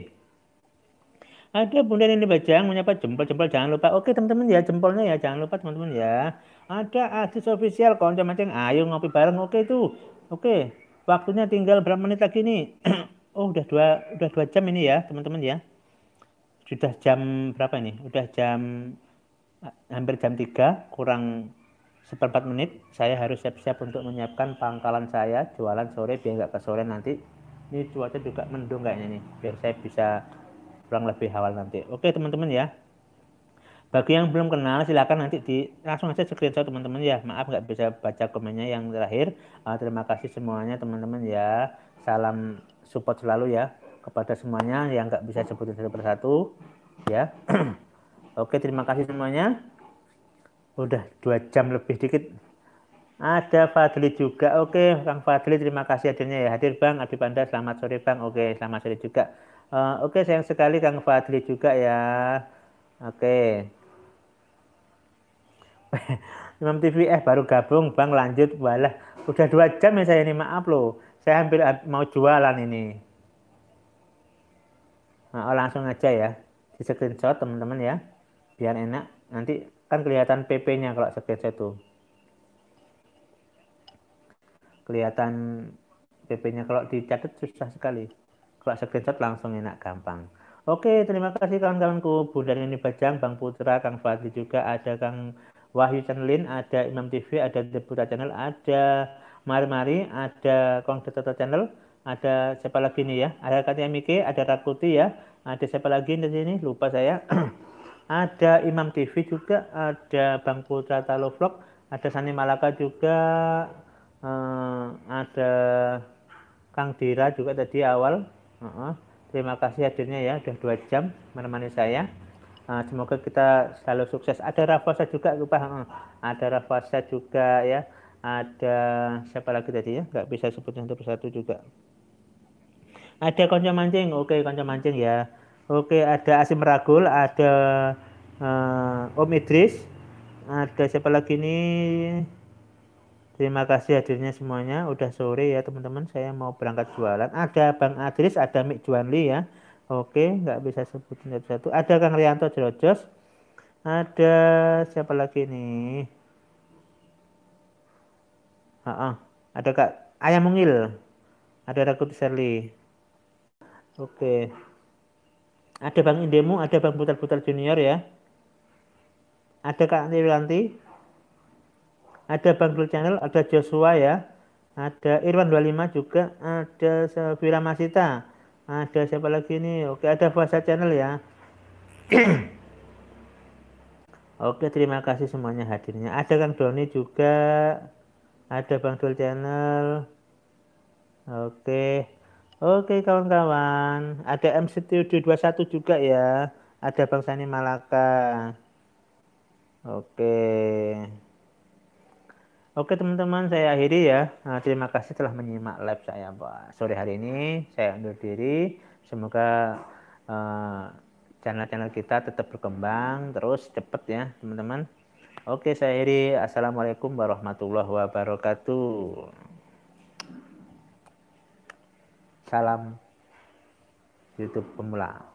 Ada Bunda ini Bajang menyapa jempol-jempol jangan lupa. Oke, okay, teman-teman ya, jempolnya ya jangan lupa teman-teman ya. Ada Asis official konca mancing ayo ngopi bareng. Oke tuh Oke. Waktunya tinggal berapa menit lagi nih? *clears throat* oh, udah dua udah dua jam ini ya, teman-teman ya. Sudah jam berapa ini? Udah jam hampir jam tiga kurang seperempat menit saya harus siap-siap untuk menyiapkan pangkalan saya jualan sore biar nggak ke sore nanti ini cuaca juga mendung kayaknya nih biar saya bisa kurang lebih awal nanti oke teman-teman ya bagi yang belum kenal silahkan nanti di langsung aja screenshot teman-teman ya maaf nggak bisa baca komennya yang terakhir uh, terima kasih semuanya teman-teman ya salam support selalu ya kepada semuanya yang nggak bisa sebutin satu persatu ya *clears throat* oke terima kasih semuanya Udah dua jam lebih dikit. Ada Fadli juga. Oke, Kang Fadli terima kasih hadirnya ya. Hadir Bang Abi Panda, selamat sore Bang. Oke, selamat sore juga. Uh, oke, sayang sekali Kang Fadli juga ya. Oke. *laughs* Imam TV eh baru gabung Bang lanjut walah udah dua jam ya saya ini maaf loh saya hampir mau jualan ini nah, oh, langsung aja ya di screenshot teman-teman ya biar enak nanti kan kelihatan PP-nya kalau sketsa itu kelihatan PP-nya kalau dicatat susah sekali kalau screenshot langsung enak gampang Oke, terima kasih kawan-kawanku. Bunda ini Bajang, Bang Putra, Kang Fadli juga, ada Kang Wahyu Channelin, ada Imam TV, ada Deputa Channel, ada Mari Mari, ada Kong Kongdetata Channel, ada siapa lagi nih ya? Ada Katia Miki, ada Rakuti ya, ada siapa lagi di sini? Lupa saya. *clears throat* ada Imam TV juga, ada Bang Putra Talo Vlog, ada Sani Malaka juga, uh, ada Kang Dira juga tadi awal. Uh -uh. Terima kasih hadirnya ya, udah dua jam menemani saya. Uh, semoga kita selalu sukses. Ada Rafasa juga, lupa. Uh, ada Rafasa juga ya. Ada siapa lagi tadi ya? Nggak bisa sebut satu persatu juga. Ada konco mancing, oke konco mancing ya Oke, ada Asim Ragul, ada uh, Om Idris, ada siapa lagi nih? Terima kasih hadirnya semuanya. Udah sore ya teman-teman. Saya mau berangkat jualan. Ada Bang Adris, ada Mik Juanli ya. Oke, nggak bisa sebutin satu-satu. Ada Kang Rianto Jerojos. Ada siapa lagi nih? Uh -uh. Ada Kak Ayam Mungil. Ada Rakut Serli. Oke. Ada Bang Indemu, ada Bang Putar-Putar Junior ya. Ada Kak Andi Ada Bang Blue Channel, ada Joshua ya. Ada Irwan 25 juga, ada Safira Masita. Ada siapa lagi ini? Oke, ada Fasa Channel ya. *clears throat* Oke, terima kasih semuanya hadirnya. Ada Kang Doni juga, ada Bang Dul Channel. Oke. Oke kawan-kawan, ada MC Studio 21 juga ya. Ada Bang Sani Malaka. Oke. Oke teman-teman, saya akhiri ya. Nah, terima kasih telah menyimak live saya Pak. Sore hari ini saya undur diri. Semoga eh, channel-channel uh, kita tetap berkembang terus cepat ya teman-teman. Oke, saya akhiri. Assalamualaikum warahmatullahi wabarakatuh. Salam YouTube pemula.